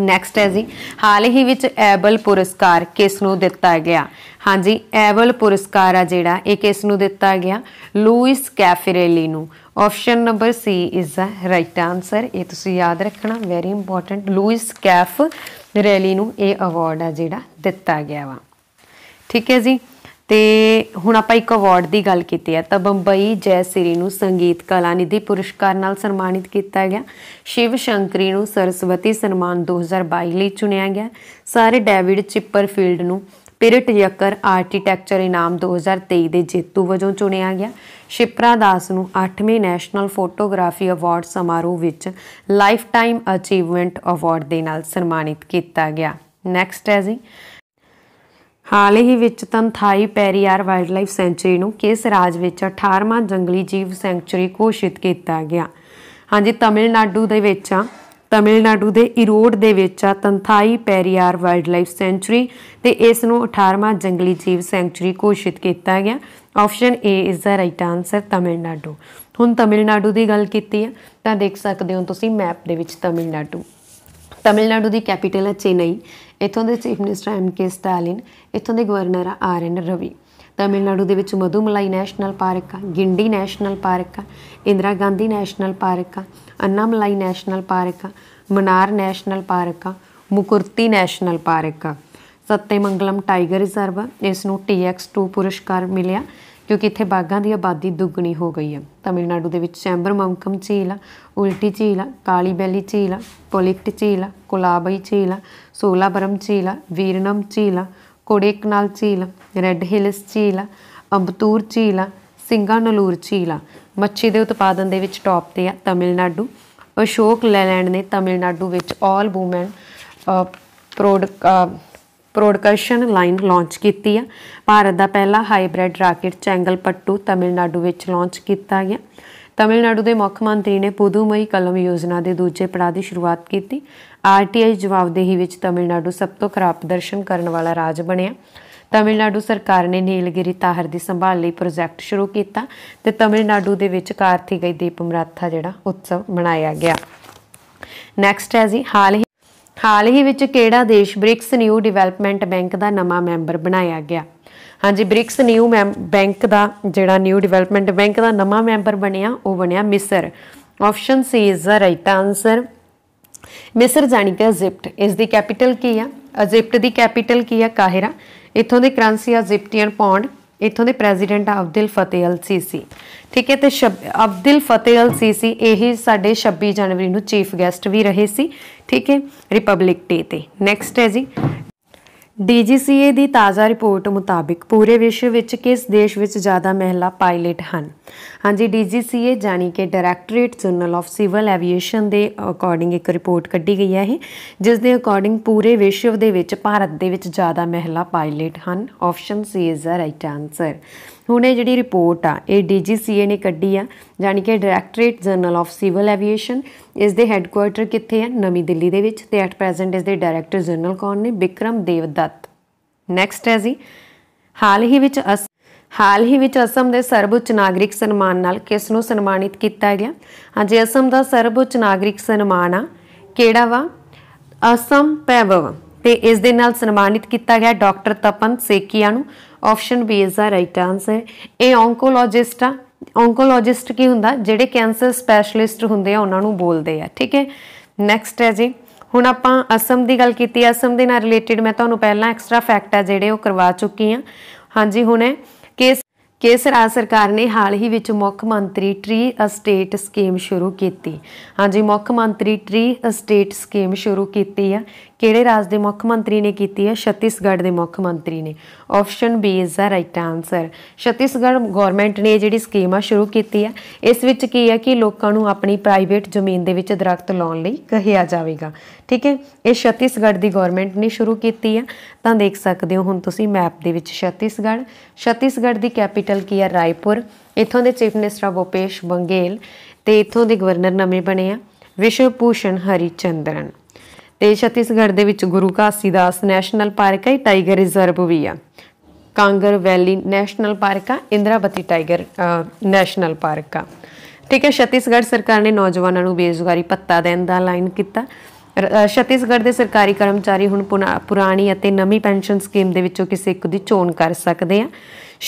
Speaker 1: ਨੈਕਸਟ ਹੈ ਜੀ ਹਾਲ ਹੀ ਵਿੱਚ ਐਬਲ ਪੁਰਸਕਾਰ ਕਿਸ ਨੂੰ ਦਿੱਤਾ ਗਿਆ ਹਾਂਜੀ ਐਬਲ ਪੁਰਸਕਾਰ ਆ ਜਿਹੜਾ ਇਹ ਕਿਸ ਨੂੰ ਦਿੱਤਾ ਗਿਆ ਲੂਇਸ ਕੈਫਰੇਲੀ ਨੂੰ option number C is the right answer ਇਹ ਤੁਸੀਂ ਯਾਦ ਰੱਖਣਾ very important Luis Caffarelli ਨੂੰ ਇਹ ਅਵਾਰਡ ਆ ਜਿਹੜਾ ਦਿੱਤਾ ਗਿਆ ਵਾ ਠੀਕ ਹੈ ਜੀ ਤੇ ਹੁਣ ਆਪਾਂ ਇੱਕ ਅਵਾਰਡ ਦੀ ਗੱਲ ਕੀਤੀ ਹੈ ਤਾਂ ਬੰਬਈ ਜੈ ਸਿਰੀ ਨੂੰ ਸੰਗੀਤ ਕਲਾ ਨਿਧੀ ਪੁਰਸਕਾਰ ਨਾਲ ਸਨਮਾਨਿਤ ਕੀਤਾ ਗਿਆ ਸ਼ਿਵ ਸ਼ੰਕਰੀ ਨੂੰ ਸਰਸਵਤੀ ਸਨਮਾਨ 2022 ਲਈ ਚੁਣਿਆ ਗਿਆ ਸਾਰੇ ਡੇਵਿਡ ਚਿੱਪਰਫੀਲਡ ਨੂੰ ਪਿਰਟ ਯਕਰ ਆਰਕੀਟੈਕਚਰ ਇਨਾਮ 2023 ਦੇ ਜੇਤੂ ਵਜੋਂ ਚੁਣਿਆ ਗਿਆ ਸ਼ਿਪਰਾ ਦਾਸ ਨੂੰ 8ਵੇਂ ਨੈਸ਼ਨਲ ਫੋਟੋਗ੍ਰਾਫੀ ਅਵਾਰਡ ਸਮਾਰੋਹ ਵਿੱਚ ਲਾਈਫਟਾਈਮ ਅਚੀਵਮੈਂਟ ਅਵਾਰਡ ਦੇ ਨਾਲ ਸਨਮਾਨਿਤ ਕੀਤਾ ਗਿਆ ਨੈਕਸਟ ਹੈ ਜੀ ਹਾਲ ਹੀ ਵਿੱਚ ਤਨਥਾਈ ਪੈਰੀਆਰ ਵਾਈਲਡਲਾਈਫ ਸੈਂਚਰੀ ਨੂੰ ਕੇਸ ਰਾਜ ਵਿੱਚ 18ਵਾਂ ਜੰਗਲੀ ਜੀਵ ਸੈਂਚਰੀ ਘੋਸ਼ਿਤ ਕੀਤਾ ਗਿਆ ਹਾਂਜੀ ਤਮਿਲਨਾਡੂ ਦੇ ਵਿੱਚ ਆ ਤਮਿਲਨਾਡੂ ਦੇ ਇਰੋਡ ਦੇ ਵਿੱਚ ਆ ਤਨਥਾਈ ਪੈਰੀਆਰ ਵਾਈਲਡਲਾਈਫ ਸੈਂਚਰੀ ਤੇ ਇਸ ਨੂੰ 18ਵਾਂ ਜੰਗਲੀ ਜੀਵ ਸੈਂਚਰੀ ਘੋਸ਼ਿਤ ਕੀਤਾ ਗਿਆ option A is the right answer Tamil Nadu ਹੁਣ ਤਮਿਲਨਾਡੂ ਦੀ ਗੱਲ ਕੀਤੀ ਆ ਤਾਂ ਦੇਖ ਸਕਦੇ ਹੋ ਤੁਸੀਂ ਮੈਪ ਦੇ ਵਿੱਚ ਤਮਿਲਨਾਡੂ ਤਮਿਲਨਾਡੂ ਦੀ ਕੈਪੀਟਲ ਹੈ ਚੇਨਈ ਇੱਥੋਂ ਦੇ chief minister M K Stalin ਇੱਥੋਂ ਦੇ governor R N Ravi Tamil Nadu ਦੇ ਵਿੱਚ ਮਧੂਮਲਾਈ ਨੈਸ਼ਨਲ ਪਾਰਕ ਆ ਗਿੰਡੀ ਨੈਸ਼ਨਲ ਪਾਰਕ ਆ ਇੰਦਰਾ ਗਾਂਧੀ ਨੈਸ਼ਨਲ ਪਾਰਕ ਆ ਅੰਨਾਮਲਾਈ ਨੈਸ਼ਨਲ ਪਾਰਕ ਆ ਮਨਾਰ ਨੈਸ਼ਨਲ ਪਾਰਕ ਆ ਮੁਕੁਰਤੀ ਨੈਸ਼ਨਲ ਪਾਰਕ ਆ ਸੱਤੇ ਮੰਗਲਮ ਟਾਈਗਰ ਰਿਜ਼ਰਵ ਇਸ ਨੂੰ TX2 ਪੁਰਸਕਾਰ ਮਿਲਿਆ ਕਿਉਂਕਿ ਇੱਥੇ ਬਾਗਾਂ ਦੀ ਆਬਾਦੀ ਦੁੱਗਣੀ ਹੋ ਗਈ ਹੈ ਤਮਿਲਨਾਡੂ ਦੇ ਵਿੱਚ ਚੈਂਬਰਮੰਕਮ ਝੀਲ ਆ ਉਲਟੀ ਝੀਲ ਆ ਕਾਲੀ ਬੈਲੀ ਝੀਲ ਆ ਪੋਲਿਕਟ ਝੀਲ ਆ ਕੋਲਾਬਈ ਝੀਲ ਆ ਸੋਲਾਬਰਮ ਝੀਲ ਆ ਵੀਰਨਮ ਝੀਲ ਆ ਕੋਡੇਕਨਾਲ ਝੀਲ ਆ ਰੈੱਡ ਹਿਲਸ ਝੀਲ ਆ ਅੰਬਤੂਰ ਝੀਲ ਆ ਸਿੰਗਾਨਲੂਰ ਝੀਲ ਆ ਮੱਛੀ ਦੇ ਉਤਪਾਦਨ ਦੇ ਵਿੱਚ ਟੌਪ ਤੇ ਆ ਤਮਿਲਨਾਡੂ ਅਸ਼ੋਕ ਲੈਲੈਂਡ ਨੇ ਤਮਿਲਨਾਡੂ ਵਿੱਚ all woman product production line launch ਕੀਤੀ ਆ ਭਾਰਤ ਦਾ ਪਹਿਲਾ hybrid rocket Chengalpattu Tamil Nadu ਵਿੱਚ ਲਾਂਚ ਕੀਤਾ ਗਿਆ ਤਮਿਲਨਾਡੂ ਦੇ ਮੁੱਖ ਮੰਤਰੀ ਨੇ ਪੁਦੂਮਈ ਕਲਮ ਯੋਜਨਾ ਦੇ ਦੂਜੇ ਪੜਾਅ ਦੀ ਸ਼ੁਰੂਆਤ ਕੀਤੀ ਆਰਟੀਆਈ ਜਵਾਬਦੇਹੀ ਵਿੱਚ ਤਮਿਲਨਾਡੂ ਸਭ ਤੋਂ ਖਰਾਬ ਪ੍ਰਦਰਸ਼ਨ ਕਰਨ ਵਾਲਾ ਰਾਜ ਬਣਿਆ ਤਮਿਲਨਾਡੂ ਸਰਕਾਰ ਨੇ ਨੀਲਗਿਰੀ ਤਾਹਰ ਦੀ ਸੰਭਾਲ ਲਈ ਪ੍ਰੋਜੈਕਟ ਸ਼ੁਰੂ ਕੀਤਾ ਤੇ ਤਮਿਲਨਾਡੂ ਦੇ ਵਿੱਚ ਕਾਰਥਿਗਈ ਦੀਪਮਰਾਥਾ ਜਿਹੜਾ ਉਤਸਵ ਮਨਾਇਆ ਗਿਆ ਨੈਕਸਟ ਹੈ ਜੀ ਹਾਲ ਹਾਲ ਹੀ ਵਿੱਚ ਕਿਹੜਾ ਦੇਸ਼ ਬ੍ਰਿਕਸ ਨਿਊ ਡਿਵੈਲਪਮੈਂਟ ਬੈਂਕ ਦਾ ਨਵਾਂ ਮੈਂਬਰ ਬਣਾਇਆ ਗਿਆ ਹਾਂਜੀ ਬ੍ਰਿਕਸ ਨਿਊ ਬੈਂਕ ਦਾ ਜਿਹੜਾ ਨਿਊ ਡਿਵੈਲਪਮੈਂਟ ਬੈਂਕ ਦਾ ਨਵਾਂ ਮੈਂਬਰ ਬਣਿਆ ਉਹ ਬਣਿਆ ਮਿਸਰ option C is the right answer ਮਿਸਰ ਜਾਣੀ ਕਿ ਇਜਿਪਟ ਇਸ ਦੀ ਕੈਪੀਟਲ ਕੀ ਆ ਇਜਿਪਟ ਦੀ ਕੈਪੀਟਲ ਕੀ ਆ ਕਾਹਿਰਾ ਇਥੋਂ ਦੀ ਕਰੰਸੀ ਆ ਇਜਿਪਟੀਅਨ ਪੌਂਡ ਇਥੋਂ ਦੇ ਪ੍ਰੈਜ਼ੀਡੈਂਟ ਆ ਅਬਦੁਲ ਫਤਿਹ ਅਲ ਸੀਸੀ ਠੀਕ ਹੈ ਤੇ ਅਬਦੁਲ ਫਤਿਹ ਅਲ ਸੀਸੀ ਇਹ ਸਾਡੇ 26 ਜਨਵਰੀ ਨੂੰ ਚੀਫ ਗੈਸਟ ਵੀ ਰਹੇ ਸੀ ਠੀਕ ਹੈ ਰਿਪਬਲਿਕ ਡੇ ਤੇ ਨੈਕਸਟ ਹੈ ਜੀ ਡੀਜੀਸੀਏ ਦੀ ਤਾਜ਼ਾ ਰਿਪੋਰਟ ਮੁਤਾਬਕ ਪੂਰੇ ਵਿਸ਼ਵ ਵਿੱਚ ਕਿਸ ਦੇਸ਼ ਵਿੱਚ ਜ਼ਿਆਦਾ ਮਹਿਲਾ ਪਾਇਲਟ ਹਨ ਹਾਂਜੀ ਡੀਜੀਸੀਏ ਜਾਨੀ ਕਿ directorate general of civil aviation ਦੇ ਅਕੋਰਡਿੰਗ ਇੱਕ ਰਿਪੋਰਟ ਕੱਢੀ ਗਈ ਹੈ ਇਹ ਜਿਸ ਦੇ ਅਕੋਰਡਿੰਗ ਪੂਰੇ ਵਿਸ਼ਵ ਦੇ ਵਿੱਚ ਭਾਰਤ ਦੇ ਵਿੱਚ ਜ਼ਿਆਦਾ ਮਹਿਲਾ ਪਾਇਲਟ ਹਨ option C is the right answer ਹੁਣ ਇਹ ਜਿਹੜੀ ਰਿਪੋਰਟ ਆ ਇਹ ਡੀਜੀਸੀਏ ਨੇ ਕੱਢੀ ਆ ਯਾਨੀ ਕਿ directorate general of civil aviation ਇਸ ਦੇ ਹੈੱਡਕੁਆਰਟਰ ਕਿੱਥੇ ਆ ਨਵੀਂ ਦਿੱਲੀ ਦੇ ਵਿੱਚ ਤੇ ਐਟ ਪ੍ਰੈਜ਼ੈਂਟ ਇਸ ਦੇ ਡਾਇਰੈਕਟਰ ਜਰਨਲ ਕੌਣ ਨੇ ਵਿਕਰਮ ਦੇਵਦੱਤ ਨੈਕਸਟ ਹੈ ਜੀ ਹਾਲ ਹੀ ਵਿੱਚ ਹਾਲ ਹੀ ਵਿੱਚ ਅਸਮ ਦੇ ਸਰਵਉੱਚ ਨਾਗਰਿਕ ਸਨਮਾਨ ਨਾਲ ਕਿਸ ਨੂੰ ਸਨਮਾਨਿਤ ਕੀਤਾ ਗਿਆ ਹਾਂਜੀ ਅਸਮ ਦਾ ਸਰਵਉੱਚ ਨਾਗਰਿਕ ਸਨਮਾਨ ਆ ਕਿਹੜਾ ਵਾ ਅਸਮ ਪੈਵਵ ਤੇ ਇਸ ਦੇ ਨਾਲ ਸਨਮਾਨਿਤ ਕੀਤਾ ਗਿਆ ਡਾਕਟਰ ਤਪਨ ਸੇਕੀਆ ਨੂੰ option B is the right answer ਇਹ ਔਨਕੋਲੋਜਿਸਟ ਆ ਔਨਕੋਲੋਜਿਸਟ ਕੀ ਹੁੰਦਾ ਜਿਹੜੇ ਕੈਂਸਰ ਸਪੈਸ਼ਲਿਸਟ ਹੁੰਦੇ ਆ ਉਹਨਾਂ ਨੂੰ ਬੋਲਦੇ ਆ ਠੀਕ ਹੈ ਨੈਕਸਟ ਹੈ ਜੀ ਹੁਣ ਆਪਾਂ ਅਸਮ ਦੀ ਗੱਲ ਕੀਤੀ ਅਸਮ ਦੇ ਨਾਲ ਰਿਲੇਟਡ ਮੈਂ ਤੁਹਾਨੂੰ ਪਹਿਲਾਂ ਐਕਸਟਰਾ ਫੈਕਟ ਆ ਜਿਹੜੇ ਉਹ ਕਰਵਾ ਚੁੱਕੀ ਆ ਹਾਂਜੀ ਹੁਣ ਹੈ ਕੇਸ ਕੇਸਰ ਸਰਕਾਰ ਨੇ ਹਾਲ ਹੀ ਵਿੱਚ ਮੁੱਖ ਮੰਤਰੀ ਟ੍ਰੀ ਅਸਟੇਟ ਸਕੀਮ ਸ਼ੁਰੂ ਕੀਤੀ ਹਾਂਜੀ ਮੁੱਖ ਮੰਤਰੀ ਟ੍ਰੀ ਅਸਟੇਟ ਸਕੀਮ ਸ਼ੁਰੂ ਕੀਤੀ ਆ ਕਿਹੜੇ ਰਾਜ ਦੇ ਮੁੱਖ ਮੰਤਰੀ ਨੇ ਕੀਤੀ ਹੈ ਛੱਤੀਸਗੜ੍ਹ ਦੇ ਮੁੱਖ ਮੰਤਰੀ ਨੇ option B is the right answer Chhattisgarh government ਨੇ ਜਿਹੜੀ ਸਕੀਮ ਆ ਸ਼ੁਰੂ ਕੀਤੀ ਹੈ ਇਸ ਵਿੱਚ ਕੀ ਹੈ ਕਿ ਲੋਕਾਂ ਨੂੰ ਆਪਣੀ ਪ੍ਰਾਈਵੇਟ ਜ਼ਮੀਨ ਦੇ ਵਿੱਚ ਦਰਖਤ ਲਾਉਣ ਲਈ ਕਹਿਆ ਜਾਵੇਗਾ ਠੀਕ ਹੈ ਇਹ ਛੱਤੀਸਗੜ੍ਹ ਦੀ ਗਵਰਨਮੈਂਟ ਨੇ ਸ਼ੁਰੂ ਕੀਤੀ ਹੈ ਤਾਂ ਦੇਖ ਸਕਦੇ ਹੋ ਹੁਣ ਤੁਸੀਂ ਮੈਪ ਦੇ ਵਿੱਚ ਛੱਤੀਸਗੜ੍ਹ ਛੱਤੀਸਗੜ੍ਹ ਦੀ ਕੈਪੀਟਲ ਕੀ ਹੈ ਰਾਏਪੁਰ ਇੱਥੋਂ ਦੇ ਚੀਫ ਮਿਨਿਸਟਰ ਭੁਪੇਸ਼ ਬੰਗੇਲ ਤੇ ਇੱਥੋਂ ਦੇ ਗਵਰਨਰ ਨਵੇਂ ਬਣੇ ਆ ਵਿਸ਼ਵ ਹਰੀਚੰਦਰਨ ਤੇ ਛਤੀਸਗੜ੍ਹ ਦੇ ਵਿੱਚ ਗੁਰੂ ਘਾਸੀਦਾਸ ਨੈਸ਼ਨਲ ਪਾਰਕ ਹੈ ਟਾਈਗਰ ਰਿਜ਼ਰਵ ਵੀ ਆ ਕਾਂਗਰ ਵੈਲੀ ਨੈਸ਼ਨਲ ਪਾਰਕ ਆ ਇੰਦਰਾਵਤੀ ਟਾਈਗਰ ਨੈਸ਼ਨਲ ਪਾਰਕ ਆ ਠੀਕ ਹੈ ਛਤੀਸਗੜ੍ਹ ਸਰਕਾਰ ਨੇ ਨੌਜਵਾਨਾਂ ਨੂੰ ਬੇਜ਼ੁਗਾਰੀ ਪੱਤਾ ਦੇਣ ਦਾ ਲਾਈਨ ਕੀਤਾ ਛਤੀਸਗੜ੍ਹ ਦੇ ਸਰਕਾਰੀ ਕਰਮਚਾਰੀ ਹੁਣ ਪੁਰਾਣੀ ਅਤੇ ਨਵੀਂ ਪੈਨਸ਼ਨ ਸਕੀਮ ਦੇ ਵਿੱਚੋਂ ਕਿਸੇ ਇੱਕ ਦੀ ਚੋਣ ਕਰ ਸਕਦੇ ਆ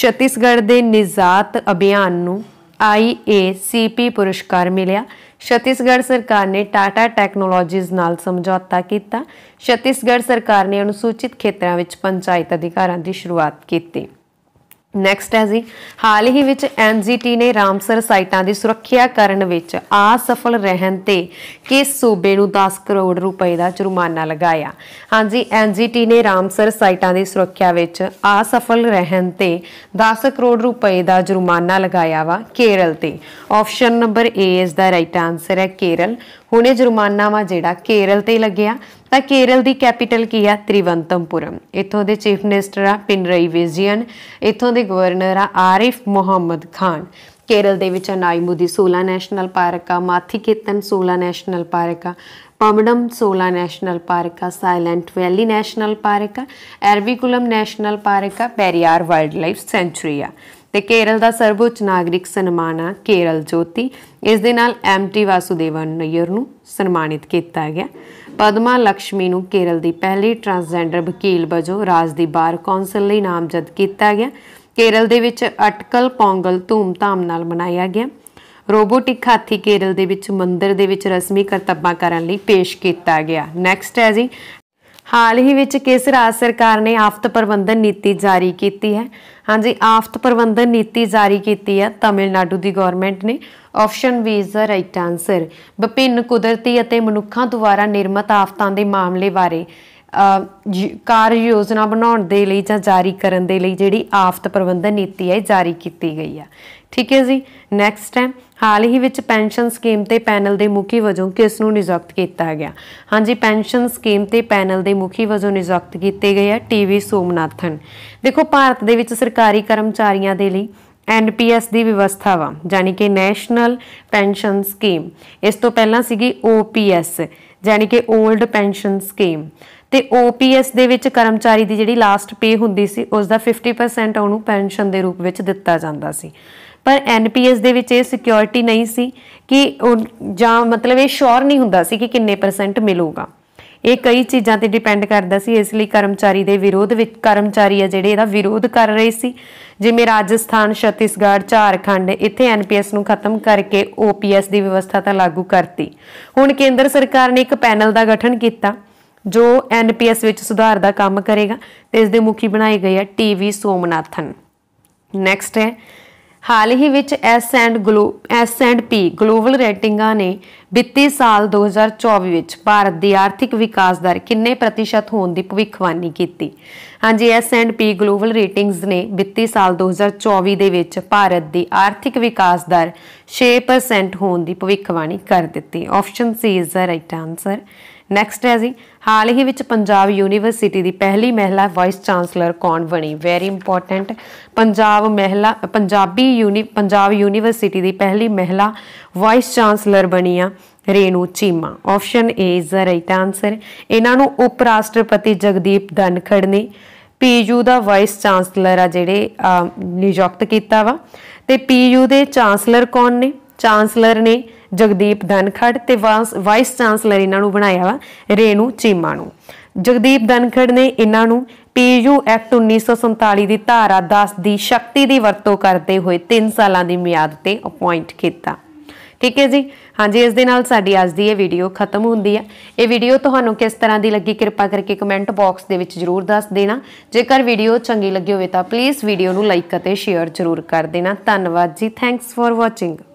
Speaker 1: ਛਤੀਸਗੜ੍ਹ ਦੇ ਨਿਜ਼ਾਤ ਅਭਿਆਨ ਨੂੰ IACP ਪੁਰਸਕਾਰ ਮਿਲਿਆ ਛਤੀਸਗੜ੍ਹ ਸਰਕਾਰ ਨੇ ਟਾਟਾ ਟੈਕਨੋਲੋਜੀਜ਼ ਨਾਲ ਸਮਝੌਤਾ ਕੀਤਾ ਛਤੀਸਗੜ੍ਹ ਸਰਕਾਰ ਨੇ ਅਨੁਸੂਚਿਤ ਖੇਤਰਾਂ ਵਿੱਚ ਪੰਚਾਇਤ ਅਧਿਕਾਰਾਂ ਦੀ ਸ਼ੁਰੂਆਤ ਕੀਤੀ ਨੈਕਸਟ ਹੈ ਜੀ ਹਾਲ ਹੀ ਵਿੱਚ ਐਨਜੀਟੀ ਨੇ ਰਾਮਸਰ ਸਾਈਟਾਂ ਦੀ ਸੁਰੱਖਿਆ ਕਰਨ ਵਿੱਚ ਆਸਫਲ ਰਹਿਣ ਤੇ ਕਿਸ ਸੂਬੇ ਨੂੰ 10 ਕਰੋੜ ਰੁਪਏ ਦਾ ਜੁਰਮਾਨਾ ਲਗਾਇਆ ਹਾਂਜੀ ਐਨਜੀਟੀ ਨੇ ਰਾਮਸਰ ਸਾਈਟਾਂ ਦੀ ਸੁਰੱਖਿਆ ਵਿੱਚ ਆਸਫਲ ਰਹਿਣ ਤੇ 10 ਕਰੋੜ ਰੁਪਏ ਦਾ ਜੁਰਮਾਨਾ ਲਗਾਇਆ ਵਾ ਕੇਰਲ ਤੇ ਆਪਸ਼ਨ ਨੰਬਰ A ਇਸ ਦਾ ਰਾਈਟ ਆਨਸਰ ਹੈ ਕੇਰਲ ਹੁਣੇ ਜੁਰਮਾਨਾ ਵਾ ਜਿਹੜਾ ਕੇਰਲ ਤੇ ਲੱਗਿਆ ਤਾਂ ਕੇਰਲ ਦੀ ਕੈਪੀਟਲ ਕੀ ਆ ਤ੍ਰਿਵੰਤਮਪੁਰਮ ਇੱਥੋਂ ਦੇ ਚੀਫ ਮਿਨਿਸਟਰ ਆ ਪਿਨਰਈ ਵਿਜੀਅਨ ਇੱਥੋਂ ਦੇ ਗਵਰਨਰ ਆ ਆਰਿਫ ਮੁਹੰਮਦ ਖਾਨ ਕੇਰਲ ਦੇ ਵਿੱਚ ਅਨਾਈਮੁਦੀ 16 ਨੈਸ਼ਨਲ ਪਾਰਕ ਆ ਮਾਥੀਕੇਤਨ 16 ਨੈਸ਼ਨਲ ਪਾਰਕ ਆ ਪਮਡਮ 16 ਨੈਸ਼ਨਲ ਪਾਰਕ ਆ ਸਾਇਲੈਂਟ ਵੈਲੀ ਨੈਸ਼ਨਲ ਪਾਰਕ ਆ ਐਰਵਿਕੁਲਮ ਨੈਸ਼ਨਲ ਪਾਰਕ ਆ ਪੈਰੀਆਰ ਵਾਈਲਡਲਾਈਫ ਸੈਂਚੂਰੀ ਆ ਤੇ ਕੇਰਲ ਦਾ ਸਰਵਉੱਚ ਨਾਗਰਿਕ ਸਨਮਾਨ ਆ ਕੇਰਲ ਜੋਤੀ ਇਸ ਦੇ ਨਾਲ ਐਮਟੀ ਵਾਸੂਦੇਵਨ ਨਈਰ ਨੂੰ ਸਨਮਾਨਿਤ ਕੀਤਾ ਗਿਆ ਪਦਮਾ ਲక్ష్ਮੀ ਨੂੰ ਕੇਰਲ ਦੀ ਪਹਿਲੀ ਟਰਾਂਸਜੈਂਡਰ ਵਕੀਲ ਵਜੋਂ ਰਾਜ ਦੀ ਬਾਰ ਕੌਂਸਲ ਲਈ ਨਾਮਜ਼ਦ ਕੀਤਾ ਗਿਆ ਕੇਰਲ ਦੇ ਵਿੱਚ ਅਟਕਲ ਪੌਂਗਲ ਧੂਮਧਾਮ ਨਾਲ ਮਨਾਇਆ ਗਿਆ ਰੋਬੋਟਿਕ ਹਾਥੀ ਕੇਰਲ ਦੇ ਵਿੱਚ ਮੰਦਿਰ ਦੇ ਵਿੱਚ ਰਸਮੀ ਕਰਤੱਬਾਂ ਕਰਨ ਲਈ ਪੇਸ਼ ਕੀਤਾ ਗਿਆ ਨੈਕਸਟ ਹੈ ਜੀ ਹਾਲ ਹੀ ਵਿੱਚ ਕਿਸ ਰਾਜ ਸਰਕਾਰ ਨੇ ਆਫਤ ਪ੍ਰਬੰਧਨ ਨੀਤੀ ਜਾਰੀ ਕੀਤੀ ਹੈ ਹਾਂਜੀ ਆਫਤ ਪ੍ਰਬੰਧਨ ਨੀਤੀ ਜਾਰੀ ਕੀਤੀ ਹੈ ਤਾਮਿਲਨਾਡੂ ਦੀ ਗਵਰਨਮੈਂਟ ਨੇ option B is the right answer ਵਿਭਿੰਨ ਕੁਦਰਤੀ ਅਤੇ ਮਨੁੱਖਾਂ ਦੁਆਰਾ ਨਿਰਮਿਤ ਆਫਤਾਂ ਦੇ ਮਾਮਲੇ ਬਾਰੇ ਕਾਰ ਯੋਜਨਾ ਬਣਾਉਣ ਦੇ ਲਈ ਜਾਂ ਜਾਰੀ ਕਰਨ ਦੇ ਲਈ ਜਿਹੜੀ ਆਫਤ ਪ੍ਰਬੰਧਨ ਨੀਤੀ ਹੈ ਜਾਰੀ ਕੀਤੀ ਗਈ ਹੈ ਠੀਕ ਹੈ ਜੀ ਨੈਕਸਟ ਹੈ ਹਾਲ ਹੀ ਵਿੱਚ ਪੈਨਸ਼ਨ ਸਕੀਮ ਤੇ ਪੈਨਲ ਦੇ ਮੁਖੀ ਵਜੋਂ ਕਿਸ ਨੂੰ ਨਿਯੁਕਤ ਕੀਤਾ ਗਿਆ ਹਾਂਜੀ ਪੈਨਸ਼ਨ ਸਕੀਮ ਤੇ ਪੈਨਲ ਦੇ ਮੁਖੀ ਵਜੋਂ ਨਿਯੁਕਤ ਕੀਤੇ ਗਏ ਆ ਟੀਵੀ ਸੋਮਨਾਥਨ ਦੇਖੋ ਭਾਰਤ ਦੇ ਵਿੱਚ ਸਰਕਾਰੀ ਕਰਮਚਾਰੀਆਂ ਦੇ ਲਈ ਐਨਪੀਐਸ ਦੀ ਵਿਵਸਥਾ ਵਾ ਯਾਨੀ ਕਿ ਨੈਸ਼ਨਲ ਪੈਨਸ਼ਨ ਸਕੀਮ ਇਸ ਤੋਂ ਪਹਿਲਾਂ ਸੀਗੀ ਓਪੀਐਸ ਯਾਨੀ ਕਿ 올ਡ ਪੈਨਸ਼ਨ ਸਕੀਮ ਤੇ OPS ਦੇ ਵਿੱਚ ਕਰਮਚਾਰੀ ਦੀ ਜਿਹੜੀ ਲਾਸਟ ਪੇ ਹੁੰਦੀ ਸੀ ਉਸ ਦਾ 50% ਉਹਨੂੰ ਪੈਨਸ਼ਨ ਦੇ ਰੂਪ ਵਿੱਚ ਦਿੱਤਾ ਜਾਂਦਾ ਸੀ ਪਰ ਐਨਪੀਐਸ ਦੇ ਵਿੱਚ ਇਹ ਸਿਕਿਉਰਿਟੀ ਨਹੀਂ ਸੀ ਕਿ ਜਾਂ ਮਤਲਬ ਇਹ ਸ਼ੋਰ ਨਹੀਂ ਹੁੰਦਾ ਸੀ ਕਿ ਕਿੰਨੇ ਪਰਸੈਂਟ ਮਿਲੂਗਾ ਇਹ ਕਈ ਚੀਜ਼ਾਂ ਤੇ ਡਿਪੈਂਡ ਕਰਦਾ ਸੀ ਇਸ ਲਈ ਕਰਮਚਾਰੀ ਦੇ ਵਿਰੋਧ ਵਿੱਚ ਕਰਮਚਾਰੀ ਆ ਜਿਹੜੇ ਇਹਦਾ ਵਿਰੋਧ ਕਰ ਰਹੇ ਸੀ ਜਿਵੇਂ ਰਾਜਸਥਾਨ ਛਤੀਸਗੜ੍ਹ ਝਾਰਖੰਡ ਇੱਥੇ ਐਨਪੀਐਸ ਨੂੰ ਖਤਮ ਕਰਕੇ ਓਪੀਐਸ ਦੀ ਵਿਵਸਥਾ ਤਾਂ ਲਾਗੂ ਕਰਤੀ ਹੁਣ ਕੇਂਦਰ ਸਰਕਾਰ ਨੇ ਇੱਕ ਪੈਨਲ ਦਾ ਗਠਨ ਕੀਤਾ ਜੋ ਐਨਪੀਐਸ ਵਿੱਚ ਸੁਧਾਰ ਦਾ ਕੰਮ ਕਰੇਗਾ ਤੇ ਇਸ ਦੇ ਮੁਖੀ ਬਣਾਏ ਗਏ ਆ ਟੀਵੀ ਸੋਮਨਾਥਨ ਨੈਕਸਟ ਹੈ ਹਾਲ ਹੀ ਵਿੱਚ S and glo S and P global ਰੇਟਿੰਗਾਂ ਨੇ ਵਿੱਤੀ ਸਾਲ 2024 ਵਿੱਚ ਭਾਰਤ ਦੀ ਆਰਥਿਕ ਵਿਕਾਸ ਦਰ ਕਿੰਨੇ ਪ੍ਰਤੀਸ਼ਤ ਹੋਣ ਦੀ ਭਵਿੱਖਬਾਣੀ ਕੀਤੀ ਹਾਂਜੀ S and P global ratings ਨੇ ਵਿੱਤੀ ਸਾਲ 2024 ਦੇ ਵਿੱਚ ਭਾਰਤ ਦੀ ਆਰਥਿਕ ਵਿਕਾਸ ਦਰ 6% ਹੋਣ ਦੀ ਭਵਿੱਖਬਾਣੀ ਕਰ ਦਿੱਤੀ option C is the right answer next ਹੈ ਜੀ ਹਾਲ ਹੀ ਵਿੱਚ ਪੰਜਾਬ ਯੂਨੀਵਰਸਿਟੀ ਦੀ ਪਹਿਲੀ ਮਹਿਲਾ ਵਾਈਸ ਚਾਂਸਲਰ ਕੌਣ ਬਣੀ ਵੈਰੀ ਇੰਪੋਰਟੈਂਟ ਪੰਜਾਬ ਮਹਿਲਾ ਪੰਜਾਬੀ ਯੂਨੀ ਪੰਜਾਬ ਯੂਨੀਵਰਸਿਟੀ ਦੀ ਪਹਿਲੀ ਮਹਿਲਾ ਵਾਈਸ ਚਾਂਸਲਰ ਬਣੀ ਆ Renu Cheema option A is the right answer ਇਹਨਾਂ ਨੂੰ ਉਪ ਰਾਸ਼ਟਰਪਤੀ ਜਗਦੀਪ ਧਨਖੜ ਨੇ ਪੀਯੂ ਦਾ ਵਾਈਸ ਚਾਂਸਲਰ ਆ ਜਿਹੜੇ ਨਿਯੁਕਤ ਕੀਤਾ ਵਾ ਤੇ ਪੀਯੂ ਦੇ ਚਾਂਸਲਰ ਕੌਣ ਨੇ ਚਾਂਸਲਰ ਨੇ ਜਗਦੀਪ ਧਨਖੜ ਤੇ ਵਾਈਸ ਚਾਂਸਲਰ ਇਹਨਾਂ ਨੂੰ ਬਣਾਇਆ ਵਾ ਰੇਨੂ ਚੀਮਾ ਨੂੰ ਜਗਦੀਪ ਧਨਖੜ ਨੇ ਇਹਨਾਂ ਨੂੰ ਪੀਯੂ ਐਕਟ 1947 ਦੀ ਧਾਰਾ 10 ਦੀ ਸ਼ਕਤੀ ਦੀ ਵਰਤੋਂ ਕਰਦੇ ਹੋਏ 3 ਸਾਲਾਂ ਦੀ ਮਿਆਦ ਤੇ ਅਪਾਇੰਟ ਕੀਤਾ ਠੀਕ ਹੈ ਜੀ ਹਾਂਜੀ ਇਸ ਦੇ ਨਾਲ ਸਾਡੀ ਅੱਜ ਦੀ ਇਹ ਵੀਡੀਓ ਖਤਮ ਹੁੰਦੀ ਹੈ ਇਹ ਵੀਡੀਓ ਤੁਹਾਨੂੰ ਕਿਸ ਤਰ੍ਹਾਂ ਦੀ ਲੱਗੀ ਕਿਰਪਾ ਕਰਕੇ ਕਮੈਂਟ ਬਾਕਸ ਦੇ ਵਿੱਚ ਜਰੂਰ ਦੱਸ ਦੇਣਾ ਜੇਕਰ ਵੀਡੀਓ ਚੰਗੀ ਲੱਗੀ ਹੋਵੇ ਤਾਂ ਪਲੀਜ਼ ਵੀਡੀਓ ਨੂੰ ਲਾਈਕ ਅਤੇ ਸ਼ੇਅਰ ਜਰੂਰ ਕਰ ਦੇਣਾ ਧੰਨਵਾਦ ਜੀ ਥੈਂਕਸ ਫॉर ਵਾਚਿੰਗ